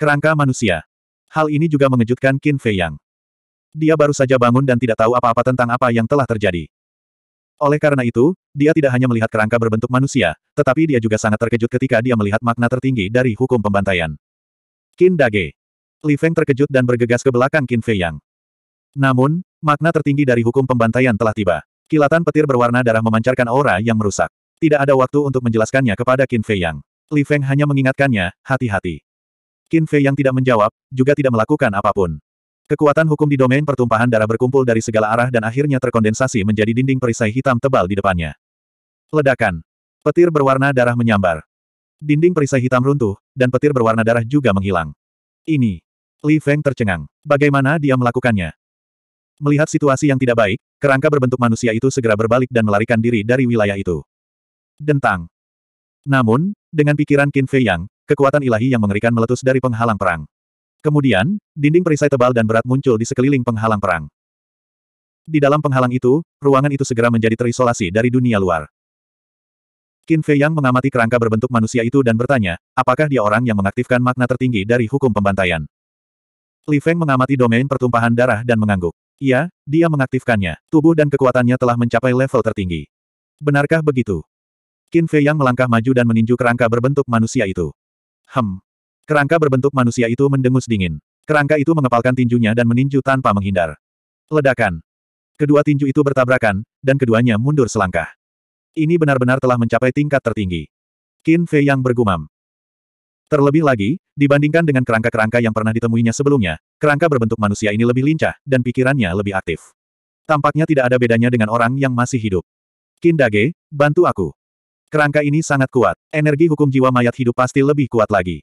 Kerangka manusia. Hal ini juga mengejutkan Qin Fei Yang. Dia baru saja bangun dan tidak tahu apa-apa tentang apa yang telah terjadi. Oleh karena itu, dia tidak hanya melihat kerangka berbentuk manusia, tetapi dia juga sangat terkejut ketika dia melihat makna tertinggi dari hukum pembantaian. Qin Dage. Li Feng terkejut dan bergegas ke belakang Qin Fei Yang. Namun, makna tertinggi dari hukum pembantaian telah tiba. Kilatan petir berwarna darah memancarkan aura yang merusak. Tidak ada waktu untuk menjelaskannya kepada Qin Fei Yang. Li Feng hanya mengingatkannya, hati-hati. Qin Fei yang tidak menjawab, juga tidak melakukan apapun. Kekuatan hukum di domain pertumpahan darah berkumpul dari segala arah dan akhirnya terkondensasi menjadi dinding perisai hitam tebal di depannya. Ledakan. Petir berwarna darah menyambar. Dinding perisai hitam runtuh, dan petir berwarna darah juga menghilang. Ini. Li Feng tercengang. Bagaimana dia melakukannya? Melihat situasi yang tidak baik, kerangka berbentuk manusia itu segera berbalik dan melarikan diri dari wilayah itu. Dentang. Namun, dengan pikiran Qin Fei Yang, kekuatan ilahi yang mengerikan meletus dari penghalang perang. Kemudian, dinding perisai tebal dan berat muncul di sekeliling penghalang perang. Di dalam penghalang itu, ruangan itu segera menjadi terisolasi dari dunia luar. Qin Fei Yang mengamati kerangka berbentuk manusia itu dan bertanya, apakah dia orang yang mengaktifkan makna tertinggi dari hukum pembantaian? Li Feng mengamati domain pertumpahan darah dan mengangguk. Iya, dia mengaktifkannya. Tubuh dan kekuatannya telah mencapai level tertinggi. Benarkah begitu? Qin Fei Yang melangkah maju dan meninju kerangka berbentuk manusia itu. Hem. Kerangka berbentuk manusia itu mendengus dingin. Kerangka itu mengepalkan tinjunya dan meninju tanpa menghindar. Ledakan. Kedua tinju itu bertabrakan, dan keduanya mundur selangkah. Ini benar-benar telah mencapai tingkat tertinggi. Qin Fei yang bergumam. Terlebih lagi, dibandingkan dengan kerangka-kerangka yang pernah ditemuinya sebelumnya, kerangka berbentuk manusia ini lebih lincah, dan pikirannya lebih aktif. Tampaknya tidak ada bedanya dengan orang yang masih hidup. Qin Dage, bantu aku. Kerangka ini sangat kuat. Energi hukum jiwa mayat hidup pasti lebih kuat lagi.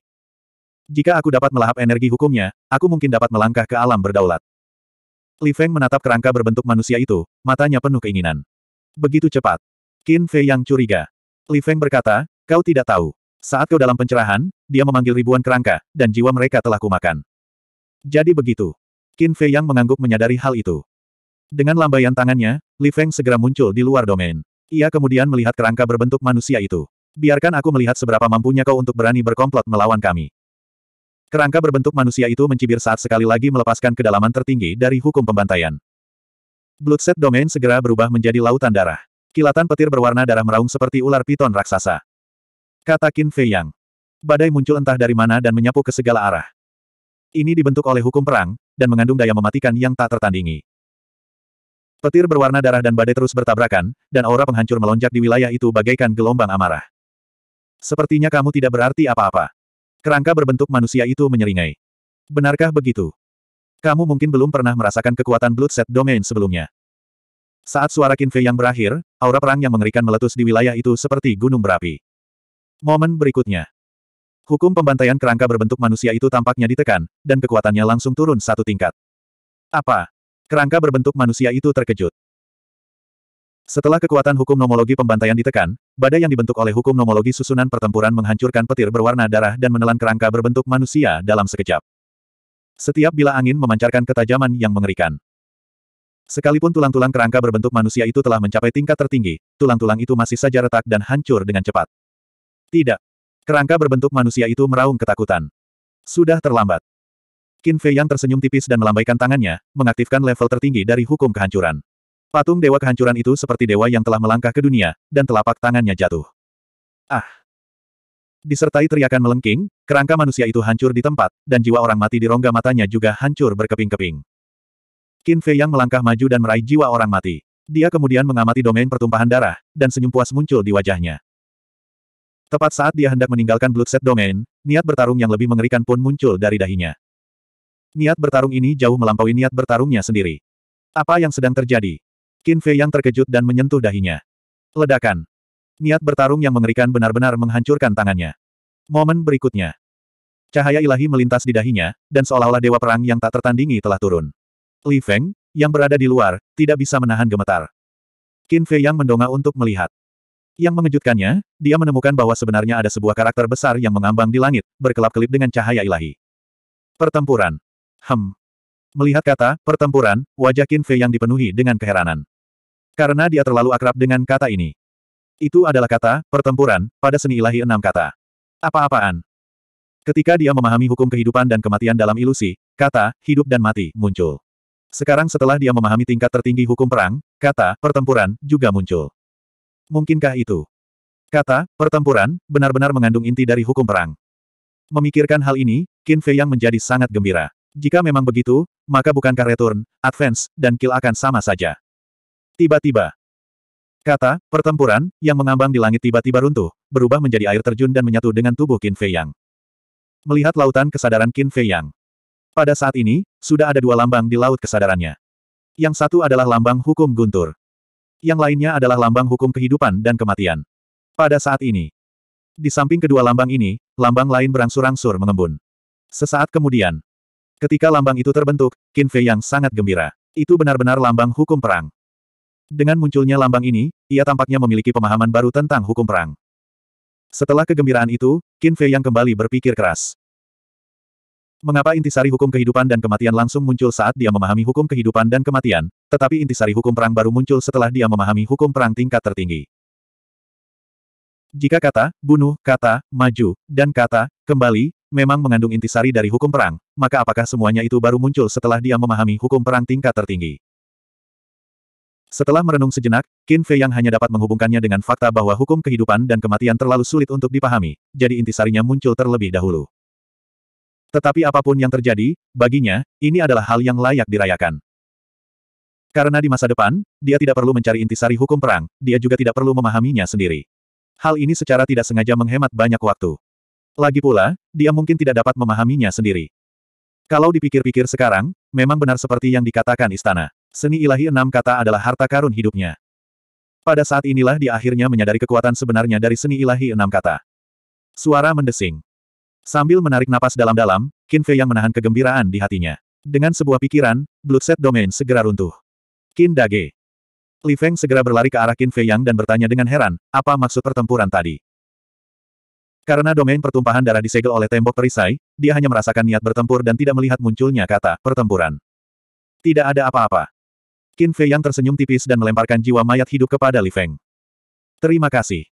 Jika aku dapat melahap energi hukumnya, aku mungkin dapat melangkah ke alam berdaulat. Li Feng menatap kerangka berbentuk manusia itu, matanya penuh keinginan. Begitu cepat. Qin Fei yang curiga. Li Feng berkata, kau tidak tahu. Saat kau dalam pencerahan, dia memanggil ribuan kerangka, dan jiwa mereka telah kumakan. Jadi begitu. Qin Fei yang mengangguk menyadari hal itu. Dengan lambaian tangannya, Li Feng segera muncul di luar domain. Ia kemudian melihat kerangka berbentuk manusia itu. Biarkan aku melihat seberapa mampunya kau untuk berani berkomplot melawan kami. Kerangka berbentuk manusia itu mencibir saat sekali lagi melepaskan kedalaman tertinggi dari hukum pembantaian. Bloodset Domain segera berubah menjadi lautan darah. Kilatan petir berwarna darah meraung seperti ular piton raksasa. Kata Qin Fei Yang. Badai muncul entah dari mana dan menyapu ke segala arah. Ini dibentuk oleh hukum perang, dan mengandung daya mematikan yang tak tertandingi. Petir berwarna darah dan badai terus bertabrakan, dan aura penghancur melonjak di wilayah itu bagaikan gelombang amarah. Sepertinya kamu tidak berarti apa-apa. Kerangka berbentuk manusia itu menyeringai. Benarkah begitu? Kamu mungkin belum pernah merasakan kekuatan Bloodset Domain sebelumnya. Saat suara Kinfei yang berakhir, aura perang yang mengerikan meletus di wilayah itu seperti gunung berapi. Momen berikutnya. Hukum pembantaian kerangka berbentuk manusia itu tampaknya ditekan, dan kekuatannya langsung turun satu tingkat. Apa? Kerangka berbentuk manusia itu terkejut. Setelah kekuatan hukum nomologi pembantaian ditekan, badai yang dibentuk oleh hukum nomologi susunan pertempuran menghancurkan petir berwarna darah dan menelan kerangka berbentuk manusia dalam sekejap. Setiap bila angin memancarkan ketajaman yang mengerikan. Sekalipun tulang-tulang kerangka berbentuk manusia itu telah mencapai tingkat tertinggi, tulang-tulang itu masih saja retak dan hancur dengan cepat. Tidak. Kerangka berbentuk manusia itu meraung ketakutan. Sudah terlambat. Qin Fei Yang tersenyum tipis dan melambaikan tangannya, mengaktifkan level tertinggi dari hukum kehancuran. Patung dewa kehancuran itu seperti dewa yang telah melangkah ke dunia, dan telapak tangannya jatuh. Ah! Disertai teriakan melengking, kerangka manusia itu hancur di tempat, dan jiwa orang mati di rongga matanya juga hancur berkeping-keping. Qin Fei Yang melangkah maju dan meraih jiwa orang mati. Dia kemudian mengamati domain pertumpahan darah, dan senyum puas muncul di wajahnya. Tepat saat dia hendak meninggalkan Bloodset Domain, niat bertarung yang lebih mengerikan pun muncul dari dahinya. Niat bertarung ini jauh melampaui niat bertarungnya sendiri. Apa yang sedang terjadi? Qin Fei yang terkejut dan menyentuh dahinya. Ledakan. Niat bertarung yang mengerikan benar-benar menghancurkan tangannya. Momen berikutnya. Cahaya ilahi melintas di dahinya, dan seolah-olah dewa perang yang tak tertandingi telah turun. Li Feng, yang berada di luar, tidak bisa menahan gemetar. Qin Fei yang mendongak untuk melihat. Yang mengejutkannya, dia menemukan bahwa sebenarnya ada sebuah karakter besar yang mengambang di langit, berkelap-kelip dengan cahaya ilahi. Pertempuran. Hem. Melihat kata, pertempuran, wajah Qin Fei yang dipenuhi dengan keheranan. Karena dia terlalu akrab dengan kata ini. Itu adalah kata, pertempuran, pada seni ilahi enam kata. Apa-apaan? Ketika dia memahami hukum kehidupan dan kematian dalam ilusi, kata, hidup dan mati, muncul. Sekarang setelah dia memahami tingkat tertinggi hukum perang, kata, pertempuran, juga muncul. Mungkinkah itu? Kata, pertempuran, benar-benar mengandung inti dari hukum perang. Memikirkan hal ini, Qin Fei yang menjadi sangat gembira. Jika memang begitu, maka bukankah return, advance, dan kill akan sama saja? Tiba-tiba. Kata, pertempuran, yang mengambang di langit tiba-tiba runtuh, berubah menjadi air terjun dan menyatu dengan tubuh Qin Fei Yang. Melihat lautan kesadaran Qin Fei Yang. Pada saat ini, sudah ada dua lambang di laut kesadarannya. Yang satu adalah lambang hukum guntur. Yang lainnya adalah lambang hukum kehidupan dan kematian. Pada saat ini, di samping kedua lambang ini, lambang lain berangsur-angsur mengembun. Sesaat kemudian, Ketika lambang itu terbentuk, Qin Fei yang sangat gembira. Itu benar-benar lambang hukum perang. Dengan munculnya lambang ini, ia tampaknya memiliki pemahaman baru tentang hukum perang. Setelah kegembiraan itu, Qin Fei yang kembali berpikir keras. Mengapa intisari hukum kehidupan dan kematian langsung muncul saat dia memahami hukum kehidupan dan kematian, tetapi intisari hukum perang baru muncul setelah dia memahami hukum perang tingkat tertinggi. Jika kata, bunuh, kata, maju, dan kata, kembali, memang mengandung intisari dari hukum perang, maka apakah semuanya itu baru muncul setelah dia memahami hukum perang tingkat tertinggi? Setelah merenung sejenak, Qin Fei yang hanya dapat menghubungkannya dengan fakta bahwa hukum kehidupan dan kematian terlalu sulit untuk dipahami, jadi intisarinya muncul terlebih dahulu. Tetapi apapun yang terjadi, baginya, ini adalah hal yang layak dirayakan. Karena di masa depan, dia tidak perlu mencari intisari hukum perang, dia juga tidak perlu memahaminya sendiri. Hal ini secara tidak sengaja menghemat banyak waktu. Lagi pula, dia mungkin tidak dapat memahaminya sendiri. Kalau dipikir-pikir sekarang, memang benar seperti yang dikatakan istana. Seni ilahi enam kata adalah harta karun hidupnya. Pada saat inilah dia akhirnya menyadari kekuatan sebenarnya dari seni ilahi enam kata. Suara mendesing. Sambil menarik napas dalam-dalam, Qin Fei yang menahan kegembiraan di hatinya. Dengan sebuah pikiran, Bloodset Domain segera runtuh. Qin Dage. Li Feng segera berlari ke arah Qin Fei Yang dan bertanya dengan heran, apa maksud pertempuran tadi? Karena domain pertumpahan darah disegel oleh tembok perisai, dia hanya merasakan niat bertempur dan tidak melihat munculnya kata pertempuran. Tidak ada apa-apa. Qin Fei Yang tersenyum tipis dan melemparkan jiwa mayat hidup kepada Li Feng. Terima kasih.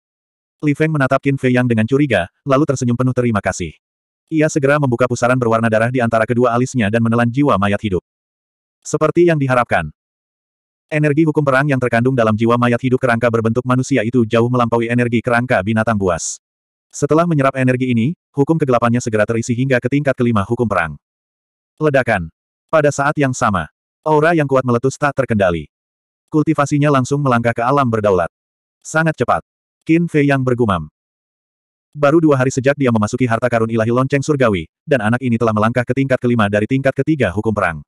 Li Feng menatap Qin Fei Yang dengan curiga, lalu tersenyum penuh terima kasih. Ia segera membuka pusaran berwarna darah di antara kedua alisnya dan menelan jiwa mayat hidup. Seperti yang diharapkan, Energi hukum perang yang terkandung dalam jiwa mayat hidup kerangka berbentuk manusia itu jauh melampaui energi kerangka binatang buas. Setelah menyerap energi ini, hukum kegelapannya segera terisi hingga ke tingkat kelima hukum perang. Ledakan. Pada saat yang sama, aura yang kuat meletus tak terkendali. Kultivasinya langsung melangkah ke alam berdaulat. Sangat cepat. Qin Fei yang bergumam. Baru dua hari sejak dia memasuki harta karun ilahi lonceng surgawi, dan anak ini telah melangkah ke tingkat kelima dari tingkat ketiga hukum perang.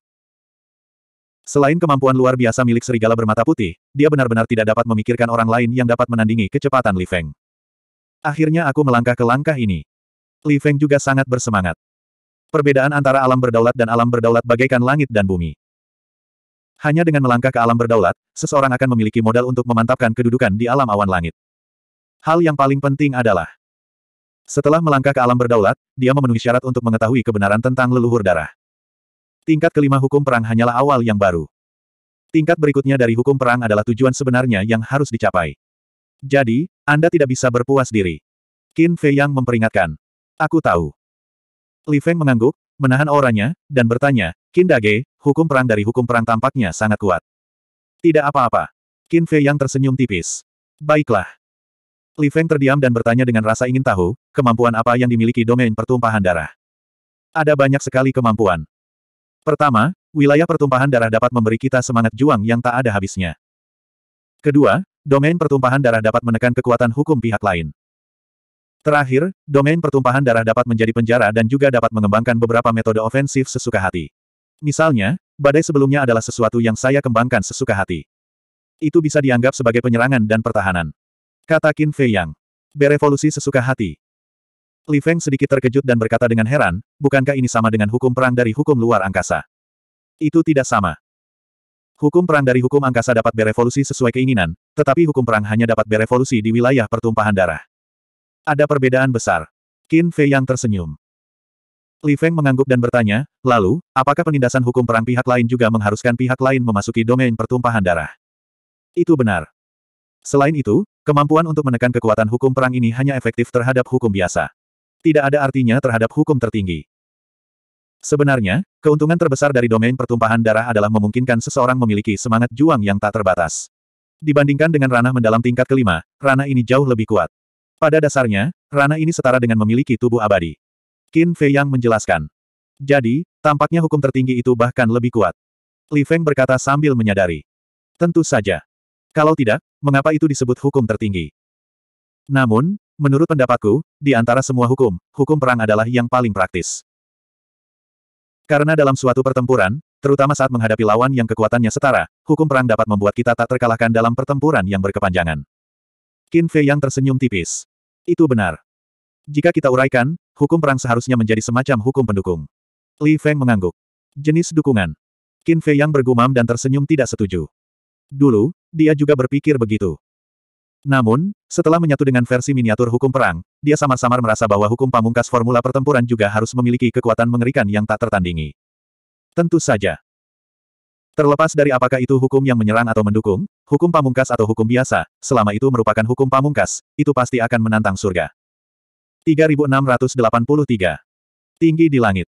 Selain kemampuan luar biasa milik serigala bermata putih, dia benar-benar tidak dapat memikirkan orang lain yang dapat menandingi kecepatan Li Feng. Akhirnya aku melangkah ke langkah ini. Li Feng juga sangat bersemangat. Perbedaan antara alam berdaulat dan alam berdaulat bagaikan langit dan bumi. Hanya dengan melangkah ke alam berdaulat, seseorang akan memiliki modal untuk memantapkan kedudukan di alam awan langit. Hal yang paling penting adalah setelah melangkah ke alam berdaulat, dia memenuhi syarat untuk mengetahui kebenaran tentang leluhur darah. Tingkat kelima hukum perang hanyalah awal yang baru. Tingkat berikutnya dari hukum perang adalah tujuan sebenarnya yang harus dicapai. Jadi, Anda tidak bisa berpuas diri. Qin Fei Yang memperingatkan. Aku tahu. Li Feng mengangguk, menahan auranya, dan bertanya, Qin Dage, hukum perang dari hukum perang tampaknya sangat kuat. Tidak apa-apa. Qin Fei Yang tersenyum tipis. Baiklah. Li Feng terdiam dan bertanya dengan rasa ingin tahu, kemampuan apa yang dimiliki domain pertumpahan darah. Ada banyak sekali kemampuan. Pertama, wilayah pertumpahan darah dapat memberi kita semangat juang yang tak ada habisnya. Kedua, domain pertumpahan darah dapat menekan kekuatan hukum pihak lain. Terakhir, domain pertumpahan darah dapat menjadi penjara dan juga dapat mengembangkan beberapa metode ofensif sesuka hati. Misalnya, badai sebelumnya adalah sesuatu yang saya kembangkan sesuka hati. Itu bisa dianggap sebagai penyerangan dan pertahanan. Kata Qin Fei Yang. Berevolusi sesuka hati. Li Feng sedikit terkejut dan berkata dengan heran, bukankah ini sama dengan hukum perang dari hukum luar angkasa? Itu tidak sama. Hukum perang dari hukum angkasa dapat berevolusi sesuai keinginan, tetapi hukum perang hanya dapat berevolusi di wilayah pertumpahan darah. Ada perbedaan besar. Qin Fei yang tersenyum. Li Feng mengangguk dan bertanya, lalu, apakah penindasan hukum perang pihak lain juga mengharuskan pihak lain memasuki domain pertumpahan darah? Itu benar. Selain itu, kemampuan untuk menekan kekuatan hukum perang ini hanya efektif terhadap hukum biasa tidak ada artinya terhadap hukum tertinggi. Sebenarnya, keuntungan terbesar dari domain pertumpahan darah adalah memungkinkan seseorang memiliki semangat juang yang tak terbatas. Dibandingkan dengan ranah mendalam tingkat kelima, ranah ini jauh lebih kuat. Pada dasarnya, ranah ini setara dengan memiliki tubuh abadi. Qin Fei Yang menjelaskan. Jadi, tampaknya hukum tertinggi itu bahkan lebih kuat. Li Feng berkata sambil menyadari. Tentu saja. Kalau tidak, mengapa itu disebut hukum tertinggi? Namun, Menurut pendapatku, di antara semua hukum, hukum perang adalah yang paling praktis. Karena dalam suatu pertempuran, terutama saat menghadapi lawan yang kekuatannya setara, hukum perang dapat membuat kita tak terkalahkan dalam pertempuran yang berkepanjangan. Qin Fei yang tersenyum tipis. Itu benar. Jika kita uraikan, hukum perang seharusnya menjadi semacam hukum pendukung. Li Feng mengangguk. Jenis dukungan. Qin Fei yang bergumam dan tersenyum tidak setuju. Dulu, dia juga berpikir begitu. Namun, setelah menyatu dengan versi miniatur hukum perang, dia samar-samar merasa bahwa hukum pamungkas formula pertempuran juga harus memiliki kekuatan mengerikan yang tak tertandingi. Tentu saja. Terlepas dari apakah itu hukum yang menyerang atau mendukung, hukum pamungkas atau hukum biasa, selama itu merupakan hukum pamungkas, itu pasti akan menantang surga. 3683. Tinggi di langit.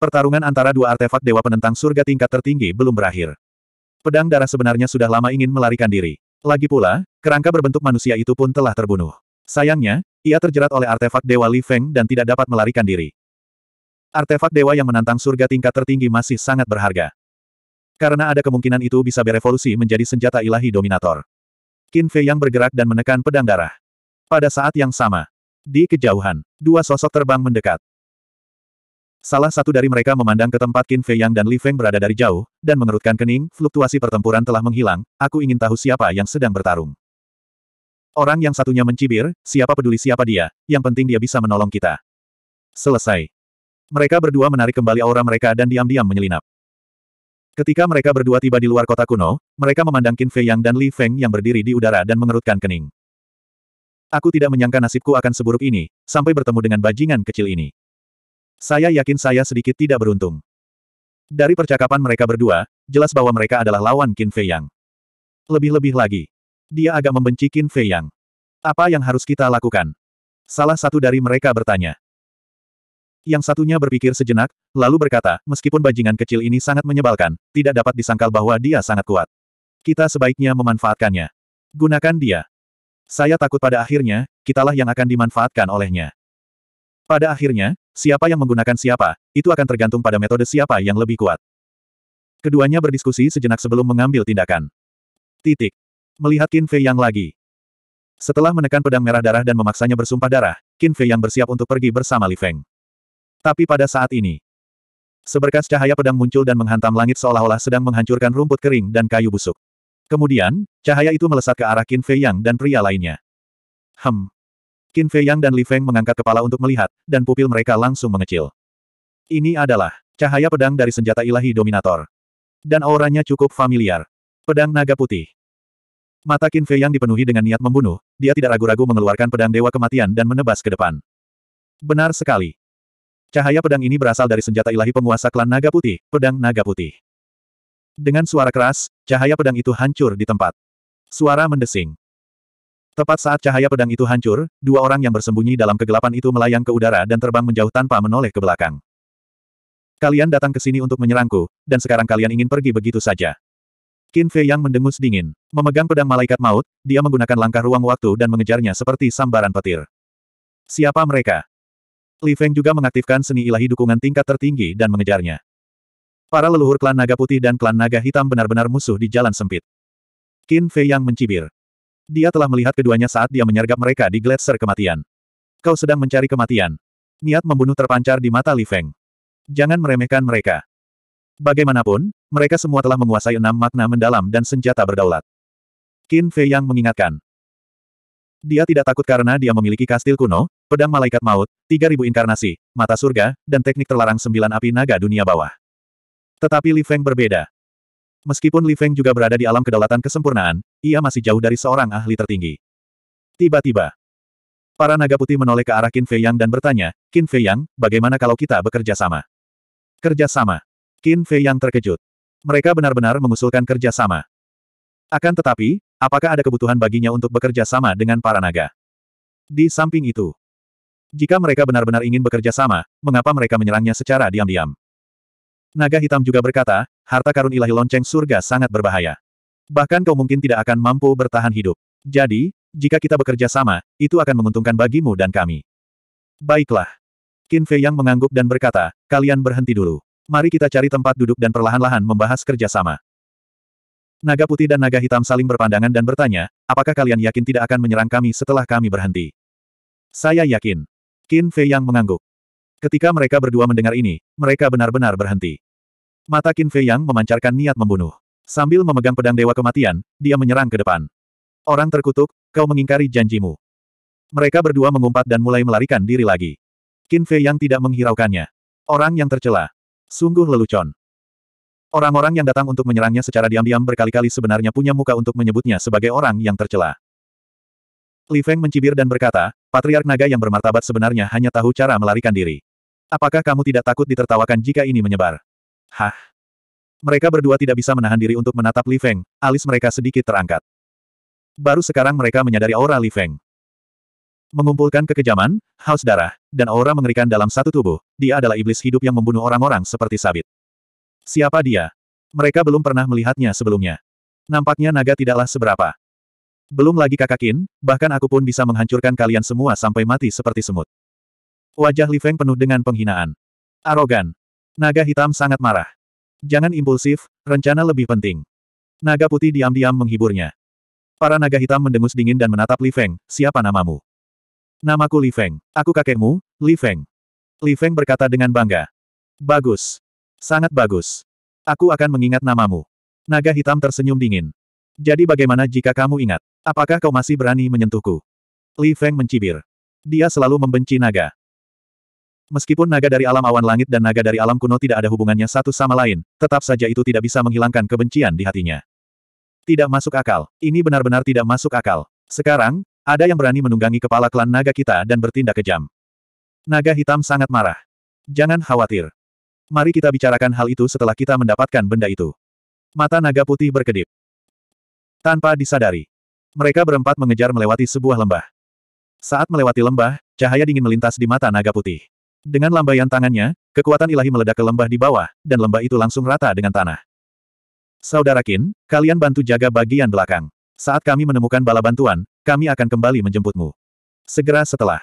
Pertarungan antara dua artefak dewa penentang surga tingkat tertinggi belum berakhir. Pedang darah sebenarnya sudah lama ingin melarikan diri. Lagi pula, kerangka berbentuk manusia itu pun telah terbunuh. Sayangnya, ia terjerat oleh artefak Dewa Li Feng dan tidak dapat melarikan diri. Artefak Dewa yang menantang surga tingkat tertinggi masih sangat berharga. Karena ada kemungkinan itu bisa berevolusi menjadi senjata ilahi dominator. Qin Fei yang bergerak dan menekan pedang darah. Pada saat yang sama, di kejauhan, dua sosok terbang mendekat. Salah satu dari mereka memandang ke tempat Qin Fei Yang dan Li Feng berada dari jauh, dan mengerutkan kening, fluktuasi pertempuran telah menghilang, aku ingin tahu siapa yang sedang bertarung. Orang yang satunya mencibir, siapa peduli siapa dia, yang penting dia bisa menolong kita. Selesai. Mereka berdua menarik kembali aura mereka dan diam-diam menyelinap. Ketika mereka berdua tiba di luar kota kuno, mereka memandang Qin Fei Yang dan Li Feng yang berdiri di udara dan mengerutkan kening. Aku tidak menyangka nasibku akan seburuk ini, sampai bertemu dengan bajingan kecil ini. Saya yakin saya sedikit tidak beruntung. Dari percakapan mereka berdua, jelas bahwa mereka adalah lawan Qin Fei Yang. Lebih-lebih lagi. Dia agak membenci Qin Fei Yang. Apa yang harus kita lakukan? Salah satu dari mereka bertanya. Yang satunya berpikir sejenak, lalu berkata, meskipun bajingan kecil ini sangat menyebalkan, tidak dapat disangkal bahwa dia sangat kuat. Kita sebaiknya memanfaatkannya. Gunakan dia. Saya takut pada akhirnya, kitalah yang akan dimanfaatkan olehnya. Pada akhirnya, siapa yang menggunakan siapa, itu akan tergantung pada metode siapa yang lebih kuat. Keduanya berdiskusi sejenak sebelum mengambil tindakan. Titik. Melihat Qin Fei Yang lagi. Setelah menekan pedang merah darah dan memaksanya bersumpah darah, Qin Fei Yang bersiap untuk pergi bersama Li Feng. Tapi pada saat ini, seberkas cahaya pedang muncul dan menghantam langit seolah-olah sedang menghancurkan rumput kering dan kayu busuk. Kemudian, cahaya itu melesat ke arah Qin Fei Yang dan pria lainnya. Hem, Qin Fei Yang dan Li Feng mengangkat kepala untuk melihat, dan pupil mereka langsung mengecil. Ini adalah cahaya pedang dari senjata ilahi Dominator. Dan auranya cukup familiar. Pedang naga putih. Mata Qin Fei Yang dipenuhi dengan niat membunuh, dia tidak ragu-ragu mengeluarkan pedang dewa kematian dan menebas ke depan. Benar sekali. Cahaya pedang ini berasal dari senjata ilahi penguasa klan naga putih, pedang naga putih. Dengan suara keras, cahaya pedang itu hancur di tempat. Suara mendesing. Tepat saat cahaya pedang itu hancur, dua orang yang bersembunyi dalam kegelapan itu melayang ke udara dan terbang menjauh tanpa menoleh ke belakang. Kalian datang ke sini untuk menyerangku, dan sekarang kalian ingin pergi begitu saja. Qin Fei yang mendengus dingin. Memegang pedang malaikat maut, dia menggunakan langkah ruang waktu dan mengejarnya seperti sambaran petir. Siapa mereka? Li Feng juga mengaktifkan seni ilahi dukungan tingkat tertinggi dan mengejarnya. Para leluhur klan naga putih dan klan naga hitam benar-benar musuh di jalan sempit. Qin Fei yang mencibir. Dia telah melihat keduanya saat dia menyergap mereka di gletser kematian. Kau sedang mencari kematian. Niat membunuh terpancar di mata Li Feng. Jangan meremehkan mereka. Bagaimanapun, mereka semua telah menguasai enam makna mendalam dan senjata berdaulat. Qin Fei yang mengingatkan. Dia tidak takut karena dia memiliki kastil kuno, pedang malaikat maut, 3000 inkarnasi, mata surga, dan teknik terlarang sembilan api naga dunia bawah. Tetapi Li Feng berbeda. Meskipun Li Feng juga berada di alam kedaulatan kesempurnaan, ia masih jauh dari seorang ahli tertinggi. Tiba-tiba, para naga putih menoleh ke arah Qin Fei Yang dan bertanya, Qin Fei Yang, bagaimana kalau kita bekerja sama? Kerja sama. Qin Fei Yang terkejut. Mereka benar-benar mengusulkan kerja sama. Akan tetapi, apakah ada kebutuhan baginya untuk bekerja sama dengan para naga? Di samping itu, jika mereka benar-benar ingin bekerja sama, mengapa mereka menyerangnya secara diam-diam? Naga hitam juga berkata, harta karun ilahi lonceng surga sangat berbahaya. Bahkan kau mungkin tidak akan mampu bertahan hidup. Jadi, jika kita bekerja sama, itu akan menguntungkan bagimu dan kami. Baiklah. Qin Fei Yang mengangguk dan berkata, kalian berhenti dulu. Mari kita cari tempat duduk dan perlahan-lahan membahas kerjasama. Naga putih dan naga hitam saling berpandangan dan bertanya, apakah kalian yakin tidak akan menyerang kami setelah kami berhenti? Saya yakin. Qin Fei Yang mengangguk. Ketika mereka berdua mendengar ini, mereka benar-benar berhenti. Mata Qin Fei Yang memancarkan niat membunuh. Sambil memegang pedang Dewa Kematian, dia menyerang ke depan. Orang terkutuk, kau mengingkari janjimu. Mereka berdua mengumpat dan mulai melarikan diri lagi. Qin Fei Yang tidak menghiraukannya. Orang yang tercela. Sungguh lelucon. Orang-orang yang datang untuk menyerangnya secara diam-diam berkali-kali sebenarnya punya muka untuk menyebutnya sebagai orang yang tercela. Li Feng mencibir dan berkata, Patriark Naga yang bermartabat sebenarnya hanya tahu cara melarikan diri. Apakah kamu tidak takut ditertawakan jika ini menyebar? Hah? Mereka berdua tidak bisa menahan diri untuk menatap Li Feng, alis mereka sedikit terangkat. Baru sekarang mereka menyadari aura Li Feng. Mengumpulkan kekejaman, haus darah, dan aura mengerikan dalam satu tubuh, dia adalah iblis hidup yang membunuh orang-orang seperti sabit. Siapa dia? Mereka belum pernah melihatnya sebelumnya. Nampaknya naga tidaklah seberapa. Belum lagi kakakin, bahkan aku pun bisa menghancurkan kalian semua sampai mati seperti semut. Wajah Li Feng penuh dengan penghinaan. Arogan. Naga hitam sangat marah. Jangan impulsif, rencana lebih penting. Naga putih diam-diam menghiburnya. Para naga hitam mendengus dingin dan menatap Li Feng, siapa namamu? Namaku Li Feng. Aku kakekmu, Li Feng. Li Feng berkata dengan bangga. Bagus. Sangat bagus. Aku akan mengingat namamu. Naga hitam tersenyum dingin. Jadi bagaimana jika kamu ingat? Apakah kau masih berani menyentuhku? Li Feng mencibir. Dia selalu membenci naga. Meskipun naga dari alam awan langit dan naga dari alam kuno tidak ada hubungannya satu sama lain, tetap saja itu tidak bisa menghilangkan kebencian di hatinya. Tidak masuk akal. Ini benar-benar tidak masuk akal. Sekarang, ada yang berani menunggangi kepala klan naga kita dan bertindak kejam. Naga hitam sangat marah. Jangan khawatir. Mari kita bicarakan hal itu setelah kita mendapatkan benda itu. Mata naga putih berkedip. Tanpa disadari. Mereka berempat mengejar melewati sebuah lembah. Saat melewati lembah, cahaya dingin melintas di mata naga putih. Dengan lambaian tangannya, kekuatan ilahi meledak ke lembah di bawah, dan lembah itu langsung rata dengan tanah. Saudara Kin, kalian bantu jaga bagian belakang. Saat kami menemukan bala bantuan, kami akan kembali menjemputmu. Segera setelah.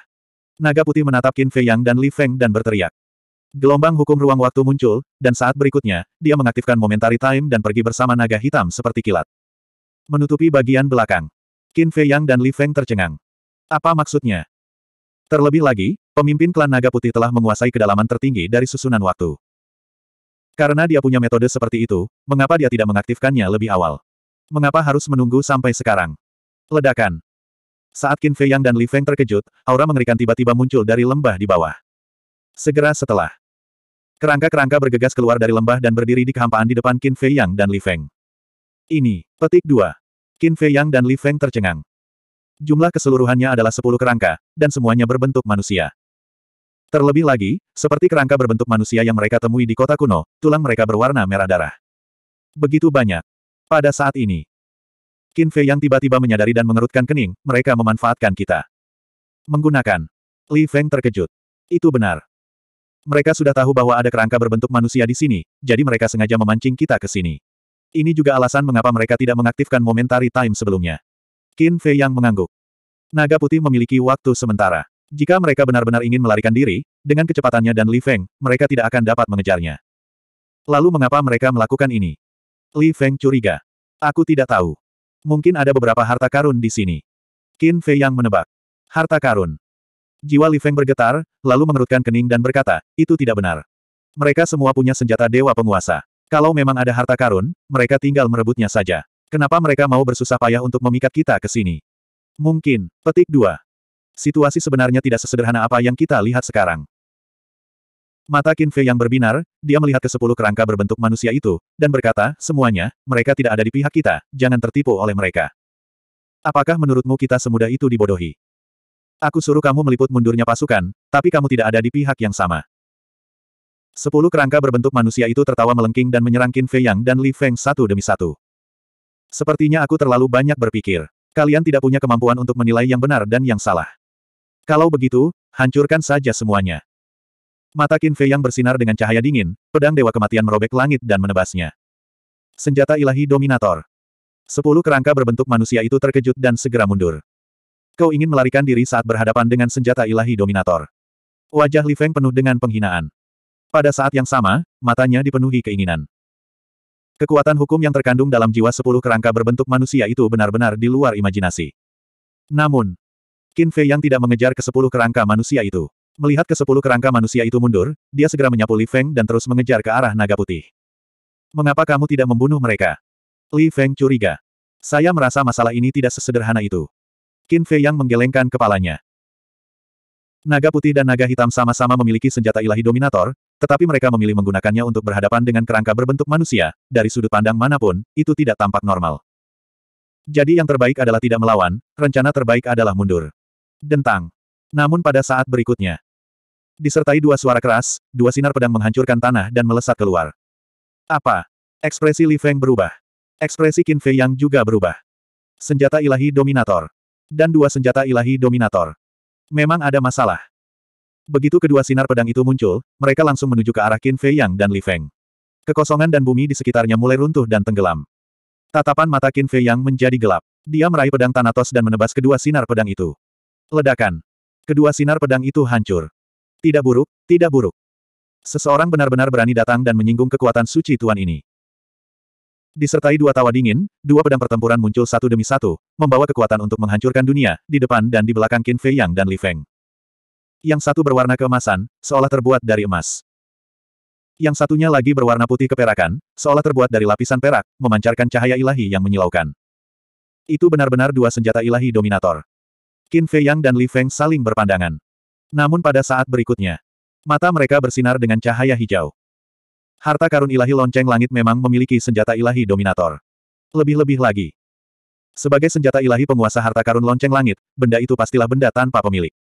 Naga putih menatap Qin Fei Yang dan Li Feng dan berteriak. Gelombang hukum ruang waktu muncul, dan saat berikutnya, dia mengaktifkan momentary time dan pergi bersama naga hitam seperti kilat. Menutupi bagian belakang. Qin Fei Yang dan Li Feng tercengang. Apa maksudnya? Terlebih lagi, Pemimpin klan Naga Putih telah menguasai kedalaman tertinggi dari susunan waktu. Karena dia punya metode seperti itu, mengapa dia tidak mengaktifkannya lebih awal? Mengapa harus menunggu sampai sekarang? Ledakan. Saat Qin Fei Yang dan Li Feng terkejut, aura mengerikan tiba-tiba muncul dari lembah di bawah. Segera setelah. Kerangka-kerangka bergegas keluar dari lembah dan berdiri di kehampaan di depan Qin Fei Yang dan Li Feng. Ini, petik 2. Qin Fei Yang dan Li Feng tercengang. Jumlah keseluruhannya adalah sepuluh kerangka, dan semuanya berbentuk manusia. Terlebih lagi, seperti kerangka berbentuk manusia yang mereka temui di kota kuno, tulang mereka berwarna merah darah. Begitu banyak. Pada saat ini, Qin Fei yang tiba-tiba menyadari dan mengerutkan kening, mereka memanfaatkan kita. Menggunakan. Li Feng terkejut. Itu benar. Mereka sudah tahu bahwa ada kerangka berbentuk manusia di sini, jadi mereka sengaja memancing kita ke sini. Ini juga alasan mengapa mereka tidak mengaktifkan momentari time sebelumnya. Qin Fei yang mengangguk. Naga putih memiliki waktu sementara. Jika mereka benar-benar ingin melarikan diri, dengan kecepatannya dan Li Feng, mereka tidak akan dapat mengejarnya. Lalu mengapa mereka melakukan ini? Li Feng curiga. Aku tidak tahu. Mungkin ada beberapa harta karun di sini. Qin Fei yang menebak. Harta karun. Jiwa Li Feng bergetar, lalu mengerutkan kening dan berkata, itu tidak benar. Mereka semua punya senjata dewa penguasa. Kalau memang ada harta karun, mereka tinggal merebutnya saja. Kenapa mereka mau bersusah payah untuk memikat kita ke sini? Mungkin, petik dua. Situasi sebenarnya tidak sesederhana apa yang kita lihat sekarang. Mata Fei yang berbinar, dia melihat ke sepuluh kerangka berbentuk manusia itu, dan berkata, semuanya, mereka tidak ada di pihak kita, jangan tertipu oleh mereka. Apakah menurutmu kita semudah itu dibodohi? Aku suruh kamu meliput mundurnya pasukan, tapi kamu tidak ada di pihak yang sama. Sepuluh kerangka berbentuk manusia itu tertawa melengking dan menyerang Qin Fei Yang dan Li Feng satu demi satu. Sepertinya aku terlalu banyak berpikir. Kalian tidak punya kemampuan untuk menilai yang benar dan yang salah. Kalau begitu, hancurkan saja semuanya. Mata Qin Fei yang bersinar dengan cahaya dingin, pedang Dewa Kematian merobek langit dan menebasnya. Senjata ilahi Dominator. Sepuluh kerangka berbentuk manusia itu terkejut dan segera mundur. Kau ingin melarikan diri saat berhadapan dengan senjata ilahi Dominator. Wajah Li Feng penuh dengan penghinaan. Pada saat yang sama, matanya dipenuhi keinginan. Kekuatan hukum yang terkandung dalam jiwa sepuluh kerangka berbentuk manusia itu benar-benar di luar imajinasi. Namun, Qin Fei yang tidak mengejar ke sepuluh kerangka manusia itu. Melihat ke sepuluh kerangka manusia itu mundur, dia segera menyapu Li Feng dan terus mengejar ke arah naga putih. Mengapa kamu tidak membunuh mereka? Li Feng curiga. Saya merasa masalah ini tidak sesederhana itu. Qin Fei yang menggelengkan kepalanya. Naga putih dan naga hitam sama-sama memiliki senjata ilahi dominator, tetapi mereka memilih menggunakannya untuk berhadapan dengan kerangka berbentuk manusia, dari sudut pandang manapun, itu tidak tampak normal. Jadi yang terbaik adalah tidak melawan, rencana terbaik adalah mundur. Dentang. Namun pada saat berikutnya, disertai dua suara keras, dua sinar pedang menghancurkan tanah dan melesat keluar. Apa? Ekspresi Li Feng berubah. Ekspresi Qin Fei yang juga berubah. Senjata ilahi dominator. Dan dua senjata ilahi dominator. Memang ada masalah. Begitu kedua sinar pedang itu muncul, mereka langsung menuju ke arah Qin Fei Yang dan Li Feng. Kekosongan dan bumi di sekitarnya mulai runtuh dan tenggelam. Tatapan mata Qin Fei Yang menjadi gelap. Dia meraih pedang Thanatos dan menebas kedua sinar pedang itu. Ledakan. Kedua sinar pedang itu hancur. Tidak buruk, tidak buruk. Seseorang benar-benar berani datang dan menyinggung kekuatan suci tuan ini. Disertai dua tawa dingin, dua pedang pertempuran muncul satu demi satu, membawa kekuatan untuk menghancurkan dunia, di depan dan di belakang Qin Fei Yang dan Li Feng. Yang satu berwarna keemasan, seolah terbuat dari emas. Yang satunya lagi berwarna putih keperakan, seolah terbuat dari lapisan perak, memancarkan cahaya ilahi yang menyilaukan. Itu benar-benar dua senjata ilahi dominator. Qin Yang dan Li Feng saling berpandangan. Namun pada saat berikutnya, mata mereka bersinar dengan cahaya hijau. Harta karun ilahi lonceng langit memang memiliki senjata ilahi dominator. Lebih-lebih lagi. Sebagai senjata ilahi penguasa harta karun lonceng langit, benda itu pastilah benda tanpa pemilik.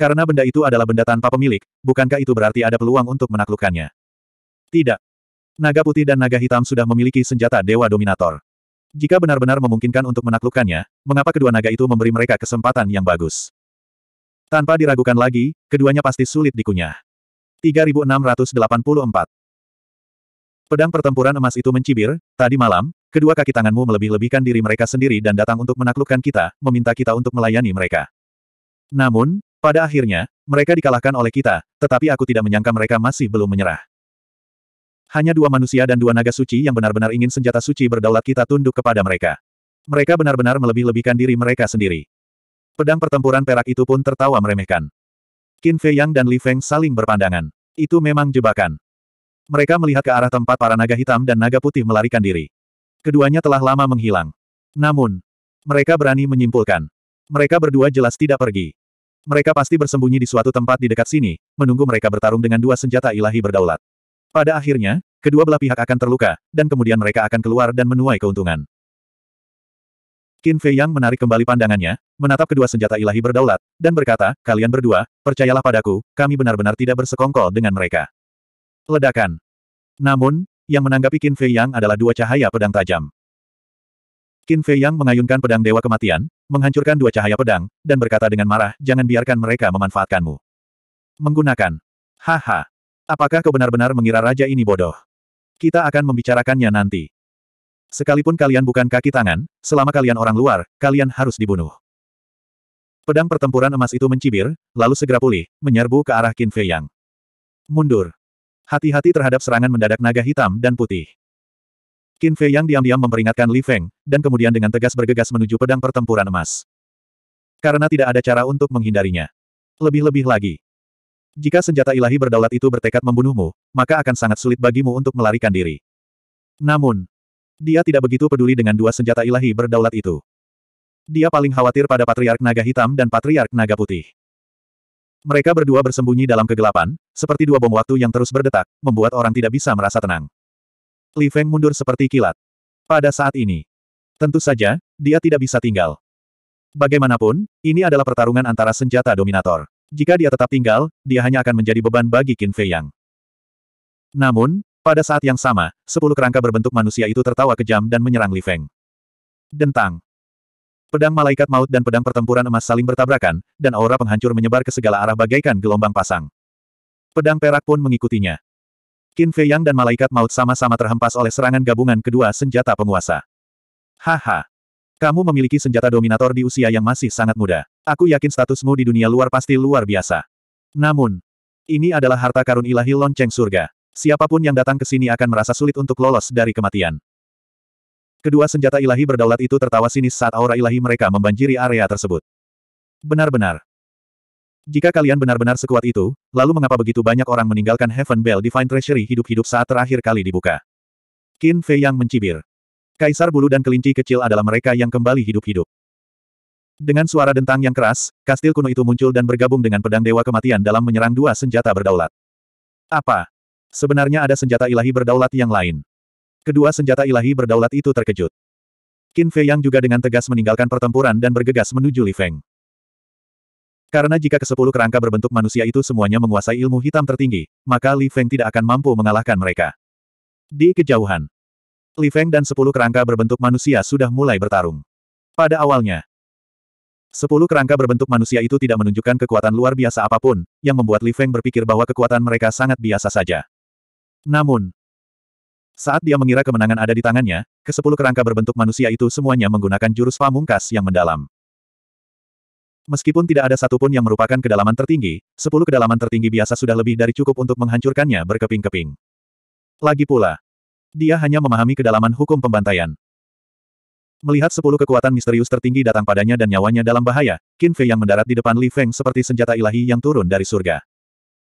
Karena benda itu adalah benda tanpa pemilik, bukankah itu berarti ada peluang untuk menaklukkannya? Tidak. Naga putih dan naga hitam sudah memiliki senjata dewa dominator. Jika benar-benar memungkinkan untuk menaklukkannya, mengapa kedua naga itu memberi mereka kesempatan yang bagus? Tanpa diragukan lagi, keduanya pasti sulit dikunyah. 3684 Pedang pertempuran emas itu mencibir, tadi malam, kedua kaki tanganmu melebih-lebihkan diri mereka sendiri dan datang untuk menaklukkan kita, meminta kita untuk melayani mereka. Namun, pada akhirnya, mereka dikalahkan oleh kita, tetapi aku tidak menyangka mereka masih belum menyerah. Hanya dua manusia dan dua naga suci yang benar-benar ingin senjata suci berdaulat kita tunduk kepada mereka. Mereka benar-benar melebih-lebihkan diri mereka sendiri. Pedang pertempuran perak itu pun tertawa meremehkan. Qin Fei Yang dan Li Feng saling berpandangan. Itu memang jebakan. Mereka melihat ke arah tempat para naga hitam dan naga putih melarikan diri. Keduanya telah lama menghilang. Namun, mereka berani menyimpulkan. Mereka berdua jelas tidak pergi. Mereka pasti bersembunyi di suatu tempat di dekat sini, menunggu mereka bertarung dengan dua senjata ilahi berdaulat. Pada akhirnya, kedua belah pihak akan terluka, dan kemudian mereka akan keluar dan menuai keuntungan. Qin Fei Yang menarik kembali pandangannya, menatap kedua senjata ilahi berdaulat, dan berkata, kalian berdua, percayalah padaku, kami benar-benar tidak bersekongkol dengan mereka. Ledakan. Namun, yang menanggapi Qin Fei Yang adalah dua cahaya pedang tajam. Qin Fei Yang mengayunkan pedang Dewa Kematian, menghancurkan dua cahaya pedang, dan berkata dengan marah, jangan biarkan mereka memanfaatkanmu. Menggunakan. Haha. Apakah kau benar-benar mengira raja ini bodoh? Kita akan membicarakannya nanti. Sekalipun kalian bukan kaki tangan, selama kalian orang luar, kalian harus dibunuh. Pedang pertempuran emas itu mencibir, lalu segera pulih, menyerbu ke arah Qin Fei Yang. Mundur. Hati-hati terhadap serangan mendadak naga hitam dan putih. Qin Fei Yang diam-diam memperingatkan Li Feng, dan kemudian dengan tegas bergegas menuju pedang pertempuran emas. Karena tidak ada cara untuk menghindarinya. Lebih-lebih lagi, jika senjata ilahi berdaulat itu bertekad membunuhmu, maka akan sangat sulit bagimu untuk melarikan diri. Namun, dia tidak begitu peduli dengan dua senjata ilahi berdaulat itu. Dia paling khawatir pada Patriark Naga Hitam dan Patriark Naga Putih. Mereka berdua bersembunyi dalam kegelapan, seperti dua bom waktu yang terus berdetak, membuat orang tidak bisa merasa tenang. Li Feng mundur seperti kilat. Pada saat ini. Tentu saja, dia tidak bisa tinggal. Bagaimanapun, ini adalah pertarungan antara senjata dominator. Jika dia tetap tinggal, dia hanya akan menjadi beban bagi Qin Fei Yang. Namun, pada saat yang sama, sepuluh kerangka berbentuk manusia itu tertawa kejam dan menyerang Li Feng. Dentang. Pedang malaikat maut dan pedang pertempuran emas saling bertabrakan, dan aura penghancur menyebar ke segala arah bagaikan gelombang pasang. Pedang perak pun mengikutinya. Qin Fei Yang dan malaikat maut sama-sama terhempas oleh serangan gabungan kedua senjata penguasa. Haha. Kamu memiliki senjata dominator di usia yang masih sangat muda. Aku yakin statusmu di dunia luar pasti luar biasa. Namun, ini adalah harta karun ilahi lonceng surga. Siapapun yang datang ke sini akan merasa sulit untuk lolos dari kematian. Kedua senjata ilahi berdaulat itu tertawa sinis saat aura ilahi mereka membanjiri area tersebut. Benar-benar. Jika kalian benar-benar sekuat itu, lalu mengapa begitu banyak orang meninggalkan Heaven Bell Divine Treasury hidup-hidup saat terakhir kali dibuka? Qin Fei yang mencibir. Kaisar Bulu dan Kelinci Kecil adalah mereka yang kembali hidup-hidup. Dengan suara dentang yang keras, kastil kuno itu muncul dan bergabung dengan pedang Dewa Kematian dalam menyerang dua senjata berdaulat. Apa? Sebenarnya ada senjata ilahi berdaulat yang lain. Kedua senjata ilahi berdaulat itu terkejut. Qin Fei Yang juga dengan tegas meninggalkan pertempuran dan bergegas menuju Li Feng. Karena jika kesepuluh kerangka berbentuk manusia itu semuanya menguasai ilmu hitam tertinggi, maka Li Feng tidak akan mampu mengalahkan mereka. Di kejauhan, Li Feng dan sepuluh kerangka berbentuk manusia sudah mulai bertarung. Pada awalnya, sepuluh kerangka berbentuk manusia itu tidak menunjukkan kekuatan luar biasa apapun, yang membuat Li Feng berpikir bahwa kekuatan mereka sangat biasa saja. Namun, saat dia mengira kemenangan ada di tangannya, kesepuluh kerangka berbentuk manusia itu semuanya menggunakan jurus pamungkas yang mendalam. Meskipun tidak ada satupun yang merupakan kedalaman tertinggi, sepuluh kedalaman tertinggi biasa sudah lebih dari cukup untuk menghancurkannya berkeping-keping. Lagi pula, dia hanya memahami kedalaman hukum pembantaian. Melihat sepuluh kekuatan misterius tertinggi datang padanya dan nyawanya dalam bahaya, Qin Fei yang mendarat di depan Li Feng seperti senjata ilahi yang turun dari surga.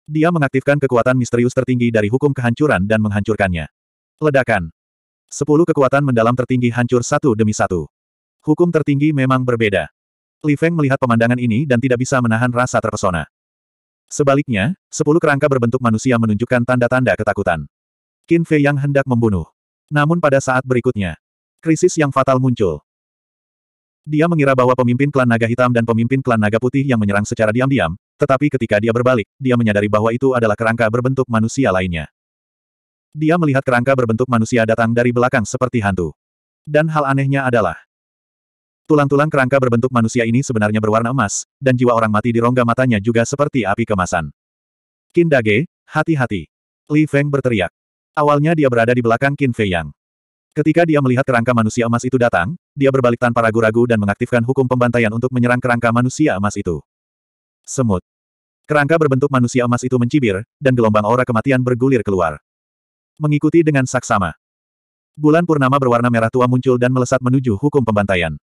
Dia mengaktifkan kekuatan misterius tertinggi dari hukum kehancuran dan menghancurkannya. Ledakan. Sepuluh kekuatan mendalam tertinggi hancur satu demi satu. Hukum tertinggi memang berbeda. Li Feng melihat pemandangan ini dan tidak bisa menahan rasa terpesona. Sebaliknya, sepuluh kerangka berbentuk manusia menunjukkan tanda-tanda ketakutan. Qin Fei yang hendak membunuh. Namun pada saat berikutnya, krisis yang fatal muncul. Dia mengira bahwa pemimpin klan naga hitam dan pemimpin klan naga putih yang menyerang secara diam-diam, tetapi ketika dia berbalik, dia menyadari bahwa itu adalah kerangka berbentuk manusia lainnya. Dia melihat kerangka berbentuk manusia datang dari belakang seperti hantu. Dan hal anehnya adalah, tulang-tulang kerangka berbentuk manusia ini sebenarnya berwarna emas, dan jiwa orang mati di rongga matanya juga seperti api kemasan. Kindage, hati-hati. Li Feng berteriak. Awalnya dia berada di belakang Qin Fei Yang. Ketika dia melihat kerangka manusia emas itu datang, dia berbalik tanpa ragu-ragu dan mengaktifkan hukum pembantaian untuk menyerang kerangka manusia emas itu. Semut. Kerangka berbentuk manusia emas itu mencibir, dan gelombang aura kematian bergulir keluar. Mengikuti dengan saksama. Bulan purnama berwarna merah tua muncul dan melesat menuju hukum pembantaian.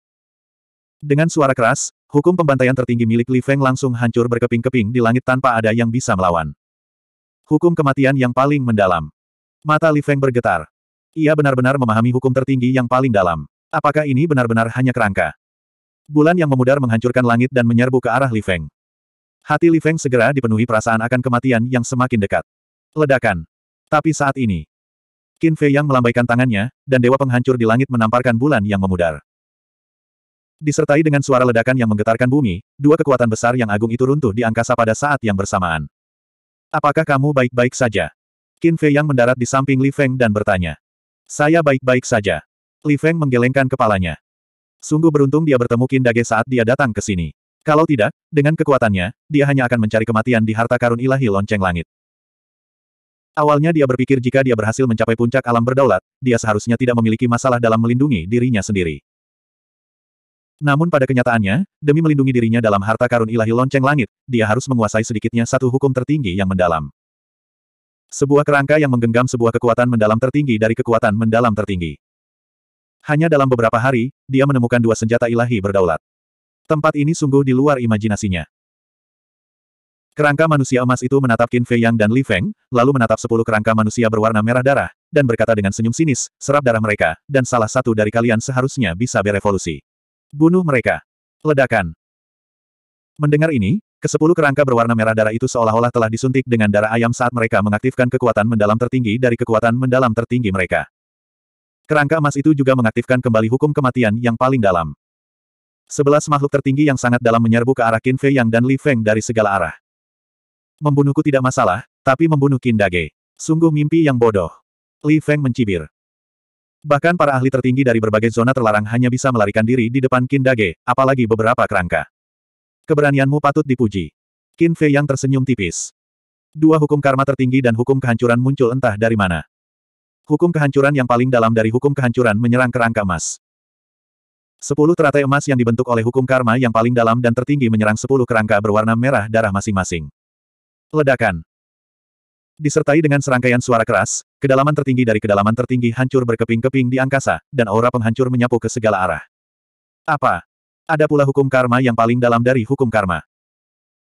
Dengan suara keras, hukum pembantaian tertinggi milik Li Feng langsung hancur berkeping-keping di langit tanpa ada yang bisa melawan. Hukum kematian yang paling mendalam. Mata Li Feng bergetar. Ia benar-benar memahami hukum tertinggi yang paling dalam. Apakah ini benar-benar hanya kerangka? Bulan yang memudar menghancurkan langit dan menyerbu ke arah Li Feng. Hati Li Feng segera dipenuhi perasaan akan kematian yang semakin dekat. Ledakan. Tapi saat ini, Qin Fei yang melambaikan tangannya, dan dewa penghancur di langit menamparkan bulan yang memudar. Disertai dengan suara ledakan yang menggetarkan bumi, dua kekuatan besar yang agung itu runtuh di angkasa pada saat yang bersamaan. Apakah kamu baik-baik saja? Qin Fei yang mendarat di samping Li Feng dan bertanya. Saya baik-baik saja. Li Feng menggelengkan kepalanya. Sungguh beruntung dia bertemu Qin Dage saat dia datang ke sini. Kalau tidak, dengan kekuatannya, dia hanya akan mencari kematian di harta karun ilahi lonceng langit. Awalnya dia berpikir jika dia berhasil mencapai puncak alam berdaulat, dia seharusnya tidak memiliki masalah dalam melindungi dirinya sendiri. Namun pada kenyataannya, demi melindungi dirinya dalam harta karun ilahi lonceng langit, dia harus menguasai sedikitnya satu hukum tertinggi yang mendalam. Sebuah kerangka yang menggenggam sebuah kekuatan mendalam tertinggi dari kekuatan mendalam tertinggi. Hanya dalam beberapa hari, dia menemukan dua senjata ilahi berdaulat. Tempat ini sungguh di luar imajinasinya. Kerangka manusia emas itu menatap Qin Fei Yang dan Li Feng, lalu menatap sepuluh kerangka manusia berwarna merah darah, dan berkata dengan senyum sinis, serap darah mereka, dan salah satu dari kalian seharusnya bisa berevolusi. Bunuh mereka. Ledakan. Mendengar ini, Kesepuluh kerangka berwarna merah darah itu seolah-olah telah disuntik dengan darah ayam saat mereka mengaktifkan kekuatan mendalam tertinggi dari kekuatan mendalam tertinggi mereka. Kerangka emas itu juga mengaktifkan kembali hukum kematian yang paling dalam. Sebelas makhluk tertinggi yang sangat dalam menyerbu ke arah Qin Fei Yang dan Li Feng dari segala arah. Membunuhku tidak masalah, tapi membunuh Qin Dage, Sungguh mimpi yang bodoh. Li Feng mencibir. Bahkan para ahli tertinggi dari berbagai zona terlarang hanya bisa melarikan diri di depan Qin Dage, apalagi beberapa kerangka. Keberanianmu patut dipuji. Qin Fei yang tersenyum tipis. Dua hukum karma tertinggi dan hukum kehancuran muncul entah dari mana. Hukum kehancuran yang paling dalam dari hukum kehancuran menyerang kerangka emas. Sepuluh teratai emas yang dibentuk oleh hukum karma yang paling dalam dan tertinggi menyerang sepuluh kerangka berwarna merah darah masing-masing. Ledakan. Disertai dengan serangkaian suara keras, kedalaman tertinggi dari kedalaman tertinggi hancur berkeping-keping di angkasa, dan aura penghancur menyapu ke segala arah. Apa? Ada pula hukum karma yang paling dalam dari hukum karma.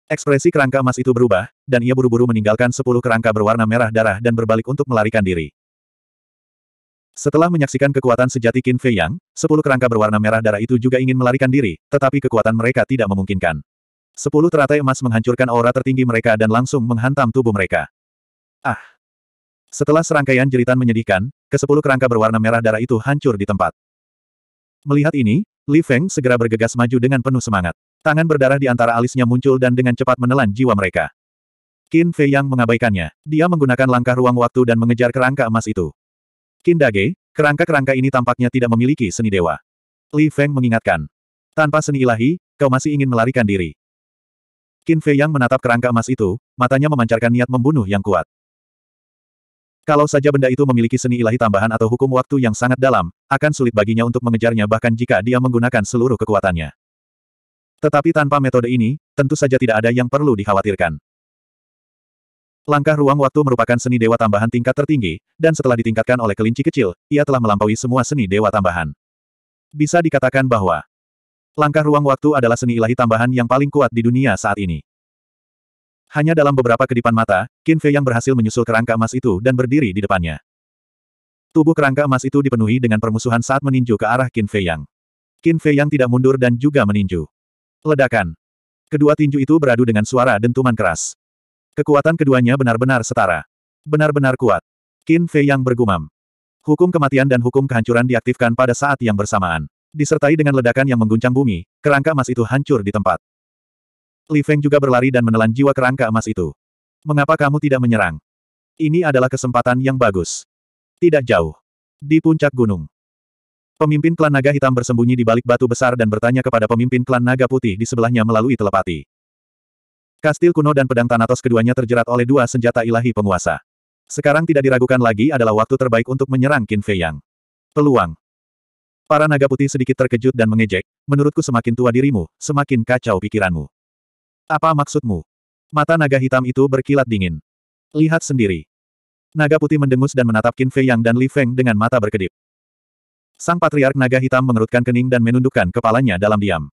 Ekspresi kerangka emas itu berubah, dan ia buru-buru meninggalkan sepuluh kerangka berwarna merah darah dan berbalik untuk melarikan diri. Setelah menyaksikan kekuatan sejati Qin Fei Yang, sepuluh kerangka berwarna merah darah itu juga ingin melarikan diri, tetapi kekuatan mereka tidak memungkinkan. Sepuluh teratai emas menghancurkan aura tertinggi mereka dan langsung menghantam tubuh mereka. Ah! Setelah serangkaian jeritan menyedihkan, kesepuluh kerangka berwarna merah darah itu hancur di tempat. Melihat ini, Li Feng segera bergegas maju dengan penuh semangat. Tangan berdarah di antara alisnya muncul dan dengan cepat menelan jiwa mereka. Qin Fei yang mengabaikannya. Dia menggunakan langkah ruang waktu dan mengejar kerangka emas itu. Qin Dage, kerangka-kerangka ini tampaknya tidak memiliki seni dewa. Li Feng mengingatkan. Tanpa seni ilahi, kau masih ingin melarikan diri. Qin Fei yang menatap kerangka emas itu, matanya memancarkan niat membunuh yang kuat. Kalau saja benda itu memiliki seni ilahi tambahan atau hukum waktu yang sangat dalam, akan sulit baginya untuk mengejarnya bahkan jika dia menggunakan seluruh kekuatannya. Tetapi tanpa metode ini, tentu saja tidak ada yang perlu dikhawatirkan. Langkah ruang waktu merupakan seni dewa tambahan tingkat tertinggi, dan setelah ditingkatkan oleh kelinci kecil, ia telah melampaui semua seni dewa tambahan. Bisa dikatakan bahwa langkah ruang waktu adalah seni ilahi tambahan yang paling kuat di dunia saat ini. Hanya dalam beberapa kedipan mata, Qin Fei yang berhasil menyusul kerangka emas itu dan berdiri di depannya. Tubuh kerangka emas itu dipenuhi dengan permusuhan saat meninju ke arah Qin Fei Yang. Qin Fei Yang tidak mundur dan juga meninju. Ledakan. Kedua tinju itu beradu dengan suara dentuman keras. Kekuatan keduanya benar-benar setara. Benar-benar kuat. Qin Fei Yang bergumam. Hukum kematian dan hukum kehancuran diaktifkan pada saat yang bersamaan. Disertai dengan ledakan yang mengguncang bumi, kerangka emas itu hancur di tempat. Li Feng juga berlari dan menelan jiwa kerangka emas itu. Mengapa kamu tidak menyerang? Ini adalah kesempatan yang bagus. Tidak jauh. Di puncak gunung. Pemimpin klan naga hitam bersembunyi di balik batu besar dan bertanya kepada pemimpin klan naga putih di sebelahnya melalui telepati. Kastil kuno dan pedang Thanatos keduanya terjerat oleh dua senjata ilahi penguasa. Sekarang tidak diragukan lagi adalah waktu terbaik untuk menyerang Qin Fei Yang. Peluang. Para naga putih sedikit terkejut dan mengejek, menurutku semakin tua dirimu, semakin kacau pikiranmu. Apa maksudmu? Mata naga hitam itu berkilat dingin. Lihat sendiri. Naga putih mendengus dan menatap Qin Fei Yang dan Li Feng dengan mata berkedip. Sang patriark naga hitam mengerutkan kening dan menundukkan kepalanya dalam diam.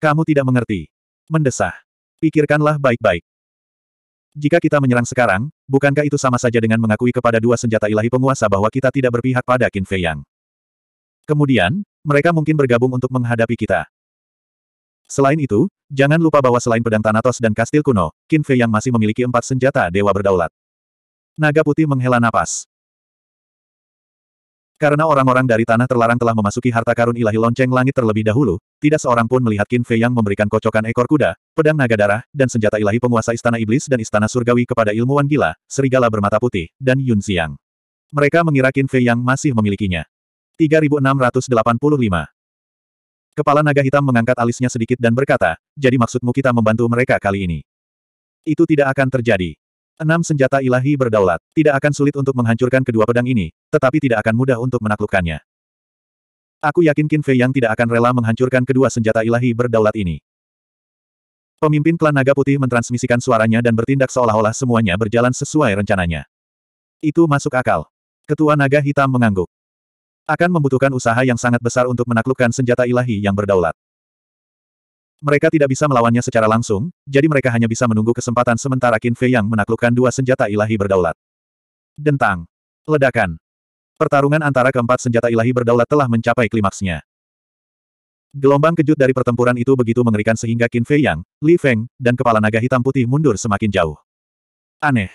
Kamu tidak mengerti. Mendesah. Pikirkanlah baik-baik. Jika kita menyerang sekarang, bukankah itu sama saja dengan mengakui kepada dua senjata ilahi penguasa bahwa kita tidak berpihak pada Qin Fei Yang? Kemudian, mereka mungkin bergabung untuk menghadapi kita. Selain itu, jangan lupa bahwa selain pedang Thanatos dan kastil kuno, Qin Fei yang masih memiliki empat senjata dewa berdaulat. Naga putih menghela napas. Karena orang-orang dari tanah terlarang telah memasuki harta karun ilahi lonceng langit terlebih dahulu, tidak seorang pun melihat Qin Fei yang memberikan kocokan ekor kuda, pedang naga darah, dan senjata ilahi penguasa istana iblis dan istana surgawi kepada ilmuwan gila, serigala bermata putih, dan Yun Xiang. Mereka mengira Qin Fei yang masih memilikinya. 3685 Kepala naga hitam mengangkat alisnya sedikit dan berkata, jadi maksudmu kita membantu mereka kali ini? Itu tidak akan terjadi. Enam senjata ilahi berdaulat, tidak akan sulit untuk menghancurkan kedua pedang ini, tetapi tidak akan mudah untuk menaklukkannya. Aku yakin Qin Fei yang tidak akan rela menghancurkan kedua senjata ilahi berdaulat ini. Pemimpin klan naga putih mentransmisikan suaranya dan bertindak seolah-olah semuanya berjalan sesuai rencananya. Itu masuk akal. Ketua naga hitam mengangguk. Akan membutuhkan usaha yang sangat besar untuk menaklukkan senjata ilahi yang berdaulat. Mereka tidak bisa melawannya secara langsung, jadi mereka hanya bisa menunggu kesempatan sementara Qin Fei yang menaklukkan dua senjata ilahi berdaulat. Dentang. Ledakan. Pertarungan antara keempat senjata ilahi berdaulat telah mencapai klimaksnya. Gelombang kejut dari pertempuran itu begitu mengerikan sehingga Qin Fei Yang, Li Feng, dan kepala naga hitam putih mundur semakin jauh. Aneh.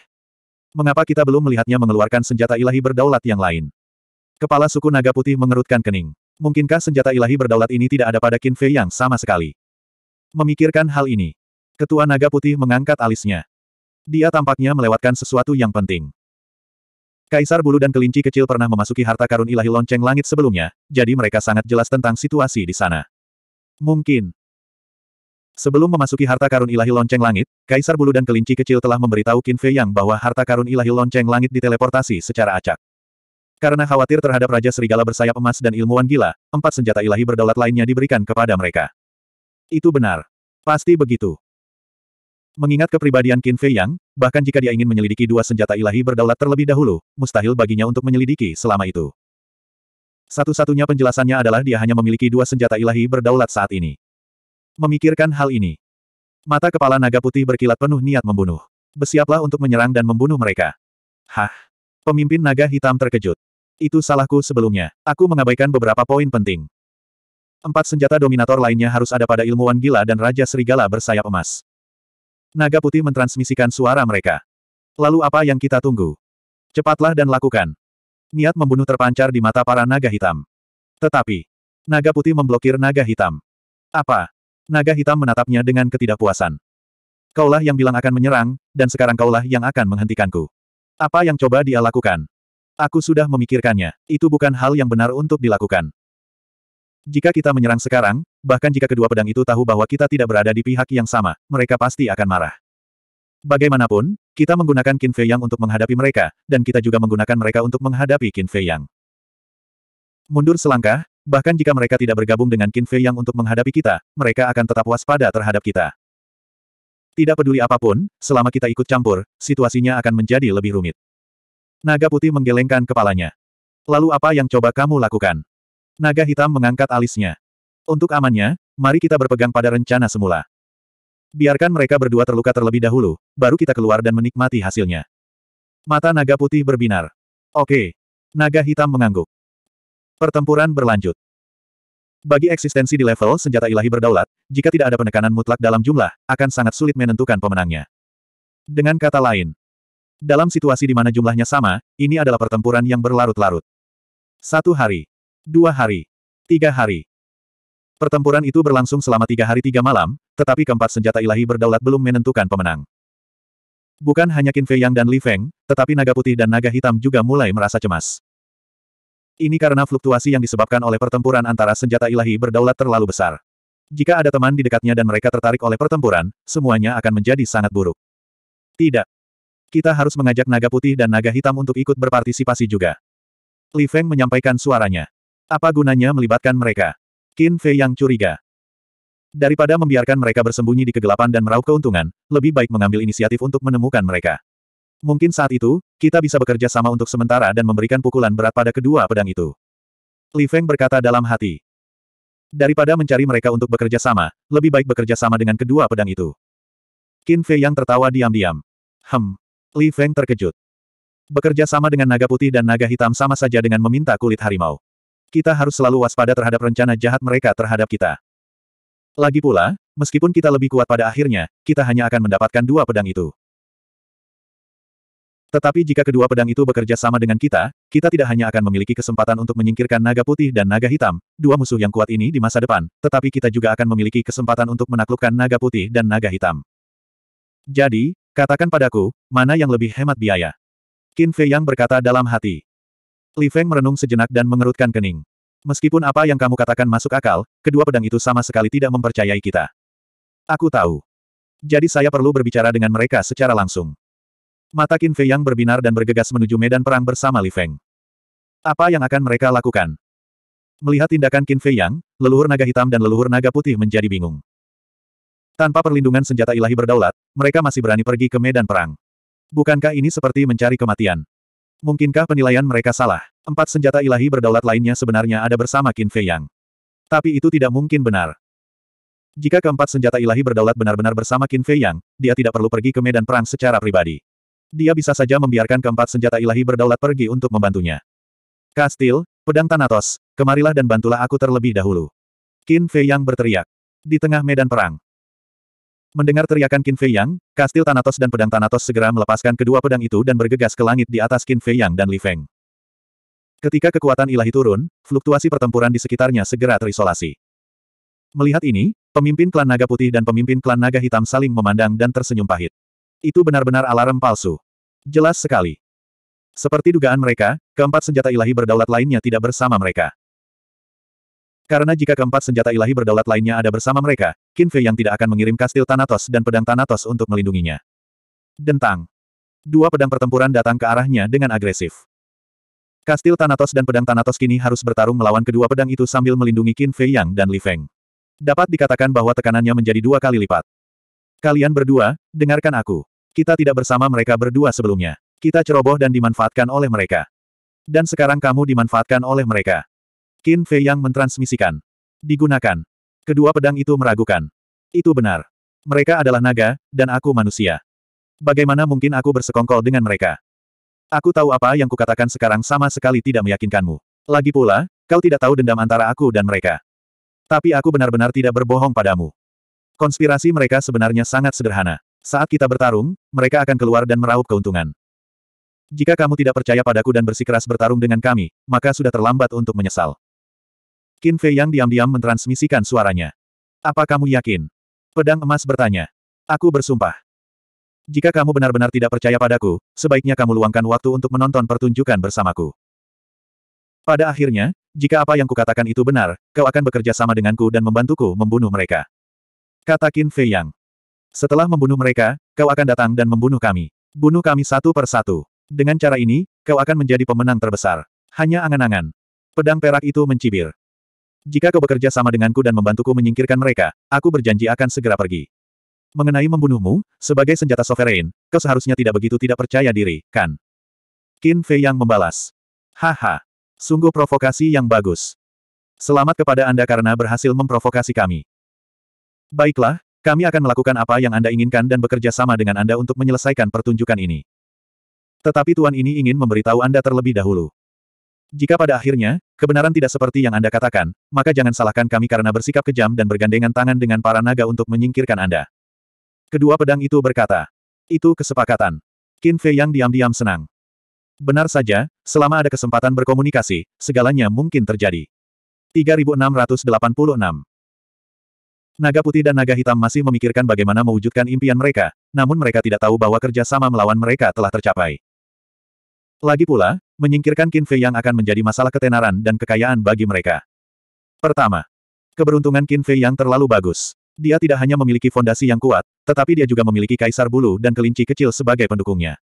Mengapa kita belum melihatnya mengeluarkan senjata ilahi berdaulat yang lain? Kepala suku naga putih mengerutkan kening. Mungkinkah senjata ilahi berdaulat ini tidak ada pada Qin Fei yang sama sekali? Memikirkan hal ini, ketua naga putih mengangkat alisnya. Dia tampaknya melewatkan sesuatu yang penting. Kaisar Bulu dan Kelinci Kecil pernah memasuki harta karun ilahi lonceng langit sebelumnya, jadi mereka sangat jelas tentang situasi di sana. Mungkin. Sebelum memasuki harta karun ilahi lonceng langit, Kaisar Bulu dan Kelinci Kecil telah memberitahu Qin Fei Yang bahwa harta karun ilahi lonceng langit diteleportasi secara acak. Karena khawatir terhadap Raja Serigala bersayap emas dan ilmuwan gila, empat senjata ilahi berdaulat lainnya diberikan kepada mereka. Itu benar. Pasti begitu. Mengingat kepribadian Qin Fei Yang, bahkan jika dia ingin menyelidiki dua senjata ilahi berdaulat terlebih dahulu, mustahil baginya untuk menyelidiki selama itu. Satu-satunya penjelasannya adalah dia hanya memiliki dua senjata ilahi berdaulat saat ini. Memikirkan hal ini, Mata kepala naga putih berkilat penuh niat membunuh. Bersiaplah untuk menyerang dan membunuh mereka. Hah? Pemimpin naga hitam terkejut. Itu salahku sebelumnya. Aku mengabaikan beberapa poin penting. Empat senjata dominator lainnya harus ada pada ilmuwan gila dan Raja Serigala bersayap emas. Naga putih mentransmisikan suara mereka. Lalu apa yang kita tunggu? Cepatlah dan lakukan. Niat membunuh terpancar di mata para naga hitam. Tetapi, naga putih memblokir naga hitam. Apa? Naga hitam menatapnya dengan ketidakpuasan. Kaulah yang bilang akan menyerang, dan sekarang kaulah yang akan menghentikanku. Apa yang coba dia lakukan? Aku sudah memikirkannya. Itu bukan hal yang benar untuk dilakukan. Jika kita menyerang sekarang, bahkan jika kedua pedang itu tahu bahwa kita tidak berada di pihak yang sama, mereka pasti akan marah. Bagaimanapun, kita menggunakan Qin Fei Yang untuk menghadapi mereka, dan kita juga menggunakan mereka untuk menghadapi Qin Fei Yang. Mundur selangkah, bahkan jika mereka tidak bergabung dengan Qin Fei Yang untuk menghadapi kita, mereka akan tetap waspada terhadap kita. Tidak peduli apapun, selama kita ikut campur, situasinya akan menjadi lebih rumit. Naga putih menggelengkan kepalanya. Lalu apa yang coba kamu lakukan? Naga hitam mengangkat alisnya. Untuk amannya, mari kita berpegang pada rencana semula. Biarkan mereka berdua terluka terlebih dahulu, baru kita keluar dan menikmati hasilnya. Mata naga putih berbinar. Oke. Naga hitam mengangguk. Pertempuran berlanjut. Bagi eksistensi di level senjata ilahi berdaulat, jika tidak ada penekanan mutlak dalam jumlah, akan sangat sulit menentukan pemenangnya. Dengan kata lain, dalam situasi di mana jumlahnya sama, ini adalah pertempuran yang berlarut-larut. Satu hari. Dua hari. Tiga hari. Pertempuran itu berlangsung selama tiga hari tiga malam, tetapi keempat senjata ilahi berdaulat belum menentukan pemenang. Bukan hanya Qin Fei Yang dan Li Feng, tetapi naga putih dan naga hitam juga mulai merasa cemas. Ini karena fluktuasi yang disebabkan oleh pertempuran antara senjata ilahi berdaulat terlalu besar. Jika ada teman di dekatnya dan mereka tertarik oleh pertempuran, semuanya akan menjadi sangat buruk. Tidak. Kita harus mengajak naga putih dan naga hitam untuk ikut berpartisipasi juga. Li Feng menyampaikan suaranya. Apa gunanya melibatkan mereka? Qin Fei yang curiga. Daripada membiarkan mereka bersembunyi di kegelapan dan meraup keuntungan, lebih baik mengambil inisiatif untuk menemukan mereka. Mungkin saat itu, kita bisa bekerja sama untuk sementara dan memberikan pukulan berat pada kedua pedang itu. Li Feng berkata dalam hati. Daripada mencari mereka untuk bekerja sama, lebih baik bekerja sama dengan kedua pedang itu. Qin Fei yang tertawa diam-diam. Hem, Li Feng terkejut. Bekerja sama dengan naga putih dan naga hitam sama saja dengan meminta kulit harimau. Kita harus selalu waspada terhadap rencana jahat mereka terhadap kita. Lagi pula, meskipun kita lebih kuat pada akhirnya, kita hanya akan mendapatkan dua pedang itu. Tetapi jika kedua pedang itu bekerja sama dengan kita, kita tidak hanya akan memiliki kesempatan untuk menyingkirkan naga putih dan naga hitam, dua musuh yang kuat ini di masa depan, tetapi kita juga akan memiliki kesempatan untuk menaklukkan naga putih dan naga hitam. Jadi, Katakan padaku, mana yang lebih hemat biaya? Qin Fei Yang berkata dalam hati. Li Feng merenung sejenak dan mengerutkan kening. Meskipun apa yang kamu katakan masuk akal, kedua pedang itu sama sekali tidak mempercayai kita. Aku tahu. Jadi saya perlu berbicara dengan mereka secara langsung. Mata Qin Fei Yang berbinar dan bergegas menuju medan perang bersama Li Feng. Apa yang akan mereka lakukan? Melihat tindakan Qin Fei Yang, leluhur naga hitam dan leluhur naga putih menjadi bingung. Tanpa perlindungan senjata ilahi berdaulat, mereka masih berani pergi ke medan perang. Bukankah ini seperti mencari kematian? Mungkinkah penilaian mereka salah? Empat senjata ilahi berdaulat lainnya sebenarnya ada bersama Qin Fei Yang. Tapi itu tidak mungkin benar. Jika keempat senjata ilahi berdaulat benar-benar bersama Qin Fei Yang, dia tidak perlu pergi ke medan perang secara pribadi. Dia bisa saja membiarkan keempat senjata ilahi berdaulat pergi untuk membantunya. Kastil, pedang Thanatos, kemarilah dan bantulah aku terlebih dahulu. Qin Fei Yang berteriak. Di tengah medan perang, Mendengar teriakan Qin Fei Yang, kastil Tanatos dan pedang Tanatos segera melepaskan kedua pedang itu dan bergegas ke langit di atas Qin Fei Yang dan Li Feng. Ketika kekuatan ilahi turun, fluktuasi pertempuran di sekitarnya segera terisolasi. Melihat ini, pemimpin klan naga putih dan pemimpin klan naga hitam saling memandang dan tersenyum pahit. Itu benar-benar alarm palsu. Jelas sekali. Seperti dugaan mereka, keempat senjata ilahi berdaulat lainnya tidak bersama mereka. Karena jika keempat senjata ilahi berdaulat lainnya ada bersama mereka, Qin Fei yang tidak akan mengirim kastil Thanatos dan pedang Thanatos untuk melindunginya. Dentang. Dua pedang pertempuran datang ke arahnya dengan agresif. Kastil Thanatos dan pedang Thanatos kini harus bertarung melawan kedua pedang itu sambil melindungi Qin Fei Yang dan Li Feng. Dapat dikatakan bahwa tekanannya menjadi dua kali lipat. Kalian berdua, dengarkan aku. Kita tidak bersama mereka berdua sebelumnya. Kita ceroboh dan dimanfaatkan oleh mereka. Dan sekarang kamu dimanfaatkan oleh mereka. Qin Fei yang mentransmisikan. Digunakan. Kedua pedang itu meragukan. Itu benar. Mereka adalah naga, dan aku manusia. Bagaimana mungkin aku bersekongkol dengan mereka? Aku tahu apa yang kukatakan sekarang sama sekali tidak meyakinkanmu. Lagi pula, kau tidak tahu dendam antara aku dan mereka. Tapi aku benar-benar tidak berbohong padamu. Konspirasi mereka sebenarnya sangat sederhana. Saat kita bertarung, mereka akan keluar dan meraup keuntungan. Jika kamu tidak percaya padaku dan bersikeras bertarung dengan kami, maka sudah terlambat untuk menyesal. Qin Fei yang diam-diam mentransmisikan suaranya. Apa kamu yakin? Pedang emas bertanya. Aku bersumpah. Jika kamu benar-benar tidak percaya padaku, sebaiknya kamu luangkan waktu untuk menonton pertunjukan bersamaku. Pada akhirnya, jika apa yang kukatakan itu benar, kau akan bekerja sama denganku dan membantuku membunuh mereka. Kata Qin Fei Yang. Setelah membunuh mereka, kau akan datang dan membunuh kami. Bunuh kami satu per satu. Dengan cara ini, kau akan menjadi pemenang terbesar. Hanya angan-angan. Pedang perak itu mencibir. Jika kau bekerja sama denganku dan membantuku menyingkirkan mereka, aku berjanji akan segera pergi. Mengenai membunuhmu, sebagai senjata sovereign, kau seharusnya tidak begitu tidak percaya diri, kan? Qin Fei yang membalas. Haha. Sungguh provokasi yang bagus. Selamat kepada Anda karena berhasil memprovokasi kami. Baiklah, kami akan melakukan apa yang Anda inginkan dan bekerja sama dengan Anda untuk menyelesaikan pertunjukan ini. Tetapi Tuan ini ingin memberitahu Anda terlebih dahulu. Jika pada akhirnya, kebenaran tidak seperti yang Anda katakan, maka jangan salahkan kami karena bersikap kejam dan bergandengan tangan dengan para naga untuk menyingkirkan Anda. Kedua pedang itu berkata. Itu kesepakatan. Qin Fei yang diam-diam senang. Benar saja, selama ada kesempatan berkomunikasi, segalanya mungkin terjadi. 3686 Naga putih dan naga hitam masih memikirkan bagaimana mewujudkan impian mereka, namun mereka tidak tahu bahwa kerjasama melawan mereka telah tercapai. Lagi pula, menyingkirkan Qin Fei yang akan menjadi masalah ketenaran dan kekayaan bagi mereka. Pertama, keberuntungan Qin Fei yang terlalu bagus. Dia tidak hanya memiliki fondasi yang kuat, tetapi dia juga memiliki kaisar bulu dan kelinci kecil sebagai pendukungnya.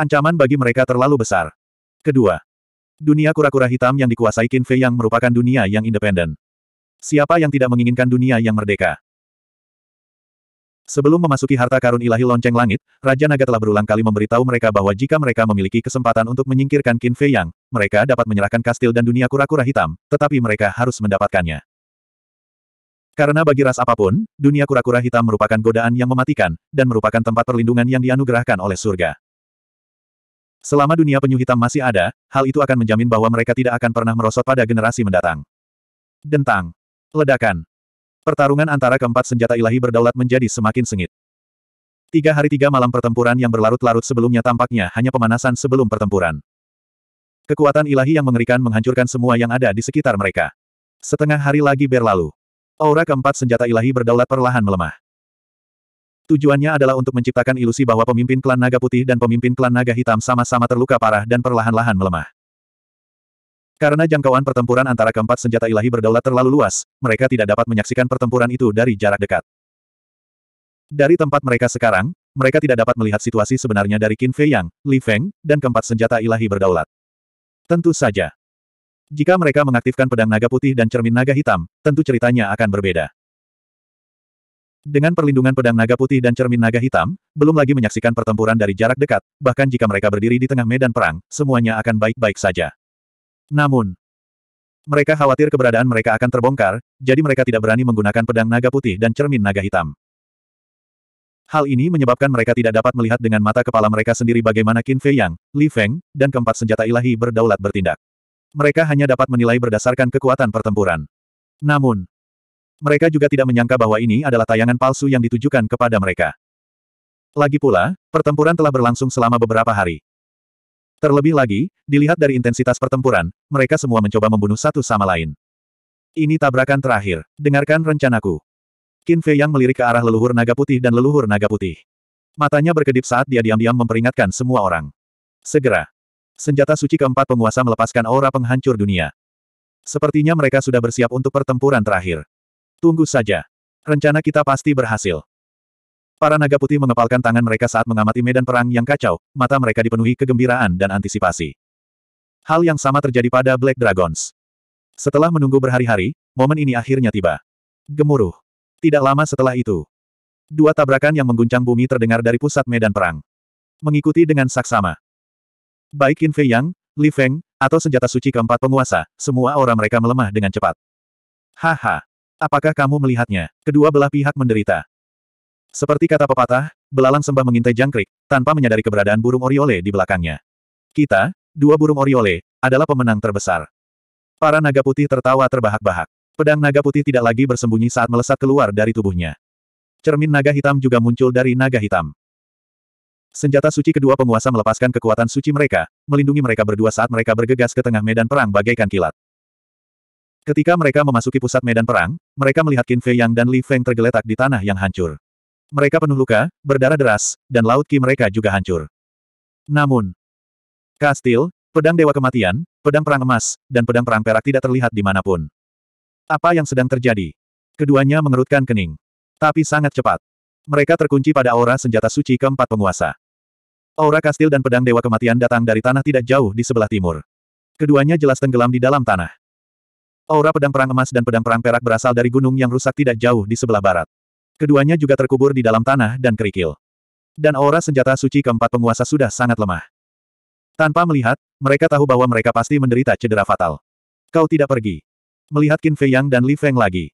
Ancaman bagi mereka terlalu besar. Kedua, dunia kura-kura hitam yang dikuasai Qin Fei yang merupakan dunia yang independen. Siapa yang tidak menginginkan dunia yang merdeka? Sebelum memasuki harta karun ilahi lonceng langit, Raja Naga telah berulang kali memberitahu mereka bahwa jika mereka memiliki kesempatan untuk menyingkirkan Qin Fei Yang, mereka dapat menyerahkan kastil dan dunia kura-kura hitam, tetapi mereka harus mendapatkannya. Karena bagi ras apapun, dunia kura-kura hitam merupakan godaan yang mematikan, dan merupakan tempat perlindungan yang dianugerahkan oleh surga. Selama dunia penyu hitam masih ada, hal itu akan menjamin bahwa mereka tidak akan pernah merosot pada generasi mendatang. Dentang. Ledakan. Pertarungan antara keempat senjata ilahi berdaulat menjadi semakin sengit. Tiga hari tiga malam pertempuran yang berlarut-larut sebelumnya tampaknya hanya pemanasan sebelum pertempuran. Kekuatan ilahi yang mengerikan menghancurkan semua yang ada di sekitar mereka. Setengah hari lagi berlalu. Aura keempat senjata ilahi berdaulat perlahan melemah. Tujuannya adalah untuk menciptakan ilusi bahwa pemimpin klan naga putih dan pemimpin klan naga hitam sama-sama terluka parah dan perlahan-lahan melemah. Karena jangkauan pertempuran antara keempat senjata ilahi berdaulat terlalu luas, mereka tidak dapat menyaksikan pertempuran itu dari jarak dekat. Dari tempat mereka sekarang, mereka tidak dapat melihat situasi sebenarnya dari Qin Fei Yang, Li Feng, dan keempat senjata ilahi berdaulat. Tentu saja. Jika mereka mengaktifkan pedang naga putih dan cermin naga hitam, tentu ceritanya akan berbeda. Dengan perlindungan pedang naga putih dan cermin naga hitam, belum lagi menyaksikan pertempuran dari jarak dekat, bahkan jika mereka berdiri di tengah medan perang, semuanya akan baik-baik saja. Namun, mereka khawatir keberadaan mereka akan terbongkar, jadi mereka tidak berani menggunakan pedang naga putih dan cermin naga hitam. Hal ini menyebabkan mereka tidak dapat melihat dengan mata kepala mereka sendiri bagaimana Qin Fei Yang, Li Feng, dan keempat senjata ilahi berdaulat bertindak. Mereka hanya dapat menilai berdasarkan kekuatan pertempuran. Namun, mereka juga tidak menyangka bahwa ini adalah tayangan palsu yang ditujukan kepada mereka. Lagi pula, pertempuran telah berlangsung selama beberapa hari. Terlebih lagi, dilihat dari intensitas pertempuran, mereka semua mencoba membunuh satu sama lain. Ini tabrakan terakhir. Dengarkan rencanaku. Qin Fei yang melirik ke arah leluhur naga putih dan leluhur naga putih. Matanya berkedip saat dia diam-diam memperingatkan semua orang. Segera. Senjata suci keempat penguasa melepaskan aura penghancur dunia. Sepertinya mereka sudah bersiap untuk pertempuran terakhir. Tunggu saja. Rencana kita pasti berhasil. Para naga putih mengepalkan tangan mereka saat mengamati medan perang yang kacau, mata mereka dipenuhi kegembiraan dan antisipasi. Hal yang sama terjadi pada Black Dragons. Setelah menunggu berhari-hari, momen ini akhirnya tiba. Gemuruh. Tidak lama setelah itu, dua tabrakan yang mengguncang bumi terdengar dari pusat medan perang. Mengikuti dengan saksama. Baik Qin Fei Yang, Li Feng, atau senjata suci keempat penguasa, semua aura mereka melemah dengan cepat. Haha. Apakah kamu melihatnya? Kedua belah pihak menderita. Seperti kata pepatah, belalang sembah mengintai jangkrik, tanpa menyadari keberadaan burung oriole di belakangnya. Kita, dua burung oriole, adalah pemenang terbesar. Para naga putih tertawa terbahak-bahak. Pedang naga putih tidak lagi bersembunyi saat melesat keluar dari tubuhnya. Cermin naga hitam juga muncul dari naga hitam. Senjata suci kedua penguasa melepaskan kekuatan suci mereka, melindungi mereka berdua saat mereka bergegas ke tengah medan perang bagaikan kilat. Ketika mereka memasuki pusat medan perang, mereka melihat Qin Fei Yang dan Li Feng tergeletak di tanah yang hancur. Mereka penuh luka, berdarah deras, dan laut ki mereka juga hancur. Namun, kastil, pedang dewa kematian, pedang perang emas, dan pedang perang perak tidak terlihat di dimanapun. Apa yang sedang terjadi? Keduanya mengerutkan kening. Tapi sangat cepat. Mereka terkunci pada aura senjata suci keempat penguasa. Aura kastil dan pedang dewa kematian datang dari tanah tidak jauh di sebelah timur. Keduanya jelas tenggelam di dalam tanah. Aura pedang perang emas dan pedang perang perak berasal dari gunung yang rusak tidak jauh di sebelah barat. Keduanya juga terkubur di dalam tanah dan kerikil. Dan aura senjata suci keempat penguasa sudah sangat lemah. Tanpa melihat, mereka tahu bahwa mereka pasti menderita cedera fatal. Kau tidak pergi. Melihat Qin Fei Yang dan Li Feng lagi.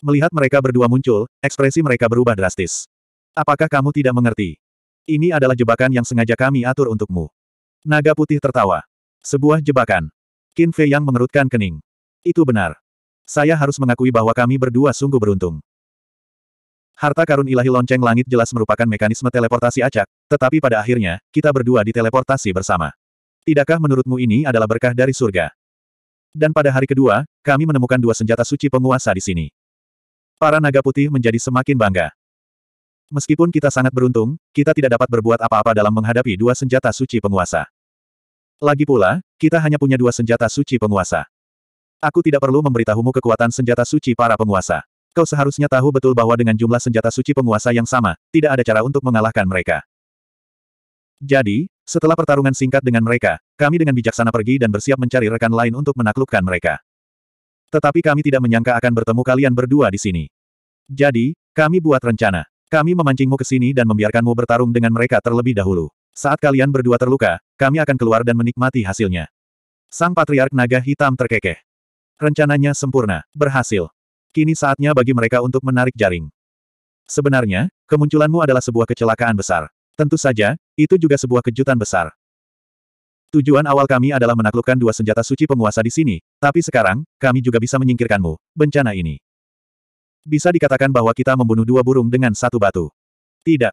Melihat mereka berdua muncul, ekspresi mereka berubah drastis. Apakah kamu tidak mengerti? Ini adalah jebakan yang sengaja kami atur untukmu. Naga putih tertawa. Sebuah jebakan. Qin Fei Yang mengerutkan kening. Itu benar. Saya harus mengakui bahwa kami berdua sungguh beruntung. Harta karun ilahi lonceng langit jelas merupakan mekanisme teleportasi acak, tetapi pada akhirnya, kita berdua diteleportasi bersama. Tidakkah menurutmu ini adalah berkah dari surga? Dan pada hari kedua, kami menemukan dua senjata suci penguasa di sini. Para naga putih menjadi semakin bangga. Meskipun kita sangat beruntung, kita tidak dapat berbuat apa-apa dalam menghadapi dua senjata suci penguasa. Lagi pula, kita hanya punya dua senjata suci penguasa. Aku tidak perlu memberitahumu kekuatan senjata suci para penguasa. Kau seharusnya tahu betul bahwa dengan jumlah senjata suci penguasa yang sama, tidak ada cara untuk mengalahkan mereka. Jadi, setelah pertarungan singkat dengan mereka, kami dengan bijaksana pergi dan bersiap mencari rekan lain untuk menaklukkan mereka. Tetapi kami tidak menyangka akan bertemu kalian berdua di sini. Jadi, kami buat rencana. Kami memancingmu ke sini dan membiarkanmu bertarung dengan mereka terlebih dahulu. Saat kalian berdua terluka, kami akan keluar dan menikmati hasilnya. Sang Patriark Naga Hitam terkekeh. Rencananya sempurna, berhasil. Kini saatnya bagi mereka untuk menarik jaring. Sebenarnya, kemunculanmu adalah sebuah kecelakaan besar. Tentu saja, itu juga sebuah kejutan besar. Tujuan awal kami adalah menaklukkan dua senjata suci penguasa di sini, tapi sekarang, kami juga bisa menyingkirkanmu, bencana ini. Bisa dikatakan bahwa kita membunuh dua burung dengan satu batu. Tidak.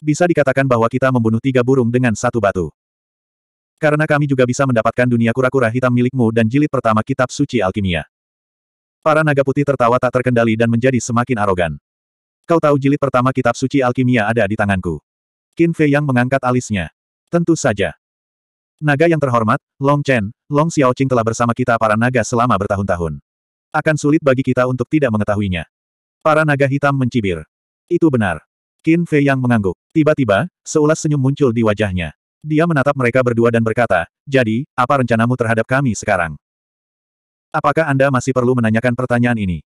Bisa dikatakan bahwa kita membunuh tiga burung dengan satu batu. Karena kami juga bisa mendapatkan dunia kura-kura hitam milikmu dan jilid pertama kitab suci alkimia. Para naga putih tertawa tak terkendali dan menjadi semakin arogan. Kau tahu jilid pertama kitab suci alkimia ada di tanganku. Qin Fei yang mengangkat alisnya. Tentu saja. Naga yang terhormat, Long Chen, Long Xiaoqing telah bersama kita para naga selama bertahun-tahun. Akan sulit bagi kita untuk tidak mengetahuinya. Para naga hitam mencibir. Itu benar. Qin Fei yang mengangguk. Tiba-tiba, seulas senyum muncul di wajahnya. Dia menatap mereka berdua dan berkata, Jadi, apa rencanamu terhadap kami sekarang? Apakah Anda masih perlu menanyakan pertanyaan ini?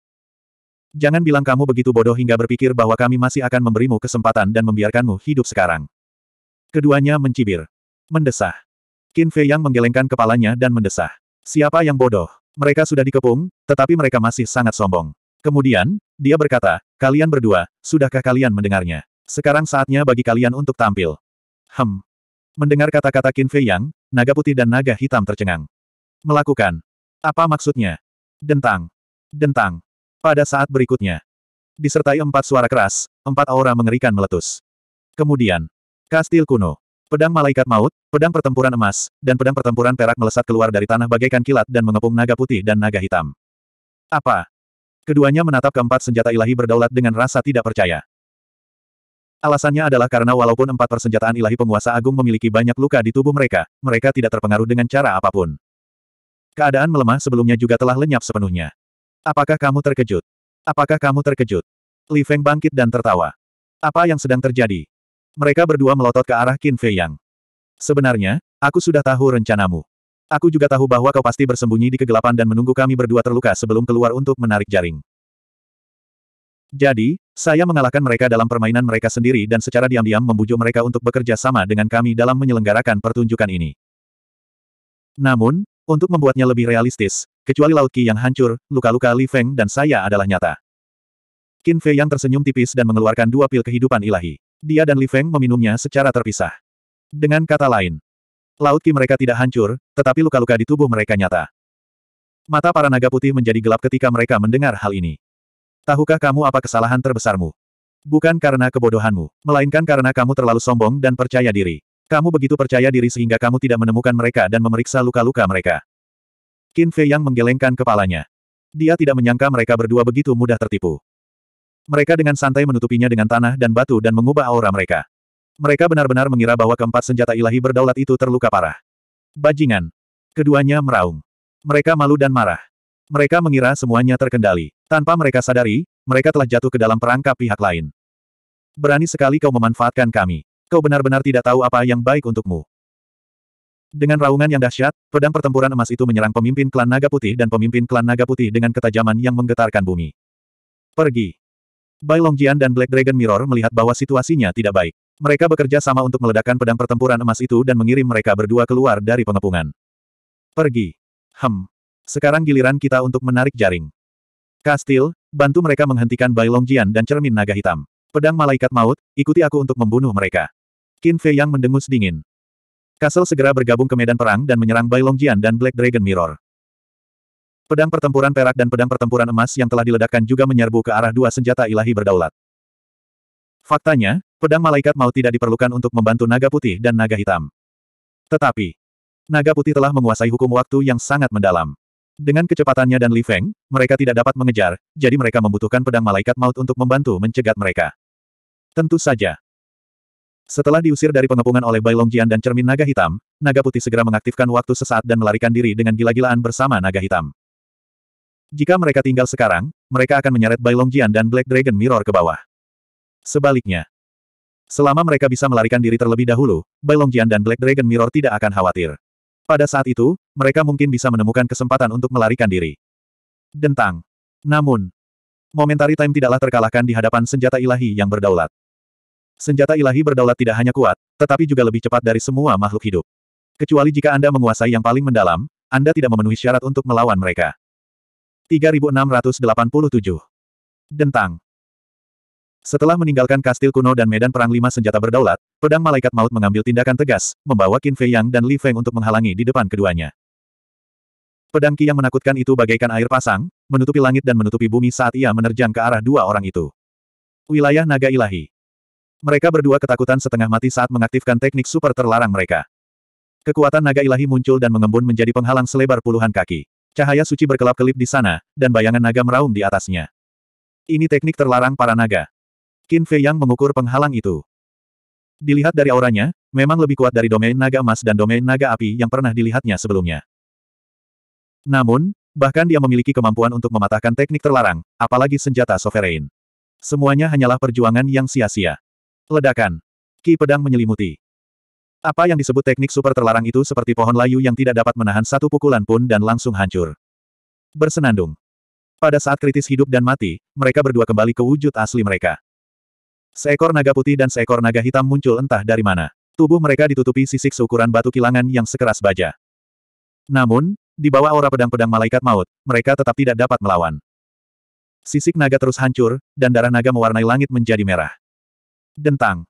Jangan bilang kamu begitu bodoh hingga berpikir bahwa kami masih akan memberimu kesempatan dan membiarkanmu hidup sekarang. Keduanya mencibir. Mendesah. Qin Fei yang menggelengkan kepalanya dan mendesah. Siapa yang bodoh? Mereka sudah dikepung, tetapi mereka masih sangat sombong. Kemudian, dia berkata, kalian berdua, sudahkah kalian mendengarnya? Sekarang saatnya bagi kalian untuk tampil. Hem. Mendengar kata-kata Qin Fei Yang, naga putih dan naga hitam tercengang. Melakukan. Apa maksudnya? Dentang. Dentang. Pada saat berikutnya. Disertai empat suara keras, empat aura mengerikan meletus. Kemudian. Kastil kuno. Pedang malaikat maut, pedang pertempuran emas, dan pedang pertempuran perak melesat keluar dari tanah bagaikan kilat dan mengepung naga putih dan naga hitam. Apa? Keduanya menatap keempat senjata ilahi berdaulat dengan rasa tidak percaya. Alasannya adalah karena walaupun empat persenjataan ilahi penguasa agung memiliki banyak luka di tubuh mereka, mereka tidak terpengaruh dengan cara apapun. Keadaan melemah sebelumnya juga telah lenyap sepenuhnya. Apakah kamu terkejut? Apakah kamu terkejut? Li Feng bangkit dan tertawa. Apa yang sedang terjadi? Mereka berdua melotot ke arah Qin Fei Yang. Sebenarnya, aku sudah tahu rencanamu. Aku juga tahu bahwa kau pasti bersembunyi di kegelapan dan menunggu kami berdua terluka sebelum keluar untuk menarik jaring. Jadi, saya mengalahkan mereka dalam permainan mereka sendiri dan secara diam-diam membujuk mereka untuk bekerja sama dengan kami dalam menyelenggarakan pertunjukan ini. Namun, untuk membuatnya lebih realistis, kecuali Laut Qi yang hancur, luka-luka Li Feng dan saya adalah nyata. Qin Fei yang tersenyum tipis dan mengeluarkan dua pil kehidupan ilahi. Dia dan Li Feng meminumnya secara terpisah. Dengan kata lain, Laut Qi mereka tidak hancur, tetapi luka-luka di tubuh mereka nyata. Mata para naga putih menjadi gelap ketika mereka mendengar hal ini. Tahukah kamu apa kesalahan terbesarmu? Bukan karena kebodohanmu, melainkan karena kamu terlalu sombong dan percaya diri. Kamu begitu percaya diri sehingga kamu tidak menemukan mereka dan memeriksa luka-luka mereka. Qin Fei yang menggelengkan kepalanya. Dia tidak menyangka mereka berdua begitu mudah tertipu. Mereka dengan santai menutupinya dengan tanah dan batu dan mengubah aura mereka. Mereka benar-benar mengira bahwa keempat senjata ilahi berdaulat itu terluka parah. Bajingan. Keduanya meraung. Mereka malu dan marah. Mereka mengira semuanya terkendali. Tanpa mereka sadari, mereka telah jatuh ke dalam perangkap pihak lain. Berani sekali kau memanfaatkan kami. Kau benar-benar tidak tahu apa yang baik untukmu. Dengan raungan yang dahsyat, pedang pertempuran emas itu menyerang pemimpin klan Naga Putih dan pemimpin klan Naga Putih dengan ketajaman yang menggetarkan bumi. Pergi. Bai Longjian dan Black Dragon Mirror melihat bahwa situasinya tidak baik. Mereka bekerja sama untuk meledakkan pedang pertempuran emas itu dan mengirim mereka berdua keluar dari pengepungan. Pergi. Hem. Sekarang giliran kita untuk menarik jaring. Kastil, bantu mereka menghentikan Bai Longjian dan cermin naga hitam. Pedang malaikat maut, ikuti aku untuk membunuh mereka. Qin Fei yang mendengus dingin. Kasel segera bergabung ke medan perang dan menyerang Bai Longjian dan Black Dragon Mirror. Pedang pertempuran perak dan pedang pertempuran emas yang telah diledakkan juga menyerbu ke arah dua senjata ilahi berdaulat. Faktanya, pedang malaikat mau tidak diperlukan untuk membantu naga putih dan naga hitam. Tetapi, naga putih telah menguasai hukum waktu yang sangat mendalam. Dengan kecepatannya dan Li Feng, mereka tidak dapat mengejar, jadi mereka membutuhkan pedang malaikat maut untuk membantu mencegat mereka. Tentu saja, setelah diusir dari pengepungan oleh Bai Longjian dan cermin naga hitam, naga putih segera mengaktifkan waktu sesaat dan melarikan diri dengan gila-gilaan bersama naga hitam. Jika mereka tinggal sekarang, mereka akan menyeret Bai Longjian dan Black Dragon Mirror ke bawah. Sebaliknya, selama mereka bisa melarikan diri terlebih dahulu, Bai Longjian dan Black Dragon Mirror tidak akan khawatir. Pada saat itu, mereka mungkin bisa menemukan kesempatan untuk melarikan diri. Dentang. Namun, momentary time tidaklah terkalahkan di hadapan senjata ilahi yang berdaulat. Senjata ilahi berdaulat tidak hanya kuat, tetapi juga lebih cepat dari semua makhluk hidup. Kecuali jika Anda menguasai yang paling mendalam, Anda tidak memenuhi syarat untuk melawan mereka. 3687 Dentang Setelah meninggalkan kastil kuno dan medan perang lima senjata berdaulat, pedang malaikat maut mengambil tindakan tegas, membawa Qin Fei Yang dan Li Feng untuk menghalangi di depan keduanya. Pedang Qi yang menakutkan itu bagaikan air pasang, menutupi langit dan menutupi bumi saat ia menerjang ke arah dua orang itu. Wilayah Naga Ilahi mereka berdua ketakutan setengah mati saat mengaktifkan teknik super terlarang mereka. Kekuatan naga ilahi muncul dan mengembun menjadi penghalang selebar puluhan kaki. Cahaya suci berkelap-kelip di sana, dan bayangan naga meraung di atasnya. Ini teknik terlarang para naga. Qin Fei Yang mengukur penghalang itu. Dilihat dari auranya, memang lebih kuat dari domain naga emas dan domain naga api yang pernah dilihatnya sebelumnya. Namun, bahkan dia memiliki kemampuan untuk mematahkan teknik terlarang, apalagi senjata sovereign. Semuanya hanyalah perjuangan yang sia-sia. Ledakan. Ki pedang menyelimuti. Apa yang disebut teknik super terlarang itu seperti pohon layu yang tidak dapat menahan satu pukulan pun dan langsung hancur. Bersenandung. Pada saat kritis hidup dan mati, mereka berdua kembali ke wujud asli mereka. Seekor naga putih dan seekor naga hitam muncul entah dari mana. Tubuh mereka ditutupi sisik seukuran batu kilangan yang sekeras baja. Namun, di bawah aura pedang-pedang malaikat maut, mereka tetap tidak dapat melawan. Sisik naga terus hancur, dan darah naga mewarnai langit menjadi merah. Dentang.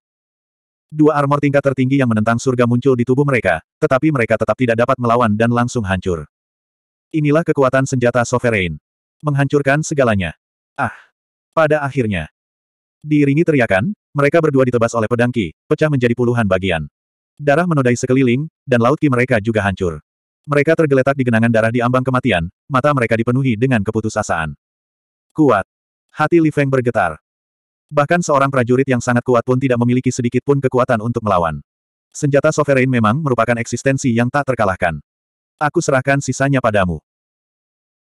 Dua armor tingkat tertinggi yang menentang surga muncul di tubuh mereka, tetapi mereka tetap tidak dapat melawan dan langsung hancur. Inilah kekuatan senjata Sovereign. Menghancurkan segalanya. Ah! Pada akhirnya. Diiringi teriakan, mereka berdua ditebas oleh pedang Ki, pecah menjadi puluhan bagian. Darah menodai sekeliling, dan laut Ki mereka juga hancur. Mereka tergeletak di genangan darah di ambang kematian, mata mereka dipenuhi dengan keputusasaan. Kuat. Hati Li Feng bergetar. Bahkan seorang prajurit yang sangat kuat pun tidak memiliki sedikit pun kekuatan untuk melawan. Senjata Sovereign memang merupakan eksistensi yang tak terkalahkan. Aku serahkan sisanya padamu.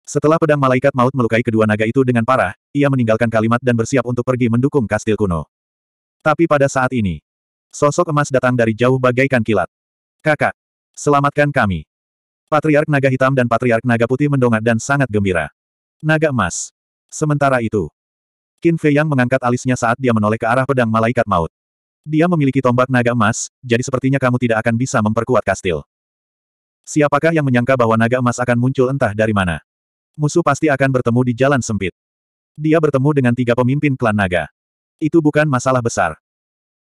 Setelah pedang malaikat maut melukai kedua naga itu dengan parah, ia meninggalkan kalimat dan bersiap untuk pergi mendukung kastil kuno. Tapi pada saat ini, sosok emas datang dari jauh bagaikan kilat. Kakak, selamatkan kami. Patriark Naga Hitam dan Patriark Naga Putih mendongak dan sangat gembira. Naga Emas. Sementara itu, Qin Fei Yang mengangkat alisnya saat dia menoleh ke arah pedang malaikat maut. Dia memiliki tombak naga emas, jadi sepertinya kamu tidak akan bisa memperkuat kastil. Siapakah yang menyangka bahwa naga emas akan muncul entah dari mana? Musuh pasti akan bertemu di jalan sempit. Dia bertemu dengan tiga pemimpin klan naga. Itu bukan masalah besar.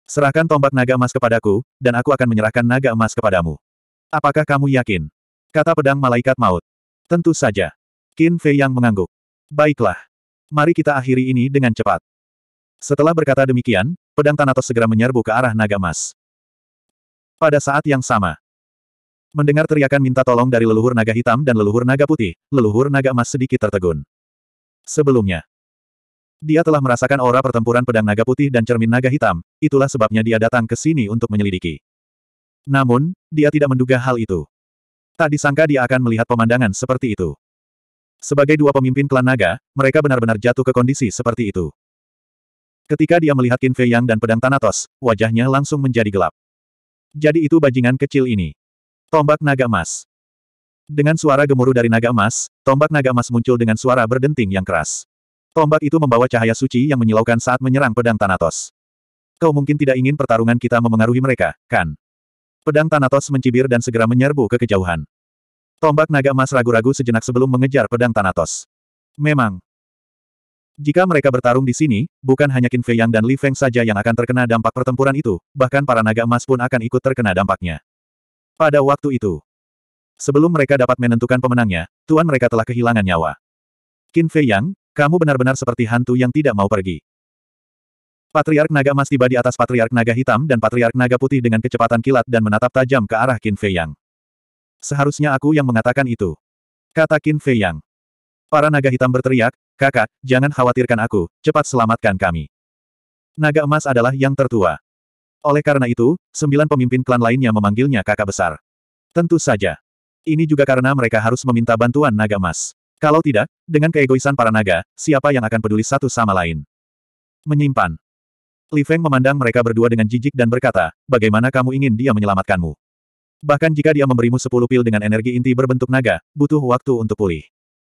Serahkan tombak naga emas kepadaku, dan aku akan menyerahkan naga emas kepadamu. Apakah kamu yakin? Kata pedang malaikat maut. Tentu saja. Qin Fei yang mengangguk. Baiklah. Mari kita akhiri ini dengan cepat. Setelah berkata demikian, pedang Thanatos segera menyerbu ke arah naga emas. Pada saat yang sama, mendengar teriakan minta tolong dari leluhur naga hitam dan leluhur naga putih, leluhur naga emas sedikit tertegun. Sebelumnya, dia telah merasakan aura pertempuran pedang naga putih dan cermin naga hitam, itulah sebabnya dia datang ke sini untuk menyelidiki. Namun, dia tidak menduga hal itu. Tak disangka dia akan melihat pemandangan seperti itu. Sebagai dua pemimpin klan naga, mereka benar-benar jatuh ke kondisi seperti itu. Ketika dia melihat Qin Fei Yang dan pedang Thanatos, wajahnya langsung menjadi gelap. Jadi itu bajingan kecil ini. Tombak naga emas. Dengan suara gemuruh dari naga emas, tombak naga emas muncul dengan suara berdenting yang keras. Tombak itu membawa cahaya suci yang menyilaukan saat menyerang pedang Thanatos. Kau mungkin tidak ingin pertarungan kita memengaruhi mereka, kan? Pedang Thanatos mencibir dan segera menyerbu ke kejauhan. Tombak naga emas ragu-ragu sejenak sebelum mengejar pedang Thanatos. Memang. Jika mereka bertarung di sini, bukan hanya Qin Fei Yang dan Li Feng saja yang akan terkena dampak pertempuran itu, bahkan para naga emas pun akan ikut terkena dampaknya. Pada waktu itu, sebelum mereka dapat menentukan pemenangnya, tuan mereka telah kehilangan nyawa. Qin Fei Yang, kamu benar-benar seperti hantu yang tidak mau pergi. Patriark Naga Emas tiba di atas Patriark Naga Hitam dan Patriark Naga Putih dengan kecepatan kilat dan menatap tajam ke arah Qin Fei Yang. Seharusnya aku yang mengatakan itu. Kata Qin Fei Yang. Para naga hitam berteriak, kakak, jangan khawatirkan aku, cepat selamatkan kami. Naga emas adalah yang tertua. Oleh karena itu, sembilan pemimpin klan lainnya memanggilnya kakak besar. Tentu saja. Ini juga karena mereka harus meminta bantuan naga emas. Kalau tidak, dengan keegoisan para naga, siapa yang akan peduli satu sama lain? Menyimpan. Li Feng memandang mereka berdua dengan jijik dan berkata, bagaimana kamu ingin dia menyelamatkanmu? Bahkan jika dia memberimu sepuluh pil dengan energi inti berbentuk naga, butuh waktu untuk pulih.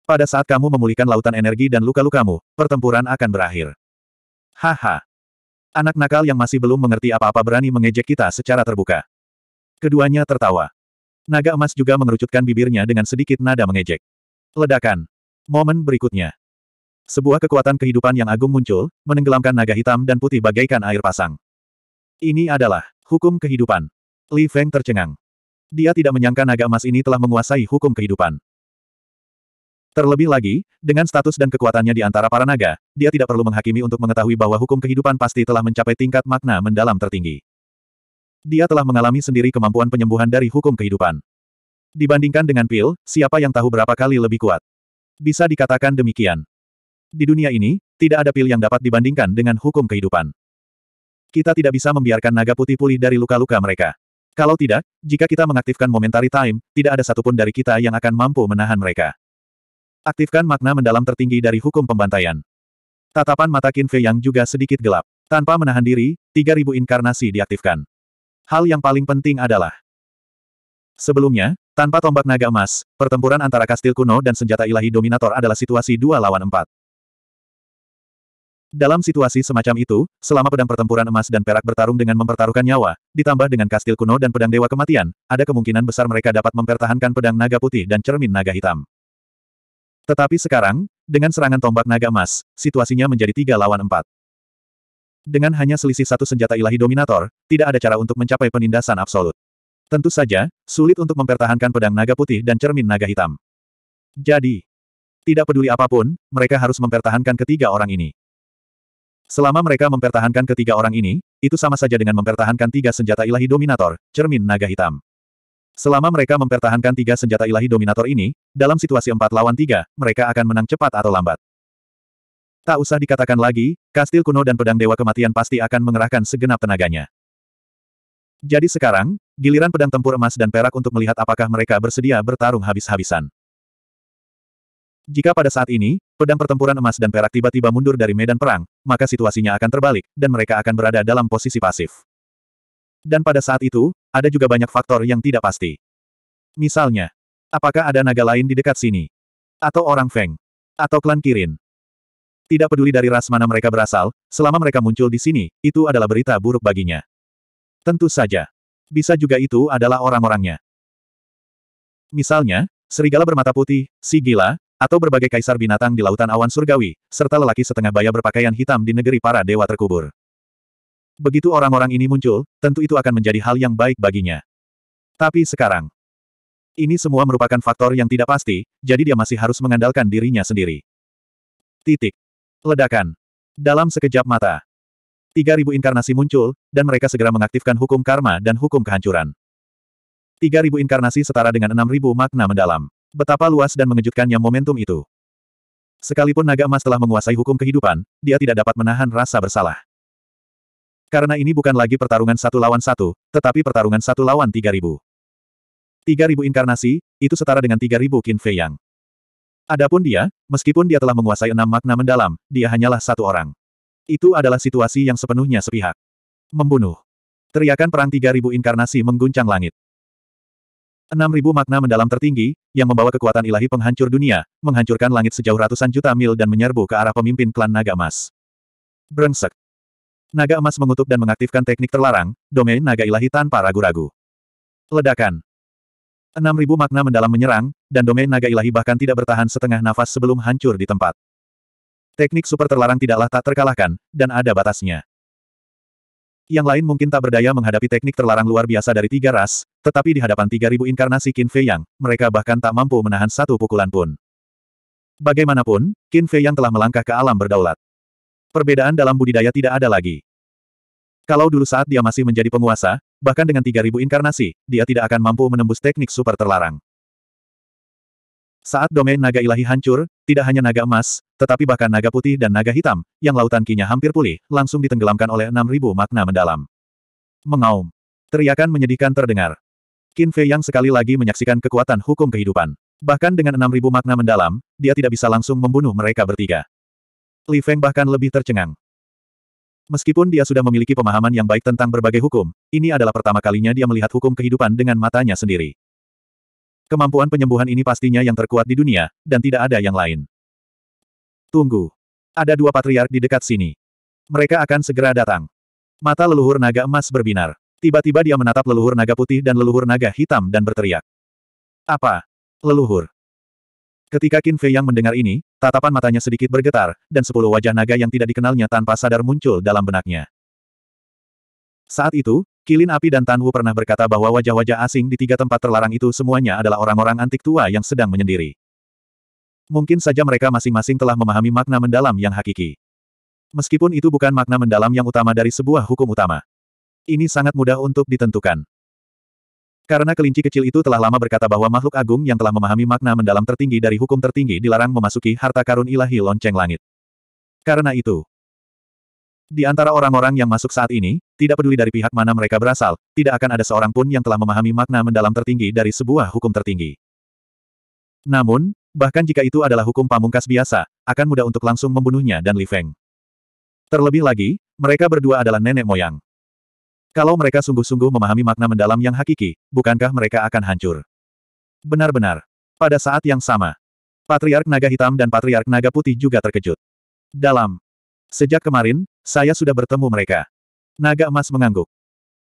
Pada saat kamu memulihkan lautan energi dan luka-lukamu, pertempuran akan berakhir. Haha. Anak nakal yang masih belum mengerti apa-apa berani mengejek kita secara terbuka. Keduanya tertawa. Naga emas juga mengerucutkan bibirnya dengan sedikit nada mengejek. Ledakan. Momen berikutnya. Sebuah kekuatan kehidupan yang agung muncul, menenggelamkan naga hitam dan putih bagaikan air pasang. Ini adalah hukum kehidupan. Li Feng tercengang. Dia tidak menyangka naga emas ini telah menguasai hukum kehidupan. Terlebih lagi, dengan status dan kekuatannya di antara para naga, dia tidak perlu menghakimi untuk mengetahui bahwa hukum kehidupan pasti telah mencapai tingkat makna mendalam tertinggi. Dia telah mengalami sendiri kemampuan penyembuhan dari hukum kehidupan. Dibandingkan dengan pil, siapa yang tahu berapa kali lebih kuat. Bisa dikatakan demikian. Di dunia ini, tidak ada pil yang dapat dibandingkan dengan hukum kehidupan. Kita tidak bisa membiarkan naga putih pulih dari luka-luka mereka. Kalau tidak, jika kita mengaktifkan momentary time, tidak ada satupun dari kita yang akan mampu menahan mereka. Aktifkan makna mendalam tertinggi dari hukum pembantaian. Tatapan mata Qin Fei yang juga sedikit gelap. Tanpa menahan diri, 3000 inkarnasi diaktifkan. Hal yang paling penting adalah Sebelumnya, tanpa tombak naga emas, pertempuran antara kastil kuno dan senjata ilahi dominator adalah situasi dua lawan empat. Dalam situasi semacam itu, selama pedang pertempuran emas dan perak bertarung dengan mempertaruhkan nyawa, ditambah dengan kastil kuno dan pedang dewa kematian, ada kemungkinan besar mereka dapat mempertahankan pedang naga putih dan cermin naga hitam. Tetapi sekarang, dengan serangan tombak naga emas, situasinya menjadi tiga lawan empat. Dengan hanya selisih satu senjata ilahi dominator, tidak ada cara untuk mencapai penindasan absolut. Tentu saja, sulit untuk mempertahankan pedang naga putih dan cermin naga hitam. Jadi, tidak peduli apapun, mereka harus mempertahankan ketiga orang ini. Selama mereka mempertahankan ketiga orang ini, itu sama saja dengan mempertahankan tiga senjata ilahi dominator, cermin naga hitam. Selama mereka mempertahankan tiga senjata ilahi dominator ini, dalam situasi empat lawan tiga, mereka akan menang cepat atau lambat. Tak usah dikatakan lagi, kastil kuno dan pedang dewa kematian pasti akan mengerahkan segenap tenaganya. Jadi sekarang, giliran pedang tempur emas dan perak untuk melihat apakah mereka bersedia bertarung habis-habisan. Jika pada saat ini, pedang pertempuran emas dan perak tiba-tiba mundur dari medan perang, maka situasinya akan terbalik, dan mereka akan berada dalam posisi pasif. Dan pada saat itu, ada juga banyak faktor yang tidak pasti. Misalnya, apakah ada naga lain di dekat sini? Atau orang Feng? Atau klan Kirin? Tidak peduli dari ras mana mereka berasal, selama mereka muncul di sini, itu adalah berita buruk baginya. Tentu saja. Bisa juga itu adalah orang-orangnya. Misalnya, serigala bermata putih, si gila, atau berbagai kaisar binatang di lautan awan surgawi, serta lelaki setengah baya berpakaian hitam di negeri para dewa terkubur. Begitu orang-orang ini muncul, tentu itu akan menjadi hal yang baik baginya. Tapi sekarang, ini semua merupakan faktor yang tidak pasti, jadi dia masih harus mengandalkan dirinya sendiri. Titik. Ledakan. Dalam sekejap mata. 3.000 inkarnasi muncul, dan mereka segera mengaktifkan hukum karma dan hukum kehancuran. 3.000 inkarnasi setara dengan 6.000 makna mendalam. Betapa luas dan mengejutkannya momentum itu. Sekalipun naga emas telah menguasai hukum kehidupan, dia tidak dapat menahan rasa bersalah. Karena ini bukan lagi pertarungan satu lawan satu, tetapi pertarungan satu lawan tiga ribu. Tiga ribu inkarnasi, itu setara dengan tiga ribu Qin Fei Yang. Adapun dia, meskipun dia telah menguasai enam makna mendalam, dia hanyalah satu orang. Itu adalah situasi yang sepenuhnya sepihak. Membunuh. Teriakan perang tiga ribu inkarnasi mengguncang langit. Enam ribu makna mendalam tertinggi, yang membawa kekuatan ilahi penghancur dunia, menghancurkan langit sejauh ratusan juta mil dan menyerbu ke arah pemimpin klan Naga Emas. Brengsek. Naga Emas mengutuk dan mengaktifkan teknik terlarang, domain Naga Ilahi tanpa ragu-ragu. Ledakan. Enam ribu makna mendalam menyerang, dan domain Naga Ilahi bahkan tidak bertahan setengah nafas sebelum hancur di tempat. Teknik super terlarang tidaklah tak terkalahkan, dan ada batasnya. Yang lain mungkin tak berdaya menghadapi teknik terlarang luar biasa dari tiga ras, tetapi di hadapan 3000 inkarnasi Qin Fei Yang, mereka bahkan tak mampu menahan satu pukulan pun. Bagaimanapun, Qin Fei Yang telah melangkah ke alam berdaulat. Perbedaan dalam budidaya tidak ada lagi. Kalau dulu saat dia masih menjadi penguasa, bahkan dengan 3000 inkarnasi, dia tidak akan mampu menembus teknik super terlarang. Saat domain naga ilahi hancur, tidak hanya naga emas, tetapi bahkan naga putih dan naga hitam, yang lautan kinya hampir pulih, langsung ditenggelamkan oleh 6.000 makna mendalam. Mengaum. Teriakan menyedihkan terdengar. Qin Fei yang sekali lagi menyaksikan kekuatan hukum kehidupan. Bahkan dengan 6.000 makna mendalam, dia tidak bisa langsung membunuh mereka bertiga. Li Feng bahkan lebih tercengang. Meskipun dia sudah memiliki pemahaman yang baik tentang berbagai hukum, ini adalah pertama kalinya dia melihat hukum kehidupan dengan matanya sendiri. Kemampuan penyembuhan ini pastinya yang terkuat di dunia, dan tidak ada yang lain. Tunggu. Ada dua patriark di dekat sini. Mereka akan segera datang. Mata leluhur naga emas berbinar. Tiba-tiba dia menatap leluhur naga putih dan leluhur naga hitam dan berteriak. Apa? Leluhur. Ketika Qin Fei yang mendengar ini, tatapan matanya sedikit bergetar, dan sepuluh wajah naga yang tidak dikenalnya tanpa sadar muncul dalam benaknya. Saat itu, Kilin Api dan Tan Wu pernah berkata bahwa wajah-wajah asing di tiga tempat terlarang itu semuanya adalah orang-orang antik tua yang sedang menyendiri. Mungkin saja mereka masing-masing telah memahami makna mendalam yang hakiki. Meskipun itu bukan makna mendalam yang utama dari sebuah hukum utama. Ini sangat mudah untuk ditentukan. Karena kelinci kecil itu telah lama berkata bahwa makhluk agung yang telah memahami makna mendalam tertinggi dari hukum tertinggi dilarang memasuki harta karun ilahi lonceng langit. Karena itu, di antara orang-orang yang masuk saat ini, tidak peduli dari pihak mana mereka berasal, tidak akan ada seorang pun yang telah memahami makna mendalam tertinggi dari sebuah hukum tertinggi. Namun, bahkan jika itu adalah hukum pamungkas biasa, akan mudah untuk langsung membunuhnya dan Li Feng. Terlebih lagi, mereka berdua adalah nenek moyang. Kalau mereka sungguh-sungguh memahami makna mendalam yang hakiki, bukankah mereka akan hancur? Benar-benar. Pada saat yang sama, Patriark Naga Hitam dan Patriark Naga Putih juga terkejut. Dalam Sejak kemarin, saya sudah bertemu mereka. Naga emas mengangguk.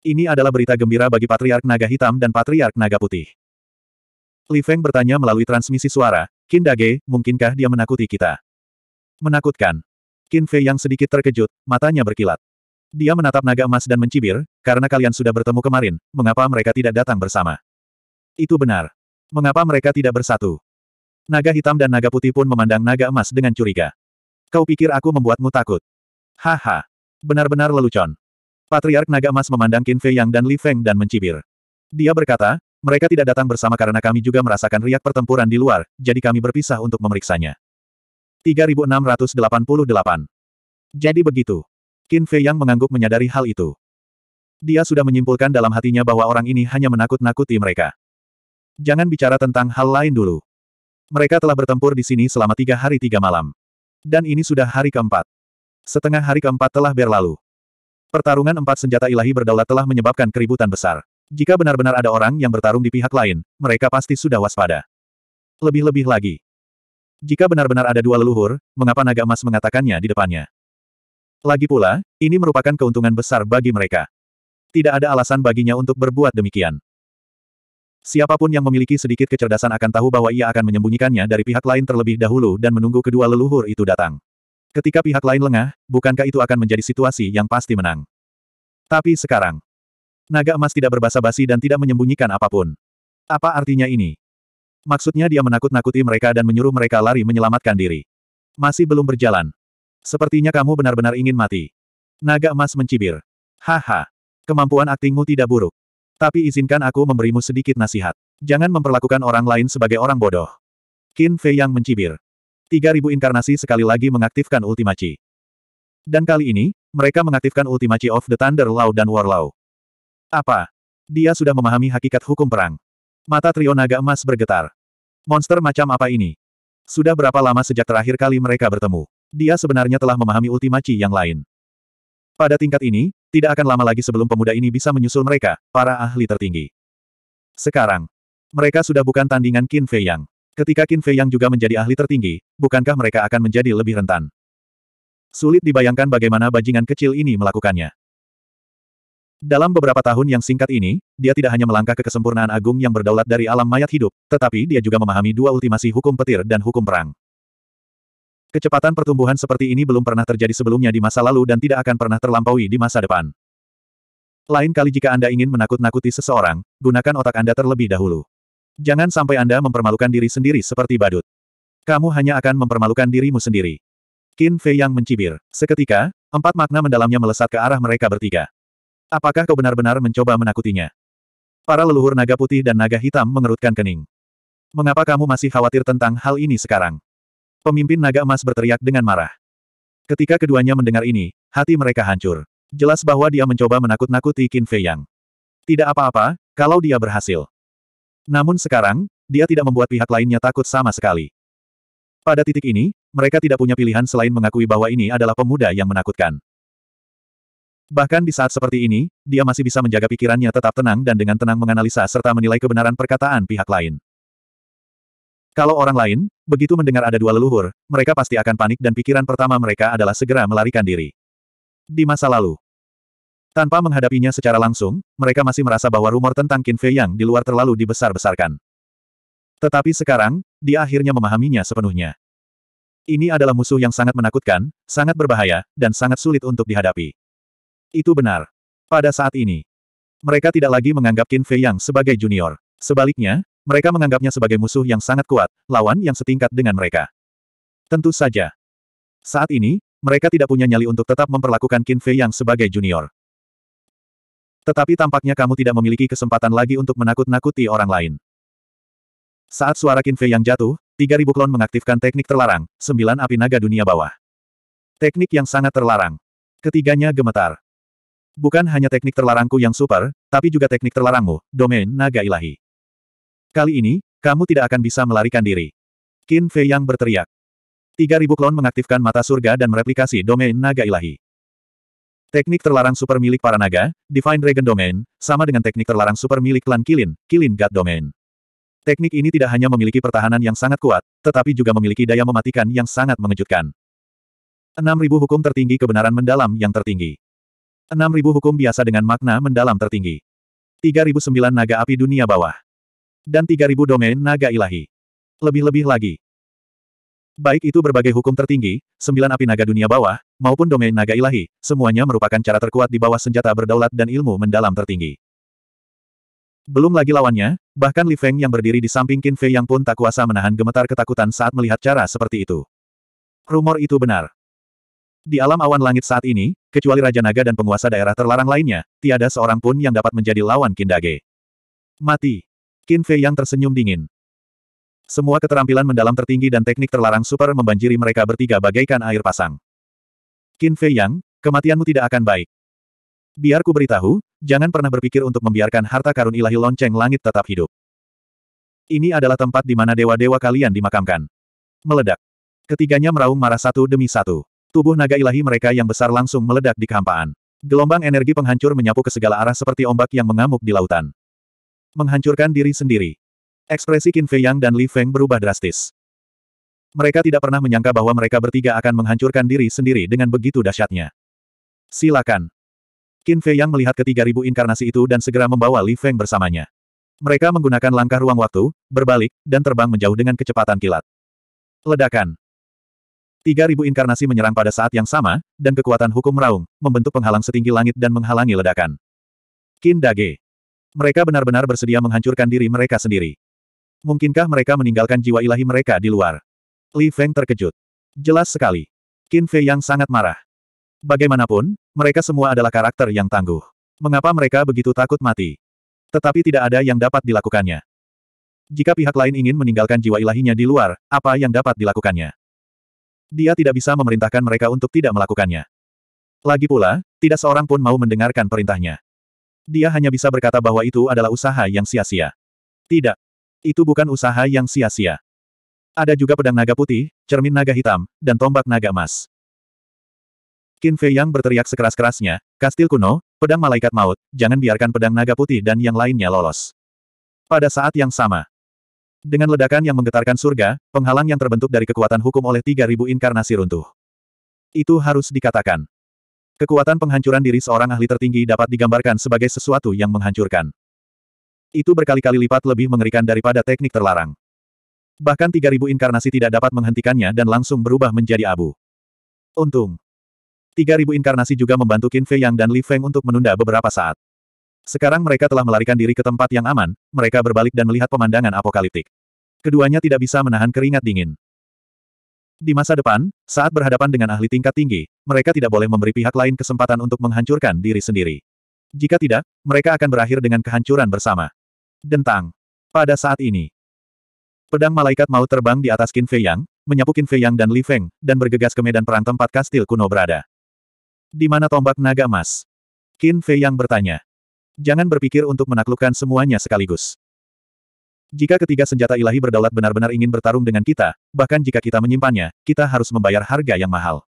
Ini adalah berita gembira bagi Patriark Naga Hitam dan Patriark Naga Putih. Li Feng bertanya melalui transmisi suara, Kindage, mungkinkah dia menakuti kita? Menakutkan. Qin Fei yang sedikit terkejut, matanya berkilat. Dia menatap naga emas dan mencibir, karena kalian sudah bertemu kemarin, mengapa mereka tidak datang bersama? Itu benar. Mengapa mereka tidak bersatu? Naga hitam dan naga putih pun memandang naga emas dengan curiga. Kau pikir aku membuatmu takut? Haha. Benar-benar lelucon. Patriark Naga Emas memandang Qin Fei Yang dan Li Feng dan mencibir. Dia berkata, mereka tidak datang bersama karena kami juga merasakan riak pertempuran di luar, jadi kami berpisah untuk memeriksanya. 3688. Jadi begitu. Qin Fei Yang mengangguk menyadari hal itu. Dia sudah menyimpulkan dalam hatinya bahwa orang ini hanya menakut-nakuti mereka. Jangan bicara tentang hal lain dulu. Mereka telah bertempur di sini selama tiga hari tiga malam. Dan ini sudah hari keempat. Setengah hari keempat telah berlalu. Pertarungan empat senjata ilahi berdaulat telah menyebabkan keributan besar. Jika benar-benar ada orang yang bertarung di pihak lain, mereka pasti sudah waspada. Lebih-lebih lagi. Jika benar-benar ada dua leluhur, mengapa naga emas mengatakannya di depannya? Lagi pula, ini merupakan keuntungan besar bagi mereka. Tidak ada alasan baginya untuk berbuat demikian. Siapapun yang memiliki sedikit kecerdasan akan tahu bahwa ia akan menyembunyikannya dari pihak lain terlebih dahulu dan menunggu kedua leluhur itu datang. Ketika pihak lain lengah, bukankah itu akan menjadi situasi yang pasti menang? Tapi sekarang, naga emas tidak berbasa-basi dan tidak menyembunyikan apapun. Apa artinya ini? Maksudnya dia menakut-nakuti mereka dan menyuruh mereka lari menyelamatkan diri. Masih belum berjalan. Sepertinya kamu benar-benar ingin mati. Naga emas mencibir. Haha. Kemampuan aktingmu tidak buruk. Tapi izinkan aku memberimu sedikit nasihat. Jangan memperlakukan orang lain sebagai orang bodoh. Qin Fei yang mencibir. 3000 inkarnasi sekali lagi mengaktifkan Ultimaci. Dan kali ini, mereka mengaktifkan Ultimaci of the Thunder Law dan War Lao. Apa? Dia sudah memahami hakikat hukum perang. Mata trio naga emas bergetar. Monster macam apa ini? Sudah berapa lama sejak terakhir kali mereka bertemu? Dia sebenarnya telah memahami Ultimaci yang lain. Pada tingkat ini, tidak akan lama lagi sebelum pemuda ini bisa menyusul mereka, para ahli tertinggi. Sekarang, mereka sudah bukan tandingan Qin Fei Yang. Ketika Qin Fei Yang juga menjadi ahli tertinggi, bukankah mereka akan menjadi lebih rentan? Sulit dibayangkan bagaimana bajingan kecil ini melakukannya. Dalam beberapa tahun yang singkat ini, dia tidak hanya melangkah ke kesempurnaan agung yang berdaulat dari alam mayat hidup, tetapi dia juga memahami dua ultimasi hukum petir dan hukum perang. Kecepatan pertumbuhan seperti ini belum pernah terjadi sebelumnya di masa lalu dan tidak akan pernah terlampaui di masa depan. Lain kali jika Anda ingin menakut-nakuti seseorang, gunakan otak Anda terlebih dahulu. Jangan sampai Anda mempermalukan diri sendiri seperti badut. Kamu hanya akan mempermalukan dirimu sendiri. Qin Fei yang mencibir. Seketika, empat makna mendalamnya melesat ke arah mereka bertiga. Apakah kau benar-benar mencoba menakutinya? Para leluhur naga putih dan naga hitam mengerutkan kening. Mengapa kamu masih khawatir tentang hal ini sekarang? Pemimpin naga emas berteriak dengan marah. Ketika keduanya mendengar ini, hati mereka hancur. Jelas bahwa dia mencoba menakut-nakuti Qin Fei Yang. Tidak apa-apa, kalau dia berhasil. Namun sekarang, dia tidak membuat pihak lainnya takut sama sekali. Pada titik ini, mereka tidak punya pilihan selain mengakui bahwa ini adalah pemuda yang menakutkan. Bahkan di saat seperti ini, dia masih bisa menjaga pikirannya tetap tenang dan dengan tenang menganalisa serta menilai kebenaran perkataan pihak lain. Kalau orang lain, begitu mendengar ada dua leluhur, mereka pasti akan panik dan pikiran pertama mereka adalah segera melarikan diri. Di masa lalu, tanpa menghadapinya secara langsung, mereka masih merasa bahwa rumor tentang Qin Fei yang di luar terlalu dibesar-besarkan. Tetapi sekarang, dia akhirnya memahaminya sepenuhnya. Ini adalah musuh yang sangat menakutkan, sangat berbahaya, dan sangat sulit untuk dihadapi. Itu benar. Pada saat ini, mereka tidak lagi menganggap Qin Fei Yang sebagai junior. Sebaliknya, mereka menganggapnya sebagai musuh yang sangat kuat, lawan yang setingkat dengan mereka. Tentu saja. Saat ini, mereka tidak punya nyali untuk tetap memperlakukan Qin Fei Yang sebagai junior. Tetapi tampaknya kamu tidak memiliki kesempatan lagi untuk menakut-nakuti orang lain. Saat suara Qin Fei Yang jatuh, 3000 klon mengaktifkan teknik terlarang, 9 api naga dunia bawah. Teknik yang sangat terlarang. Ketiganya gemetar. Bukan hanya teknik terlarangku yang super, tapi juga teknik terlarangmu, domain naga ilahi. Kali ini, kamu tidak akan bisa melarikan diri. Qin Fei Yang berteriak. 3000 klon mengaktifkan mata surga dan mereplikasi domain naga ilahi. Teknik terlarang super milik para naga, Divine Dragon Domain, sama dengan teknik terlarang super milik klan Kilin, Kilin God Domain. Teknik ini tidak hanya memiliki pertahanan yang sangat kuat, tetapi juga memiliki daya mematikan yang sangat mengejutkan. 6000 hukum tertinggi kebenaran mendalam yang tertinggi. 6000 hukum biasa dengan makna mendalam tertinggi. 3009 naga api dunia bawah. Dan 3000 domain naga ilahi. Lebih-lebih lagi. Baik itu berbagai hukum tertinggi, sembilan api naga dunia bawah, maupun domain naga ilahi, semuanya merupakan cara terkuat di bawah senjata berdaulat dan ilmu mendalam tertinggi. Belum lagi lawannya, bahkan Li Feng yang berdiri di samping Qin Fei yang pun tak kuasa menahan gemetar ketakutan saat melihat cara seperti itu. Rumor itu benar. Di alam awan langit saat ini, kecuali Raja Naga dan penguasa daerah terlarang lainnya, tiada seorang pun yang dapat menjadi lawan Kindage. Mati. Qin Fei yang tersenyum dingin. Semua keterampilan mendalam tertinggi dan teknik terlarang super membanjiri mereka bertiga bagaikan air pasang. Qin Fei Yang, kematianmu tidak akan baik. Biar ku beritahu, jangan pernah berpikir untuk membiarkan harta karun ilahi lonceng langit tetap hidup. Ini adalah tempat di mana dewa-dewa kalian dimakamkan. Meledak. Ketiganya meraung marah satu demi satu. Tubuh naga ilahi mereka yang besar langsung meledak di kehampaan. Gelombang energi penghancur menyapu ke segala arah seperti ombak yang mengamuk di lautan. Menghancurkan diri sendiri. Ekspresi Qin Fei Yang dan Li Feng berubah drastis. Mereka tidak pernah menyangka bahwa mereka bertiga akan menghancurkan diri sendiri dengan begitu dahsyatnya. Silakan. Qin Fei Yang melihat ketiga ribu inkarnasi itu dan segera membawa Li Feng bersamanya. Mereka menggunakan langkah ruang waktu, berbalik, dan terbang menjauh dengan kecepatan kilat. Ledakan. Tiga ribu inkarnasi menyerang pada saat yang sama, dan kekuatan hukum meraung, membentuk penghalang setinggi langit dan menghalangi ledakan. Qin Dage. Mereka benar-benar bersedia menghancurkan diri mereka sendiri. Mungkinkah mereka meninggalkan jiwa ilahi mereka di luar? Li Feng terkejut. Jelas sekali. Qin Fei yang sangat marah. Bagaimanapun, mereka semua adalah karakter yang tangguh. Mengapa mereka begitu takut mati? Tetapi tidak ada yang dapat dilakukannya. Jika pihak lain ingin meninggalkan jiwa ilahinya di luar, apa yang dapat dilakukannya? Dia tidak bisa memerintahkan mereka untuk tidak melakukannya. Lagi pula, tidak seorang pun mau mendengarkan perintahnya. Dia hanya bisa berkata bahwa itu adalah usaha yang sia-sia. Tidak. Itu bukan usaha yang sia-sia. Ada juga pedang naga putih, cermin naga hitam, dan tombak naga emas. Qin Fei Yang berteriak sekeras-kerasnya, kastil kuno, pedang malaikat maut, jangan biarkan pedang naga putih dan yang lainnya lolos. Pada saat yang sama, dengan ledakan yang menggetarkan surga, penghalang yang terbentuk dari kekuatan hukum oleh 3000 inkarnasi runtuh. Itu harus dikatakan. Kekuatan penghancuran diri seorang ahli tertinggi dapat digambarkan sebagai sesuatu yang menghancurkan. Itu berkali-kali lipat lebih mengerikan daripada teknik terlarang. Bahkan 3000 inkarnasi tidak dapat menghentikannya dan langsung berubah menjadi abu. Untung. 3000 inkarnasi juga membantu Qin Fei Yang dan Li Feng untuk menunda beberapa saat. Sekarang mereka telah melarikan diri ke tempat yang aman, mereka berbalik dan melihat pemandangan apokaliptik. Keduanya tidak bisa menahan keringat dingin. Di masa depan, saat berhadapan dengan ahli tingkat tinggi, mereka tidak boleh memberi pihak lain kesempatan untuk menghancurkan diri sendiri. Jika tidak, mereka akan berakhir dengan kehancuran bersama. Dentang. Pada saat ini, pedang malaikat maut terbang di atas Qin Fei Yang, menyapu Qin Fei Yang dan Li Feng, dan bergegas ke medan perang tempat kastil kuno berada. Di mana tombak naga emas? Qin Fei Yang bertanya. Jangan berpikir untuk menaklukkan semuanya sekaligus. Jika ketiga senjata ilahi berdaulat benar-benar ingin bertarung dengan kita, bahkan jika kita menyimpannya, kita harus membayar harga yang mahal.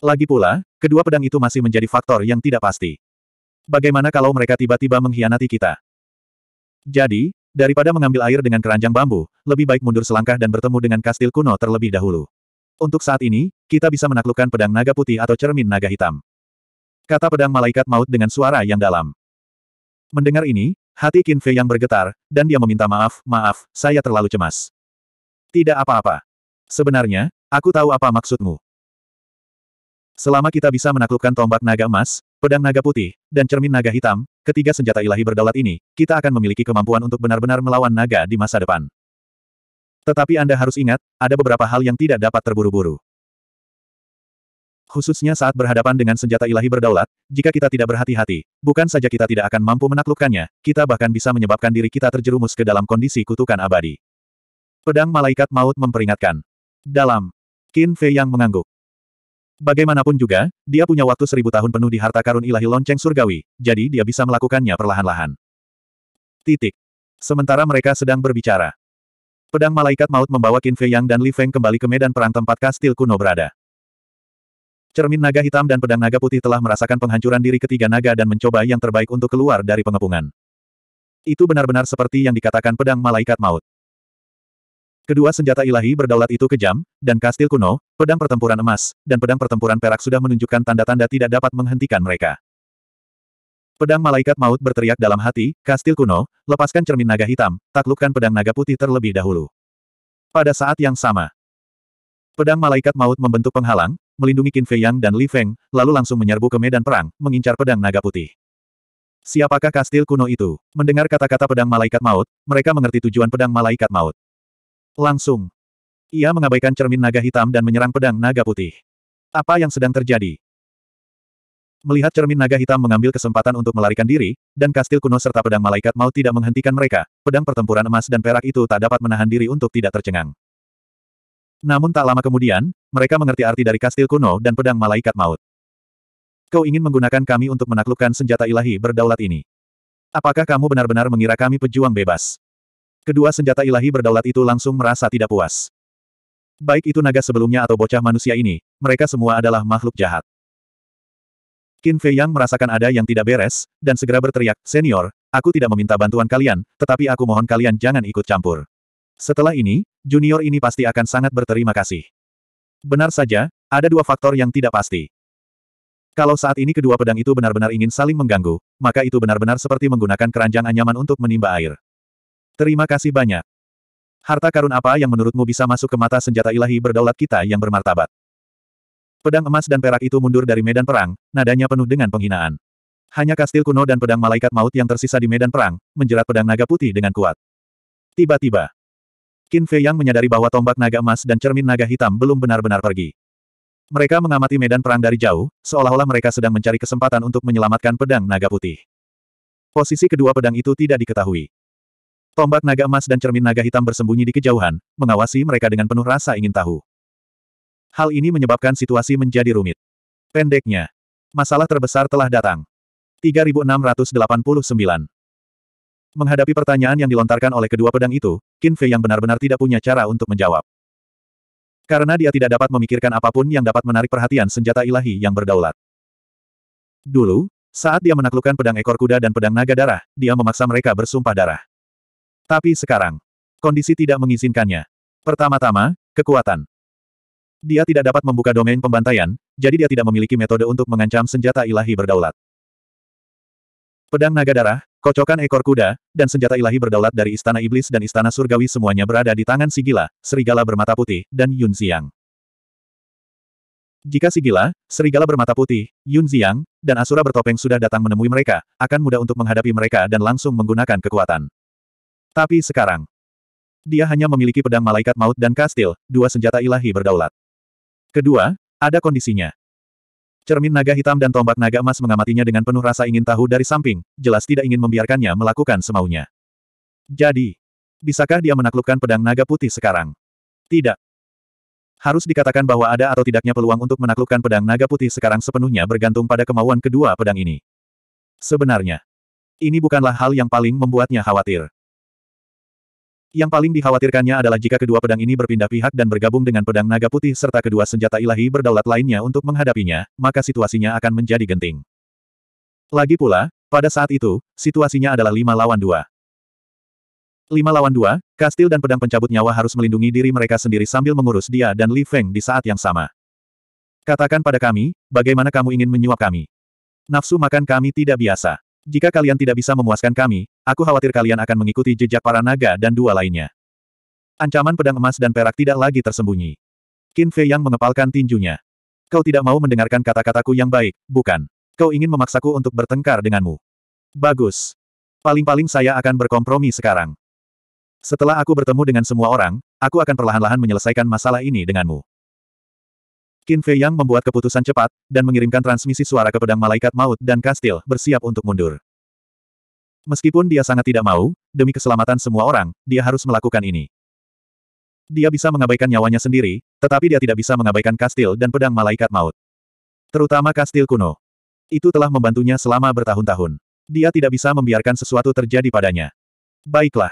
Lagi pula, kedua pedang itu masih menjadi faktor yang tidak pasti. Bagaimana kalau mereka tiba-tiba mengkhianati kita? Jadi, daripada mengambil air dengan keranjang bambu, lebih baik mundur selangkah dan bertemu dengan kastil kuno terlebih dahulu. Untuk saat ini, kita bisa menaklukkan pedang naga putih atau cermin naga hitam. Kata pedang malaikat maut dengan suara yang dalam. Mendengar ini, Hati Qin Fei yang bergetar, dan dia meminta maaf, maaf, saya terlalu cemas. Tidak apa-apa. Sebenarnya, aku tahu apa maksudmu. Selama kita bisa menaklukkan tombak naga emas, pedang naga putih, dan cermin naga hitam, ketiga senjata ilahi berdaulat ini, kita akan memiliki kemampuan untuk benar-benar melawan naga di masa depan. Tetapi Anda harus ingat, ada beberapa hal yang tidak dapat terburu-buru khususnya saat berhadapan dengan senjata ilahi berdaulat, jika kita tidak berhati-hati, bukan saja kita tidak akan mampu menaklukkannya, kita bahkan bisa menyebabkan diri kita terjerumus ke dalam kondisi kutukan abadi. Pedang Malaikat Maut memperingatkan. Dalam. Qin Fei yang mengangguk. Bagaimanapun juga, dia punya waktu seribu tahun penuh di harta karun ilahi lonceng surgawi, jadi dia bisa melakukannya perlahan-lahan. Titik. Sementara mereka sedang berbicara. Pedang Malaikat Maut membawa Qin Fei Yang dan Li Feng kembali ke medan perang tempat kastil kuno berada. Cermin naga hitam dan pedang naga putih telah merasakan penghancuran diri ketiga naga dan mencoba yang terbaik untuk keluar dari pengepungan. Itu benar-benar seperti yang dikatakan pedang malaikat maut. Kedua senjata ilahi berdaulat itu kejam, dan kastil kuno, pedang pertempuran emas, dan pedang pertempuran perak sudah menunjukkan tanda-tanda tidak dapat menghentikan mereka. Pedang malaikat maut berteriak dalam hati, kastil kuno, lepaskan cermin naga hitam, taklukkan pedang naga putih terlebih dahulu. Pada saat yang sama, pedang malaikat maut membentuk penghalang, melindungi Qin Fei Yang dan Li Feng, lalu langsung menyerbu ke medan perang, mengincar pedang naga putih. Siapakah kastil kuno itu? Mendengar kata-kata pedang malaikat maut, mereka mengerti tujuan pedang malaikat maut. Langsung. Ia mengabaikan cermin naga hitam dan menyerang pedang naga putih. Apa yang sedang terjadi? Melihat cermin naga hitam mengambil kesempatan untuk melarikan diri, dan kastil kuno serta pedang malaikat maut tidak menghentikan mereka, pedang pertempuran emas dan perak itu tak dapat menahan diri untuk tidak tercengang. Namun tak lama kemudian, mereka mengerti arti dari kastil kuno dan pedang malaikat maut. Kau ingin menggunakan kami untuk menaklukkan senjata ilahi berdaulat ini. Apakah kamu benar-benar mengira kami pejuang bebas? Kedua senjata ilahi berdaulat itu langsung merasa tidak puas. Baik itu naga sebelumnya atau bocah manusia ini, mereka semua adalah makhluk jahat. Qin Fei Yang merasakan ada yang tidak beres, dan segera berteriak, Senior, aku tidak meminta bantuan kalian, tetapi aku mohon kalian jangan ikut campur. Setelah ini, junior ini pasti akan sangat berterima kasih. Benar saja, ada dua faktor yang tidak pasti. Kalau saat ini kedua pedang itu benar-benar ingin saling mengganggu, maka itu benar-benar seperti menggunakan keranjang anyaman untuk menimba air. Terima kasih banyak. Harta karun apa yang menurutmu bisa masuk ke mata senjata ilahi berdaulat kita yang bermartabat? Pedang emas dan perak itu mundur dari medan perang, nadanya penuh dengan penghinaan. Hanya kastil kuno dan pedang malaikat maut yang tersisa di medan perang, menjerat pedang naga putih dengan kuat. Tiba-tiba, Qin Fei Yang menyadari bahwa tombak naga emas dan cermin naga hitam belum benar-benar pergi. Mereka mengamati medan perang dari jauh, seolah-olah mereka sedang mencari kesempatan untuk menyelamatkan pedang naga putih. Posisi kedua pedang itu tidak diketahui. Tombak naga emas dan cermin naga hitam bersembunyi di kejauhan, mengawasi mereka dengan penuh rasa ingin tahu. Hal ini menyebabkan situasi menjadi rumit. Pendeknya, masalah terbesar telah datang. 3689 Menghadapi pertanyaan yang dilontarkan oleh kedua pedang itu, Qin Fei yang benar-benar tidak punya cara untuk menjawab. Karena dia tidak dapat memikirkan apapun yang dapat menarik perhatian senjata ilahi yang berdaulat. Dulu, saat dia menaklukkan pedang ekor kuda dan pedang naga darah, dia memaksa mereka bersumpah darah. Tapi sekarang, kondisi tidak mengizinkannya. Pertama-tama, kekuatan. Dia tidak dapat membuka domain pembantaian, jadi dia tidak memiliki metode untuk mengancam senjata ilahi berdaulat. Pedang naga darah, Kocokan ekor kuda, dan senjata ilahi berdaulat dari Istana Iblis dan Istana Surgawi semuanya berada di tangan Sigila, Serigala Bermata Putih, dan Yun Xiang. Jika Sigila, Serigala Bermata Putih, Yun Xiang, dan Asura bertopeng sudah datang menemui mereka, akan mudah untuk menghadapi mereka dan langsung menggunakan kekuatan. Tapi sekarang, dia hanya memiliki pedang malaikat maut dan kastil, dua senjata ilahi berdaulat. Kedua, ada kondisinya. Cermin naga hitam dan tombak naga emas mengamatinya dengan penuh rasa ingin tahu dari samping, jelas tidak ingin membiarkannya melakukan semaunya. Jadi, bisakah dia menaklukkan pedang naga putih sekarang? Tidak. Harus dikatakan bahwa ada atau tidaknya peluang untuk menaklukkan pedang naga putih sekarang sepenuhnya bergantung pada kemauan kedua pedang ini. Sebenarnya, ini bukanlah hal yang paling membuatnya khawatir. Yang paling dikhawatirkannya adalah jika kedua pedang ini berpindah pihak dan bergabung dengan pedang naga putih serta kedua senjata ilahi berdaulat lainnya untuk menghadapinya, maka situasinya akan menjadi genting. Lagi pula, pada saat itu, situasinya adalah lima lawan dua. Lima lawan dua, kastil dan pedang pencabut nyawa harus melindungi diri mereka sendiri sambil mengurus dia dan Li Feng di saat yang sama. Katakan pada kami, bagaimana kamu ingin menyuap kami? Nafsu makan kami tidak biasa. Jika kalian tidak bisa memuaskan kami, aku khawatir kalian akan mengikuti jejak para naga dan dua lainnya. Ancaman pedang emas dan perak tidak lagi tersembunyi. Qin Fei yang mengepalkan tinjunya. Kau tidak mau mendengarkan kata-kataku yang baik, bukan? Kau ingin memaksaku untuk bertengkar denganmu. Bagus. Paling-paling saya akan berkompromi sekarang. Setelah aku bertemu dengan semua orang, aku akan perlahan-lahan menyelesaikan masalah ini denganmu. Qin Fei Yang membuat keputusan cepat, dan mengirimkan transmisi suara ke pedang malaikat maut dan kastil, bersiap untuk mundur. Meskipun dia sangat tidak mau, demi keselamatan semua orang, dia harus melakukan ini. Dia bisa mengabaikan nyawanya sendiri, tetapi dia tidak bisa mengabaikan kastil dan pedang malaikat maut. Terutama kastil kuno. Itu telah membantunya selama bertahun-tahun. Dia tidak bisa membiarkan sesuatu terjadi padanya. Baiklah.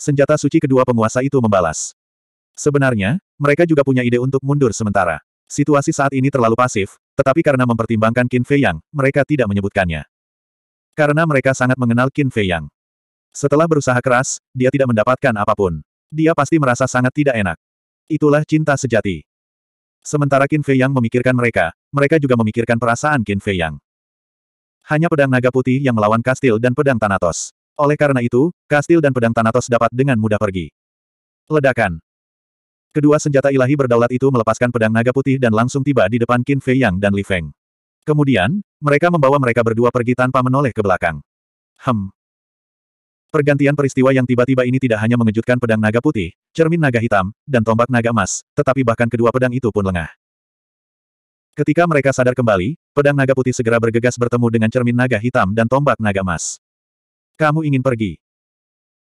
Senjata suci kedua penguasa itu membalas. Sebenarnya, mereka juga punya ide untuk mundur sementara. Situasi saat ini terlalu pasif, tetapi karena mempertimbangkan Qin Fei Yang, mereka tidak menyebutkannya. Karena mereka sangat mengenal Qin Fei Yang. Setelah berusaha keras, dia tidak mendapatkan apapun. Dia pasti merasa sangat tidak enak. Itulah cinta sejati. Sementara Qin Fei Yang memikirkan mereka, mereka juga memikirkan perasaan Qin Fei Yang. Hanya pedang naga putih yang melawan kastil dan pedang Thanatos. Oleh karena itu, kastil dan pedang Thanatos dapat dengan mudah pergi. Ledakan. Kedua senjata ilahi berdaulat itu melepaskan pedang naga putih dan langsung tiba di depan Qin Fei Yang dan Li Feng. Kemudian, mereka membawa mereka berdua pergi tanpa menoleh ke belakang. Hem. Pergantian peristiwa yang tiba-tiba ini tidak hanya mengejutkan pedang naga putih, cermin naga hitam, dan tombak naga emas, tetapi bahkan kedua pedang itu pun lengah. Ketika mereka sadar kembali, pedang naga putih segera bergegas bertemu dengan cermin naga hitam dan tombak naga emas. Kamu ingin pergi?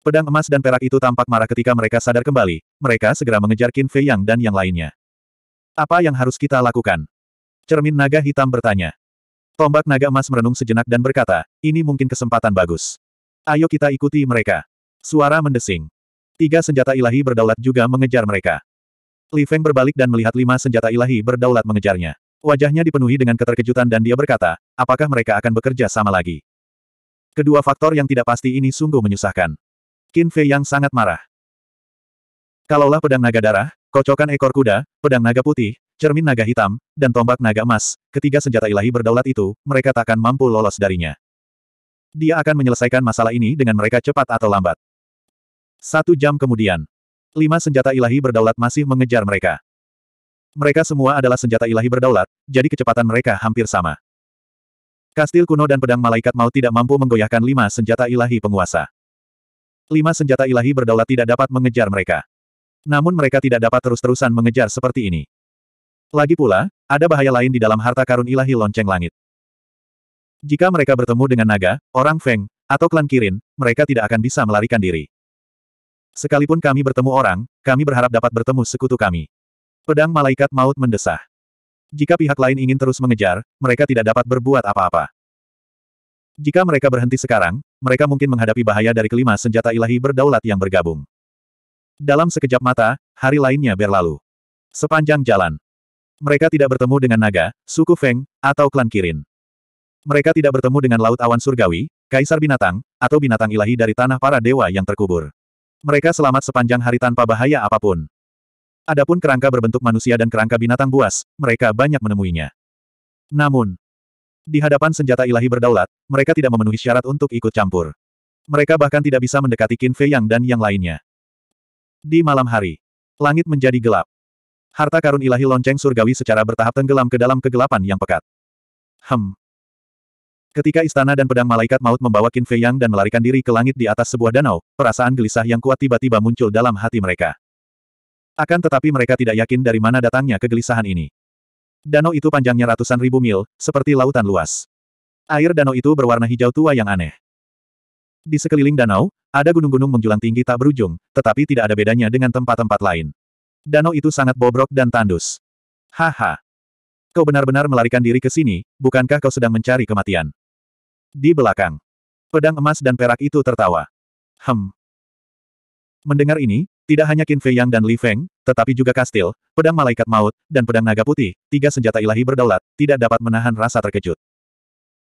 Pedang emas dan perak itu tampak marah ketika mereka sadar kembali, mereka segera mengejar Qin Fei Yang dan yang lainnya. Apa yang harus kita lakukan? Cermin naga hitam bertanya. Tombak naga emas merenung sejenak dan berkata, ini mungkin kesempatan bagus. Ayo kita ikuti mereka. Suara mendesing. Tiga senjata ilahi berdaulat juga mengejar mereka. Li Feng berbalik dan melihat lima senjata ilahi berdaulat mengejarnya. Wajahnya dipenuhi dengan keterkejutan dan dia berkata, apakah mereka akan bekerja sama lagi? Kedua faktor yang tidak pasti ini sungguh menyusahkan. Qin Fei yang sangat marah. Kalaulah pedang naga darah, kocokan ekor kuda, pedang naga putih, cermin naga hitam, dan tombak naga emas, ketiga senjata ilahi berdaulat itu, mereka takkan mampu lolos darinya. Dia akan menyelesaikan masalah ini dengan mereka cepat atau lambat. Satu jam kemudian, lima senjata ilahi berdaulat masih mengejar mereka. Mereka semua adalah senjata ilahi berdaulat, jadi kecepatan mereka hampir sama. Kastil kuno dan pedang malaikat maut tidak mampu menggoyahkan lima senjata ilahi penguasa. Lima senjata ilahi berdaulat tidak dapat mengejar mereka. Namun mereka tidak dapat terus-terusan mengejar seperti ini. Lagi pula, ada bahaya lain di dalam harta karun ilahi lonceng langit. Jika mereka bertemu dengan naga, orang Feng, atau klan Kirin, mereka tidak akan bisa melarikan diri. Sekalipun kami bertemu orang, kami berharap dapat bertemu sekutu kami. Pedang malaikat maut mendesah. Jika pihak lain ingin terus mengejar, mereka tidak dapat berbuat apa-apa. Jika mereka berhenti sekarang, mereka mungkin menghadapi bahaya dari kelima senjata ilahi berdaulat yang bergabung. Dalam sekejap mata, hari lainnya berlalu. Sepanjang jalan, mereka tidak bertemu dengan naga, suku Feng, atau klan Kirin. Mereka tidak bertemu dengan Laut Awan Surgawi, Kaisar Binatang, atau binatang ilahi dari tanah para dewa yang terkubur. Mereka selamat sepanjang hari tanpa bahaya apapun. Adapun kerangka berbentuk manusia dan kerangka binatang buas, mereka banyak menemuinya. Namun, di hadapan senjata ilahi berdaulat, mereka tidak memenuhi syarat untuk ikut campur. Mereka bahkan tidak bisa mendekati Qin Fei Yang dan yang lainnya. Di malam hari, langit menjadi gelap. Harta karun ilahi lonceng surgawi secara bertahap tenggelam ke dalam kegelapan yang pekat. Hem. Ketika istana dan pedang malaikat maut membawa Qin Fei Yang dan melarikan diri ke langit di atas sebuah danau, perasaan gelisah yang kuat tiba-tiba muncul dalam hati mereka. Akan tetapi mereka tidak yakin dari mana datangnya kegelisahan ini. Danau itu panjangnya ratusan ribu mil, seperti lautan luas. Air danau itu berwarna hijau tua yang aneh. Di sekeliling danau, ada gunung-gunung menjulang tinggi tak berujung, tetapi tidak ada bedanya dengan tempat-tempat lain. Danau itu sangat bobrok dan tandus. Haha. Kau benar-benar melarikan diri ke sini, bukankah kau sedang mencari kematian? Di belakang. Pedang emas dan perak itu tertawa. Hem. Mendengar ini, tidak hanya Qin Fei Yang dan Li Feng, tetapi juga kastil, pedang malaikat maut, dan pedang naga putih, tiga senjata ilahi berdaulat, tidak dapat menahan rasa terkejut.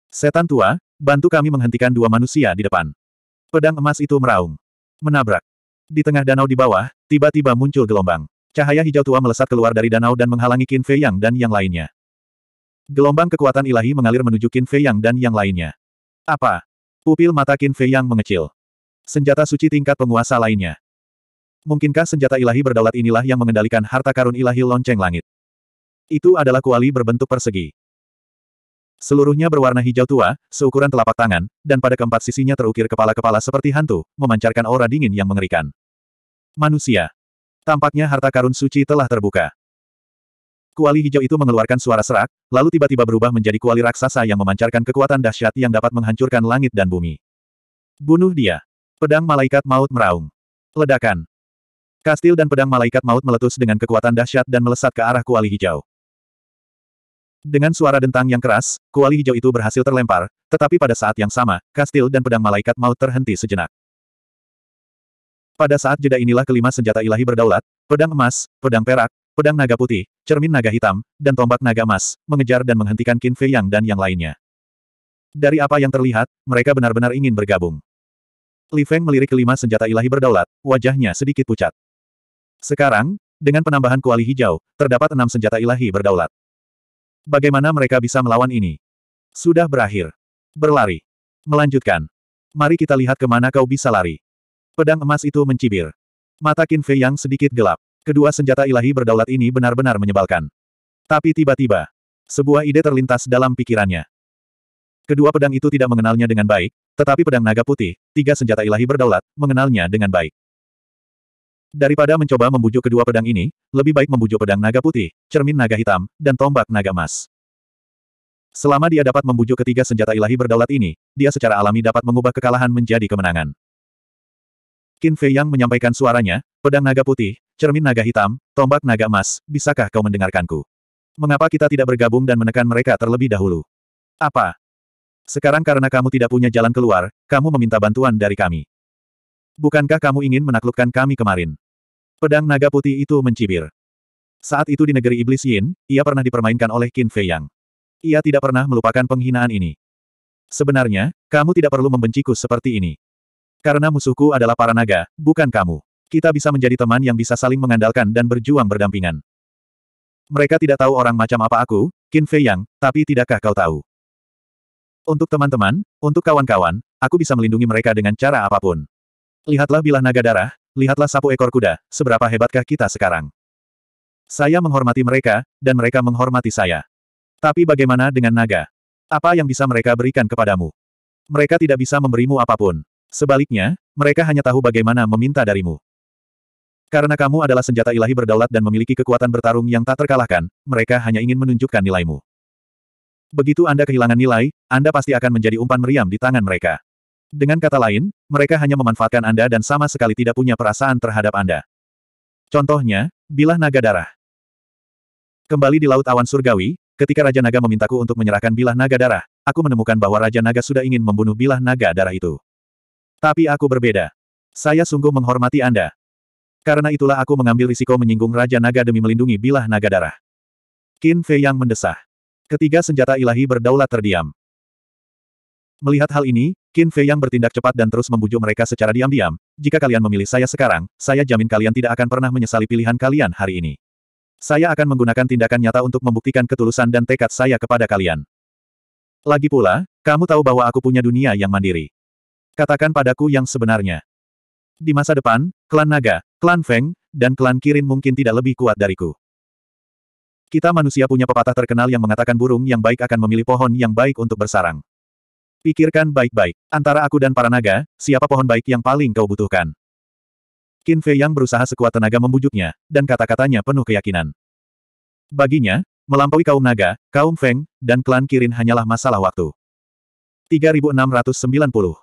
Setan tua, bantu kami menghentikan dua manusia di depan. Pedang emas itu meraung. Menabrak. Di tengah danau di bawah, tiba-tiba muncul gelombang. Cahaya hijau tua melesat keluar dari danau dan menghalangi Qin Fei Yang dan yang lainnya. Gelombang kekuatan ilahi mengalir menuju Qin Fei Yang dan yang lainnya. Apa? Pupil mata Qin Fei Yang mengecil. Senjata suci tingkat penguasa lainnya. Mungkinkah senjata ilahi berdaulat inilah yang mengendalikan harta karun ilahi lonceng langit? Itu adalah kuali berbentuk persegi. Seluruhnya berwarna hijau tua, seukuran telapak tangan, dan pada keempat sisinya terukir kepala-kepala seperti hantu, memancarkan aura dingin yang mengerikan. Manusia. Tampaknya harta karun suci telah terbuka. Kuali hijau itu mengeluarkan suara serak, lalu tiba-tiba berubah menjadi kuali raksasa yang memancarkan kekuatan dahsyat yang dapat menghancurkan langit dan bumi. Bunuh dia. Pedang malaikat maut meraung. Ledakan. Kastil dan pedang malaikat maut meletus dengan kekuatan dahsyat dan melesat ke arah kuali hijau. Dengan suara dentang yang keras, kuali hijau itu berhasil terlempar, tetapi pada saat yang sama, kastil dan pedang malaikat maut terhenti sejenak. Pada saat jeda inilah kelima senjata ilahi berdaulat, pedang emas, pedang perak, pedang naga putih, cermin naga hitam, dan tombak naga emas, mengejar dan menghentikan Qin Fei Yang dan yang lainnya. Dari apa yang terlihat, mereka benar-benar ingin bergabung. Li Feng melirik kelima senjata ilahi berdaulat, wajahnya sedikit pucat. Sekarang, dengan penambahan kuali hijau, terdapat enam senjata ilahi berdaulat. Bagaimana mereka bisa melawan ini? Sudah berakhir. Berlari. Melanjutkan. Mari kita lihat kemana kau bisa lari. Pedang emas itu mencibir. Mata Qin Fei yang sedikit gelap. Kedua senjata ilahi berdaulat ini benar-benar menyebalkan. Tapi tiba-tiba, sebuah ide terlintas dalam pikirannya. Kedua pedang itu tidak mengenalnya dengan baik, tetapi pedang naga putih, tiga senjata ilahi berdaulat, mengenalnya dengan baik. Daripada mencoba membujuk kedua pedang ini, lebih baik membujuk pedang naga putih, cermin naga hitam, dan tombak naga emas. Selama dia dapat membujuk ketiga senjata ilahi berdaulat ini, dia secara alami dapat mengubah kekalahan menjadi kemenangan. Qin Fei Yang menyampaikan suaranya, pedang naga putih, cermin naga hitam, tombak naga emas, bisakah kau mendengarkanku? Mengapa kita tidak bergabung dan menekan mereka terlebih dahulu? Apa? Sekarang karena kamu tidak punya jalan keluar, kamu meminta bantuan dari kami. Bukankah kamu ingin menaklukkan kami kemarin? Pedang naga putih itu mencibir. Saat itu di negeri iblis Yin, ia pernah dipermainkan oleh Qin Fei Yang. Ia tidak pernah melupakan penghinaan ini. Sebenarnya, kamu tidak perlu membenciku seperti ini. Karena musuhku adalah para naga, bukan kamu. Kita bisa menjadi teman yang bisa saling mengandalkan dan berjuang berdampingan. Mereka tidak tahu orang macam apa aku, Qin Fei Yang, tapi tidakkah kau tahu? Untuk teman-teman, untuk kawan-kawan, aku bisa melindungi mereka dengan cara apapun. Lihatlah bilah naga darah, Lihatlah sapu ekor kuda, seberapa hebatkah kita sekarang. Saya menghormati mereka, dan mereka menghormati saya. Tapi bagaimana dengan naga? Apa yang bisa mereka berikan kepadamu? Mereka tidak bisa memberimu apapun. Sebaliknya, mereka hanya tahu bagaimana meminta darimu. Karena kamu adalah senjata ilahi berdaulat dan memiliki kekuatan bertarung yang tak terkalahkan, mereka hanya ingin menunjukkan nilaimu. Begitu Anda kehilangan nilai, Anda pasti akan menjadi umpan meriam di tangan mereka. Dengan kata lain, mereka hanya memanfaatkan Anda dan sama sekali tidak punya perasaan terhadap Anda. Contohnya, bilah naga darah. Kembali di Laut Awan Surgawi, ketika Raja Naga memintaku untuk menyerahkan bilah naga darah, aku menemukan bahwa Raja Naga sudah ingin membunuh bilah naga darah itu. Tapi aku berbeda. Saya sungguh menghormati Anda. Karena itulah aku mengambil risiko menyinggung Raja Naga demi melindungi bilah naga darah. Qin Fei yang mendesah. Ketiga senjata ilahi berdaulat terdiam. Melihat hal ini, Qin Fei yang bertindak cepat dan terus membujuk mereka secara diam-diam, jika kalian memilih saya sekarang, saya jamin kalian tidak akan pernah menyesali pilihan kalian hari ini. Saya akan menggunakan tindakan nyata untuk membuktikan ketulusan dan tekad saya kepada kalian. Lagi pula, kamu tahu bahwa aku punya dunia yang mandiri. Katakan padaku yang sebenarnya. Di masa depan, klan Naga, klan Feng, dan klan Kirin mungkin tidak lebih kuat dariku. Kita manusia punya pepatah terkenal yang mengatakan burung yang baik akan memilih pohon yang baik untuk bersarang. Pikirkan baik-baik. Antara aku dan para naga, siapa pohon baik yang paling kau butuhkan? Qin Fei yang berusaha sekuat tenaga membujuknya, dan kata-katanya penuh keyakinan. Baginya, melampaui kaum naga, kaum Feng, dan klan Kirin hanyalah masalah waktu. 3690.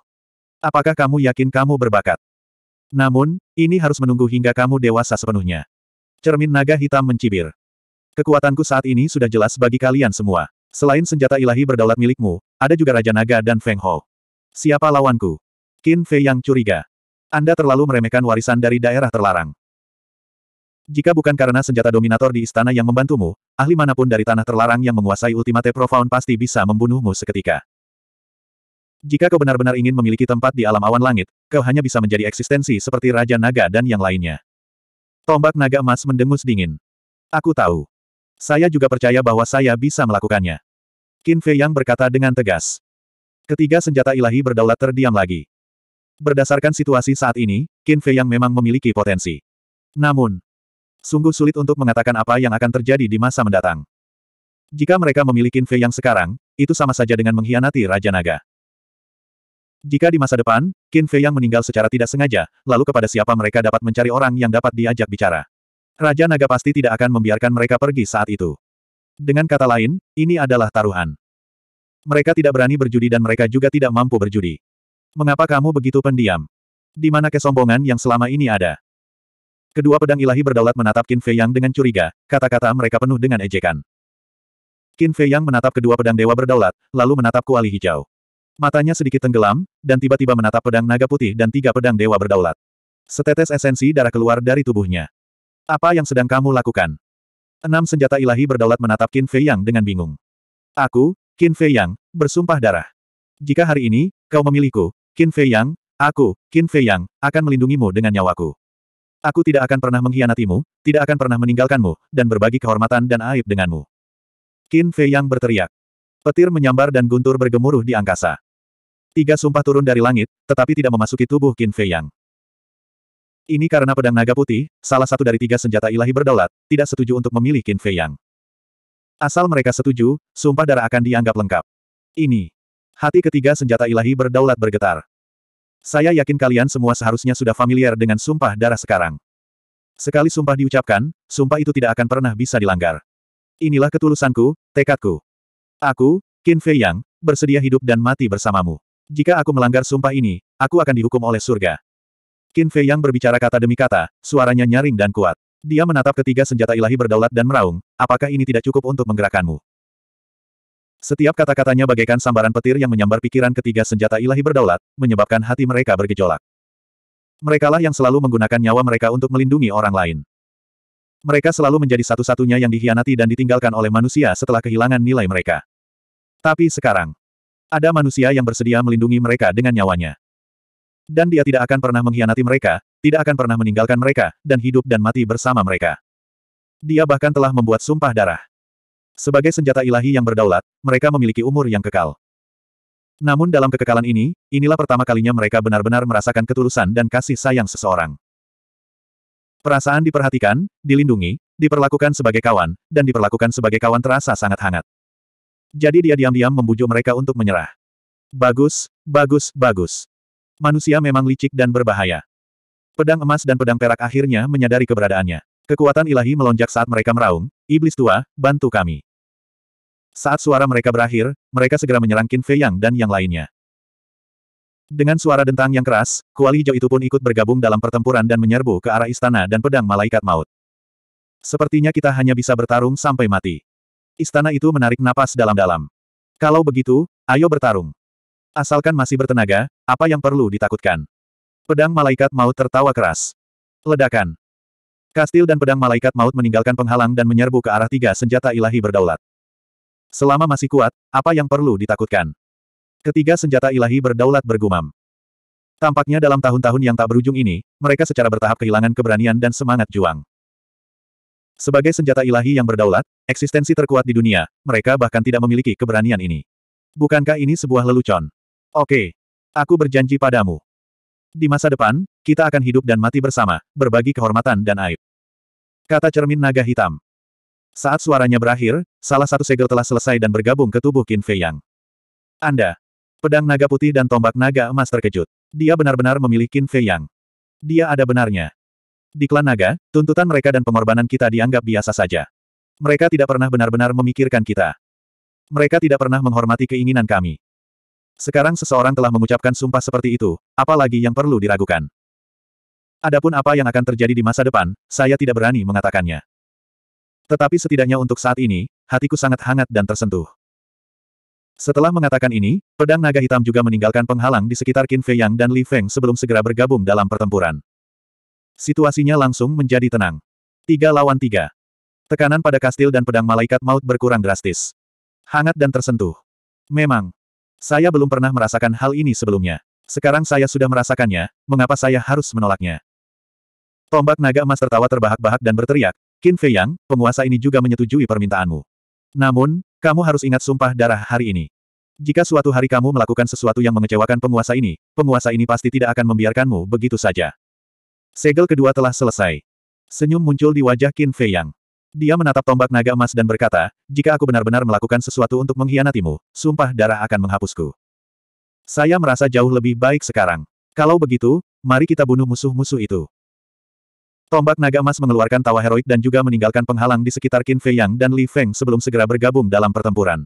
Apakah kamu yakin kamu berbakat? Namun, ini harus menunggu hingga kamu dewasa sepenuhnya. Cermin naga hitam mencibir. Kekuatanku saat ini sudah jelas bagi kalian semua. Selain senjata ilahi berdaulat milikmu, ada juga Raja Naga dan Feng Ho. Siapa lawanku? Qin Fei yang curiga. Anda terlalu meremehkan warisan dari daerah terlarang. Jika bukan karena senjata dominator di istana yang membantumu, ahli manapun dari tanah terlarang yang menguasai Ultimate Profound pasti bisa membunuhmu seketika. Jika kau benar-benar ingin memiliki tempat di alam awan langit, kau hanya bisa menjadi eksistensi seperti Raja Naga dan yang lainnya. Tombak naga emas mendengus dingin. Aku tahu. Saya juga percaya bahwa saya bisa melakukannya. Qin Fei Yang berkata dengan tegas. Ketiga senjata ilahi berdaulat terdiam lagi. Berdasarkan situasi saat ini, Qin Fei Yang memang memiliki potensi. Namun, sungguh sulit untuk mengatakan apa yang akan terjadi di masa mendatang. Jika mereka memiliki Qin Fei Yang sekarang, itu sama saja dengan mengkhianati Raja Naga. Jika di masa depan, Qin Fei Yang meninggal secara tidak sengaja, lalu kepada siapa mereka dapat mencari orang yang dapat diajak bicara? Raja Naga pasti tidak akan membiarkan mereka pergi saat itu. Dengan kata lain, ini adalah taruhan. Mereka tidak berani berjudi dan mereka juga tidak mampu berjudi. Mengapa kamu begitu pendiam? Di mana kesombongan yang selama ini ada? Kedua pedang ilahi berdaulat menatap Qin Fei Yang dengan curiga, kata-kata mereka penuh dengan ejekan. Qin Fei Yang menatap kedua pedang dewa berdaulat, lalu menatap kuali hijau. Matanya sedikit tenggelam, dan tiba-tiba menatap pedang naga putih dan tiga pedang dewa berdaulat. Setetes esensi darah keluar dari tubuhnya. Apa yang sedang kamu lakukan? Enam senjata ilahi berdaulat menatap Qin Fei Yang dengan bingung. Aku, Qin Fei Yang, bersumpah darah. Jika hari ini, kau memilihku, Qin Fei Yang, aku, Qin Fei Yang, akan melindungimu dengan nyawaku. Aku tidak akan pernah mengkhianatimu, tidak akan pernah meninggalkanmu, dan berbagi kehormatan dan aib denganmu. Qin Fei Yang berteriak. Petir menyambar dan guntur bergemuruh di angkasa. Tiga sumpah turun dari langit, tetapi tidak memasuki tubuh Qin Fei Yang. Ini karena pedang naga putih, salah satu dari tiga senjata ilahi berdaulat, tidak setuju untuk memilih Qin Fei Yang. Asal mereka setuju, sumpah darah akan dianggap lengkap. Ini. Hati ketiga senjata ilahi berdaulat bergetar. Saya yakin kalian semua seharusnya sudah familiar dengan sumpah darah sekarang. Sekali sumpah diucapkan, sumpah itu tidak akan pernah bisa dilanggar. Inilah ketulusanku, tekadku. Aku, Qin Fei Yang, bersedia hidup dan mati bersamamu. Jika aku melanggar sumpah ini, aku akan dihukum oleh surga. Qin Fei yang berbicara kata demi kata, suaranya nyaring dan kuat. Dia menatap ketiga senjata ilahi berdaulat dan meraung, apakah ini tidak cukup untuk menggerakkanmu? Setiap kata-katanya bagaikan sambaran petir yang menyambar pikiran ketiga senjata ilahi berdaulat, menyebabkan hati mereka bergejolak. Merekalah yang selalu menggunakan nyawa mereka untuk melindungi orang lain. Mereka selalu menjadi satu-satunya yang dikhianati dan ditinggalkan oleh manusia setelah kehilangan nilai mereka. Tapi sekarang, ada manusia yang bersedia melindungi mereka dengan nyawanya. Dan dia tidak akan pernah mengkhianati mereka, tidak akan pernah meninggalkan mereka, dan hidup dan mati bersama mereka. Dia bahkan telah membuat sumpah darah. Sebagai senjata ilahi yang berdaulat, mereka memiliki umur yang kekal. Namun dalam kekekalan ini, inilah pertama kalinya mereka benar-benar merasakan ketulusan dan kasih sayang seseorang. Perasaan diperhatikan, dilindungi, diperlakukan sebagai kawan, dan diperlakukan sebagai kawan terasa sangat hangat. Jadi dia diam-diam membujuk mereka untuk menyerah. Bagus, bagus, bagus. Manusia memang licik dan berbahaya. Pedang emas dan pedang perak akhirnya menyadari keberadaannya. Kekuatan ilahi melonjak saat mereka meraung, Iblis tua, bantu kami. Saat suara mereka berakhir, mereka segera menyerang Qin Fei Yang dan yang lainnya. Dengan suara dentang yang keras, kuali hijau itu pun ikut bergabung dalam pertempuran dan menyerbu ke arah istana dan pedang malaikat maut. Sepertinya kita hanya bisa bertarung sampai mati. Istana itu menarik napas dalam-dalam. Kalau begitu, ayo bertarung. Asalkan masih bertenaga, apa yang perlu ditakutkan? Pedang malaikat maut tertawa keras. Ledakan. Kastil dan pedang malaikat maut meninggalkan penghalang dan menyerbu ke arah tiga senjata ilahi berdaulat. Selama masih kuat, apa yang perlu ditakutkan? Ketiga senjata ilahi berdaulat bergumam. Tampaknya dalam tahun-tahun yang tak berujung ini, mereka secara bertahap kehilangan keberanian dan semangat juang. Sebagai senjata ilahi yang berdaulat, eksistensi terkuat di dunia, mereka bahkan tidak memiliki keberanian ini. Bukankah ini sebuah lelucon? Oke. Aku berjanji padamu. Di masa depan, kita akan hidup dan mati bersama, berbagi kehormatan dan aib. Kata cermin naga hitam. Saat suaranya berakhir, salah satu segel telah selesai dan bergabung ke tubuh Qin Fei Yang. Anda. Pedang naga putih dan tombak naga emas terkejut. Dia benar-benar memilih Qin Fei Yang. Dia ada benarnya. Di klan naga, tuntutan mereka dan pengorbanan kita dianggap biasa saja. Mereka tidak pernah benar-benar memikirkan kita. Mereka tidak pernah menghormati keinginan kami. Sekarang seseorang telah mengucapkan sumpah seperti itu, apalagi yang perlu diragukan. Adapun apa yang akan terjadi di masa depan, saya tidak berani mengatakannya. Tetapi setidaknya untuk saat ini, hatiku sangat hangat dan tersentuh. Setelah mengatakan ini, pedang naga hitam juga meninggalkan penghalang di sekitar Qin Fei Yang dan Li Feng sebelum segera bergabung dalam pertempuran. Situasinya langsung menjadi tenang. Tiga lawan tiga. Tekanan pada kastil dan pedang malaikat maut berkurang drastis. Hangat dan tersentuh. Memang, saya belum pernah merasakan hal ini sebelumnya. Sekarang saya sudah merasakannya, mengapa saya harus menolaknya? Tombak naga emas tertawa terbahak-bahak dan berteriak, Qin Fei Yang, penguasa ini juga menyetujui permintaanmu. Namun, kamu harus ingat sumpah darah hari ini. Jika suatu hari kamu melakukan sesuatu yang mengecewakan penguasa ini, penguasa ini pasti tidak akan membiarkanmu begitu saja. Segel kedua telah selesai. Senyum muncul di wajah Qin Fei Yang. Dia menatap tombak naga emas dan berkata, jika aku benar-benar melakukan sesuatu untuk mengkhianatimu, sumpah darah akan menghapusku. Saya merasa jauh lebih baik sekarang. Kalau begitu, mari kita bunuh musuh-musuh itu. Tombak naga emas mengeluarkan tawa heroik dan juga meninggalkan penghalang di sekitar Qin Fei Yang dan Li Feng sebelum segera bergabung dalam pertempuran.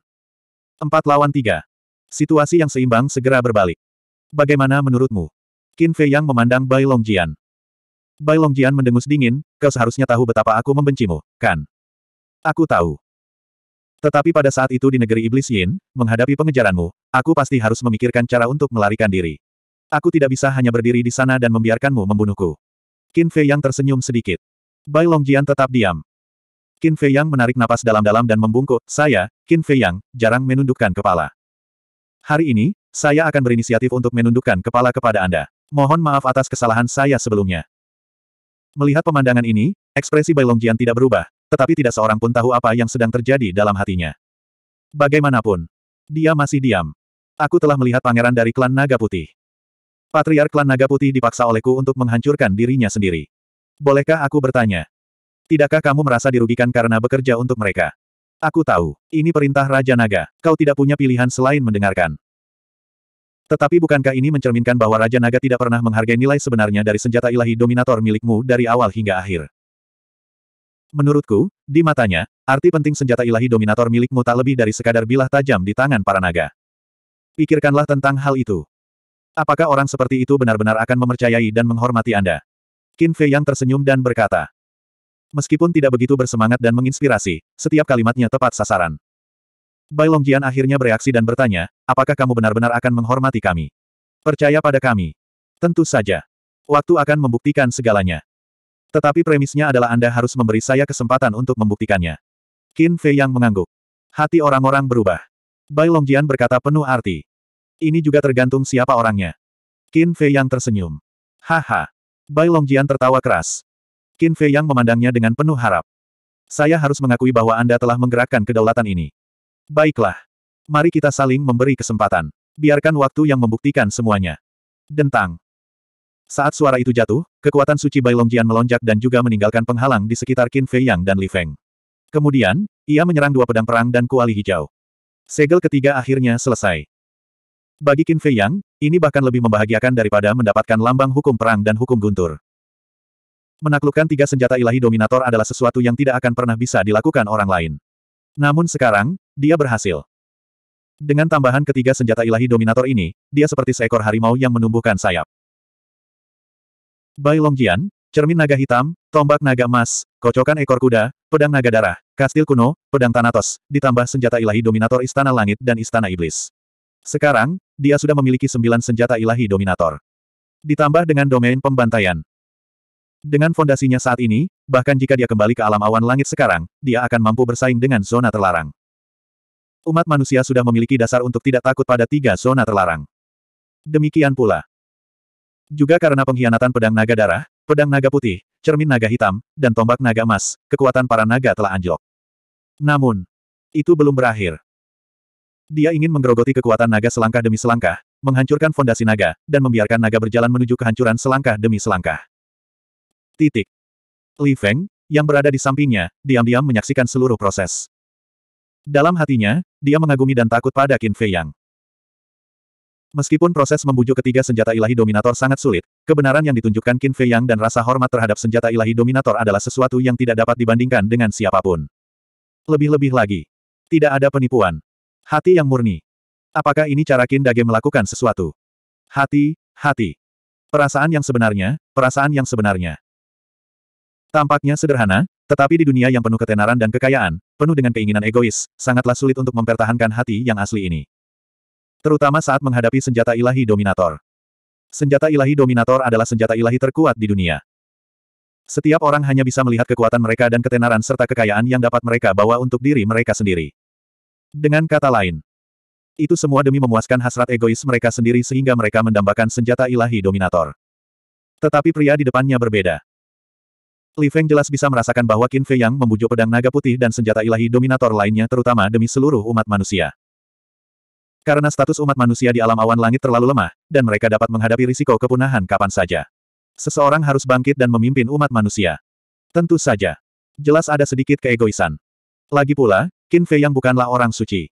Empat lawan tiga. Situasi yang seimbang segera berbalik. Bagaimana menurutmu? Qin Fei Yang memandang Bai Jian. Bai Longjian mendengus dingin, kau seharusnya tahu betapa aku membencimu, kan? Aku tahu. Tetapi pada saat itu di negeri iblis Yin, menghadapi pengejaranmu, aku pasti harus memikirkan cara untuk melarikan diri. Aku tidak bisa hanya berdiri di sana dan membiarkanmu membunuhku. Qin Fei Yang tersenyum sedikit. Bai Longjian tetap diam. Qin Fei Yang menarik napas dalam-dalam dan membungkuk, saya, Qin Fei Yang, jarang menundukkan kepala. Hari ini, saya akan berinisiatif untuk menundukkan kepala kepada Anda. Mohon maaf atas kesalahan saya sebelumnya. Melihat pemandangan ini, ekspresi Bai Jian tidak berubah, tetapi tidak seorang pun tahu apa yang sedang terjadi dalam hatinya. Bagaimanapun, dia masih diam. Aku telah melihat pangeran dari klan Naga Putih. Patriark klan Naga Putih dipaksa olehku untuk menghancurkan dirinya sendiri. Bolehkah aku bertanya? Tidakkah kamu merasa dirugikan karena bekerja untuk mereka? Aku tahu, ini perintah Raja Naga, kau tidak punya pilihan selain mendengarkan. Tetapi bukankah ini mencerminkan bahwa Raja Naga tidak pernah menghargai nilai sebenarnya dari senjata ilahi dominator milikmu dari awal hingga akhir? Menurutku, di matanya, arti penting senjata ilahi dominator milikmu tak lebih dari sekadar bilah tajam di tangan para naga. Pikirkanlah tentang hal itu. Apakah orang seperti itu benar-benar akan memercayai dan menghormati Anda? Qin Fei yang tersenyum dan berkata. Meskipun tidak begitu bersemangat dan menginspirasi, setiap kalimatnya tepat sasaran. Bai Longjian akhirnya bereaksi dan bertanya, apakah kamu benar-benar akan menghormati kami? Percaya pada kami. Tentu saja. Waktu akan membuktikan segalanya. Tetapi premisnya adalah Anda harus memberi saya kesempatan untuk membuktikannya. Qin Fei yang mengangguk. Hati orang-orang berubah. Bai Longjian berkata penuh arti. Ini juga tergantung siapa orangnya. Qin Fei yang tersenyum. Haha. Bai Longjian tertawa keras. Qin Fei yang memandangnya dengan penuh harap. Saya harus mengakui bahwa Anda telah menggerakkan kedaulatan ini. Baiklah. Mari kita saling memberi kesempatan. Biarkan waktu yang membuktikan semuanya. Dentang. Saat suara itu jatuh, kekuatan suci Bai Longjian melonjak dan juga meninggalkan penghalang di sekitar Qin Fei Yang dan Li Feng. Kemudian, ia menyerang dua pedang perang dan kuali hijau. Segel ketiga akhirnya selesai. Bagi Qin Fei Yang, ini bahkan lebih membahagiakan daripada mendapatkan lambang hukum perang dan hukum guntur. Menaklukkan tiga senjata ilahi dominator adalah sesuatu yang tidak akan pernah bisa dilakukan orang lain. Namun sekarang, dia berhasil. Dengan tambahan ketiga senjata ilahi dominator ini, dia seperti seekor harimau yang menumbuhkan sayap. Bai Longjian, cermin naga hitam, tombak naga emas, kocokan ekor kuda, pedang naga darah, kastil kuno, pedang Thanatos, ditambah senjata ilahi dominator istana langit dan istana iblis. Sekarang, dia sudah memiliki sembilan senjata ilahi dominator. Ditambah dengan domain pembantaian. Dengan fondasinya saat ini, bahkan jika dia kembali ke alam awan langit sekarang, dia akan mampu bersaing dengan zona terlarang. Umat manusia sudah memiliki dasar untuk tidak takut pada tiga zona terlarang. Demikian pula. Juga karena pengkhianatan pedang naga darah, pedang naga putih, cermin naga hitam, dan tombak naga emas, kekuatan para naga telah anjlok. Namun, itu belum berakhir. Dia ingin menggerogoti kekuatan naga selangkah demi selangkah, menghancurkan fondasi naga, dan membiarkan naga berjalan menuju kehancuran selangkah demi selangkah. Titik. Li Feng, yang berada di sampingnya, diam-diam menyaksikan seluruh proses. Dalam hatinya, dia mengagumi dan takut pada Qin Fei Yang. Meskipun proses membujuk ketiga senjata ilahi dominator sangat sulit, kebenaran yang ditunjukkan Qin Fei Yang dan rasa hormat terhadap senjata ilahi dominator adalah sesuatu yang tidak dapat dibandingkan dengan siapapun. Lebih-lebih lagi. Tidak ada penipuan. Hati yang murni. Apakah ini cara Qin Dage melakukan sesuatu? Hati, hati. Perasaan yang sebenarnya, perasaan yang sebenarnya. Tampaknya sederhana, tetapi di dunia yang penuh ketenaran dan kekayaan, penuh dengan keinginan egois, sangatlah sulit untuk mempertahankan hati yang asli ini. Terutama saat menghadapi senjata ilahi dominator. Senjata ilahi dominator adalah senjata ilahi terkuat di dunia. Setiap orang hanya bisa melihat kekuatan mereka dan ketenaran serta kekayaan yang dapat mereka bawa untuk diri mereka sendiri. Dengan kata lain, itu semua demi memuaskan hasrat egois mereka sendiri sehingga mereka mendambakan senjata ilahi dominator. Tetapi pria di depannya berbeda. Li Feng jelas bisa merasakan bahwa Qin Fei yang membujuk pedang naga putih dan senjata ilahi dominator lainnya terutama demi seluruh umat manusia. Karena status umat manusia di alam awan langit terlalu lemah, dan mereka dapat menghadapi risiko kepunahan kapan saja. Seseorang harus bangkit dan memimpin umat manusia. Tentu saja. Jelas ada sedikit keegoisan. Lagi pula, Qin Fei yang bukanlah orang suci.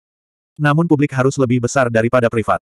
Namun publik harus lebih besar daripada privat.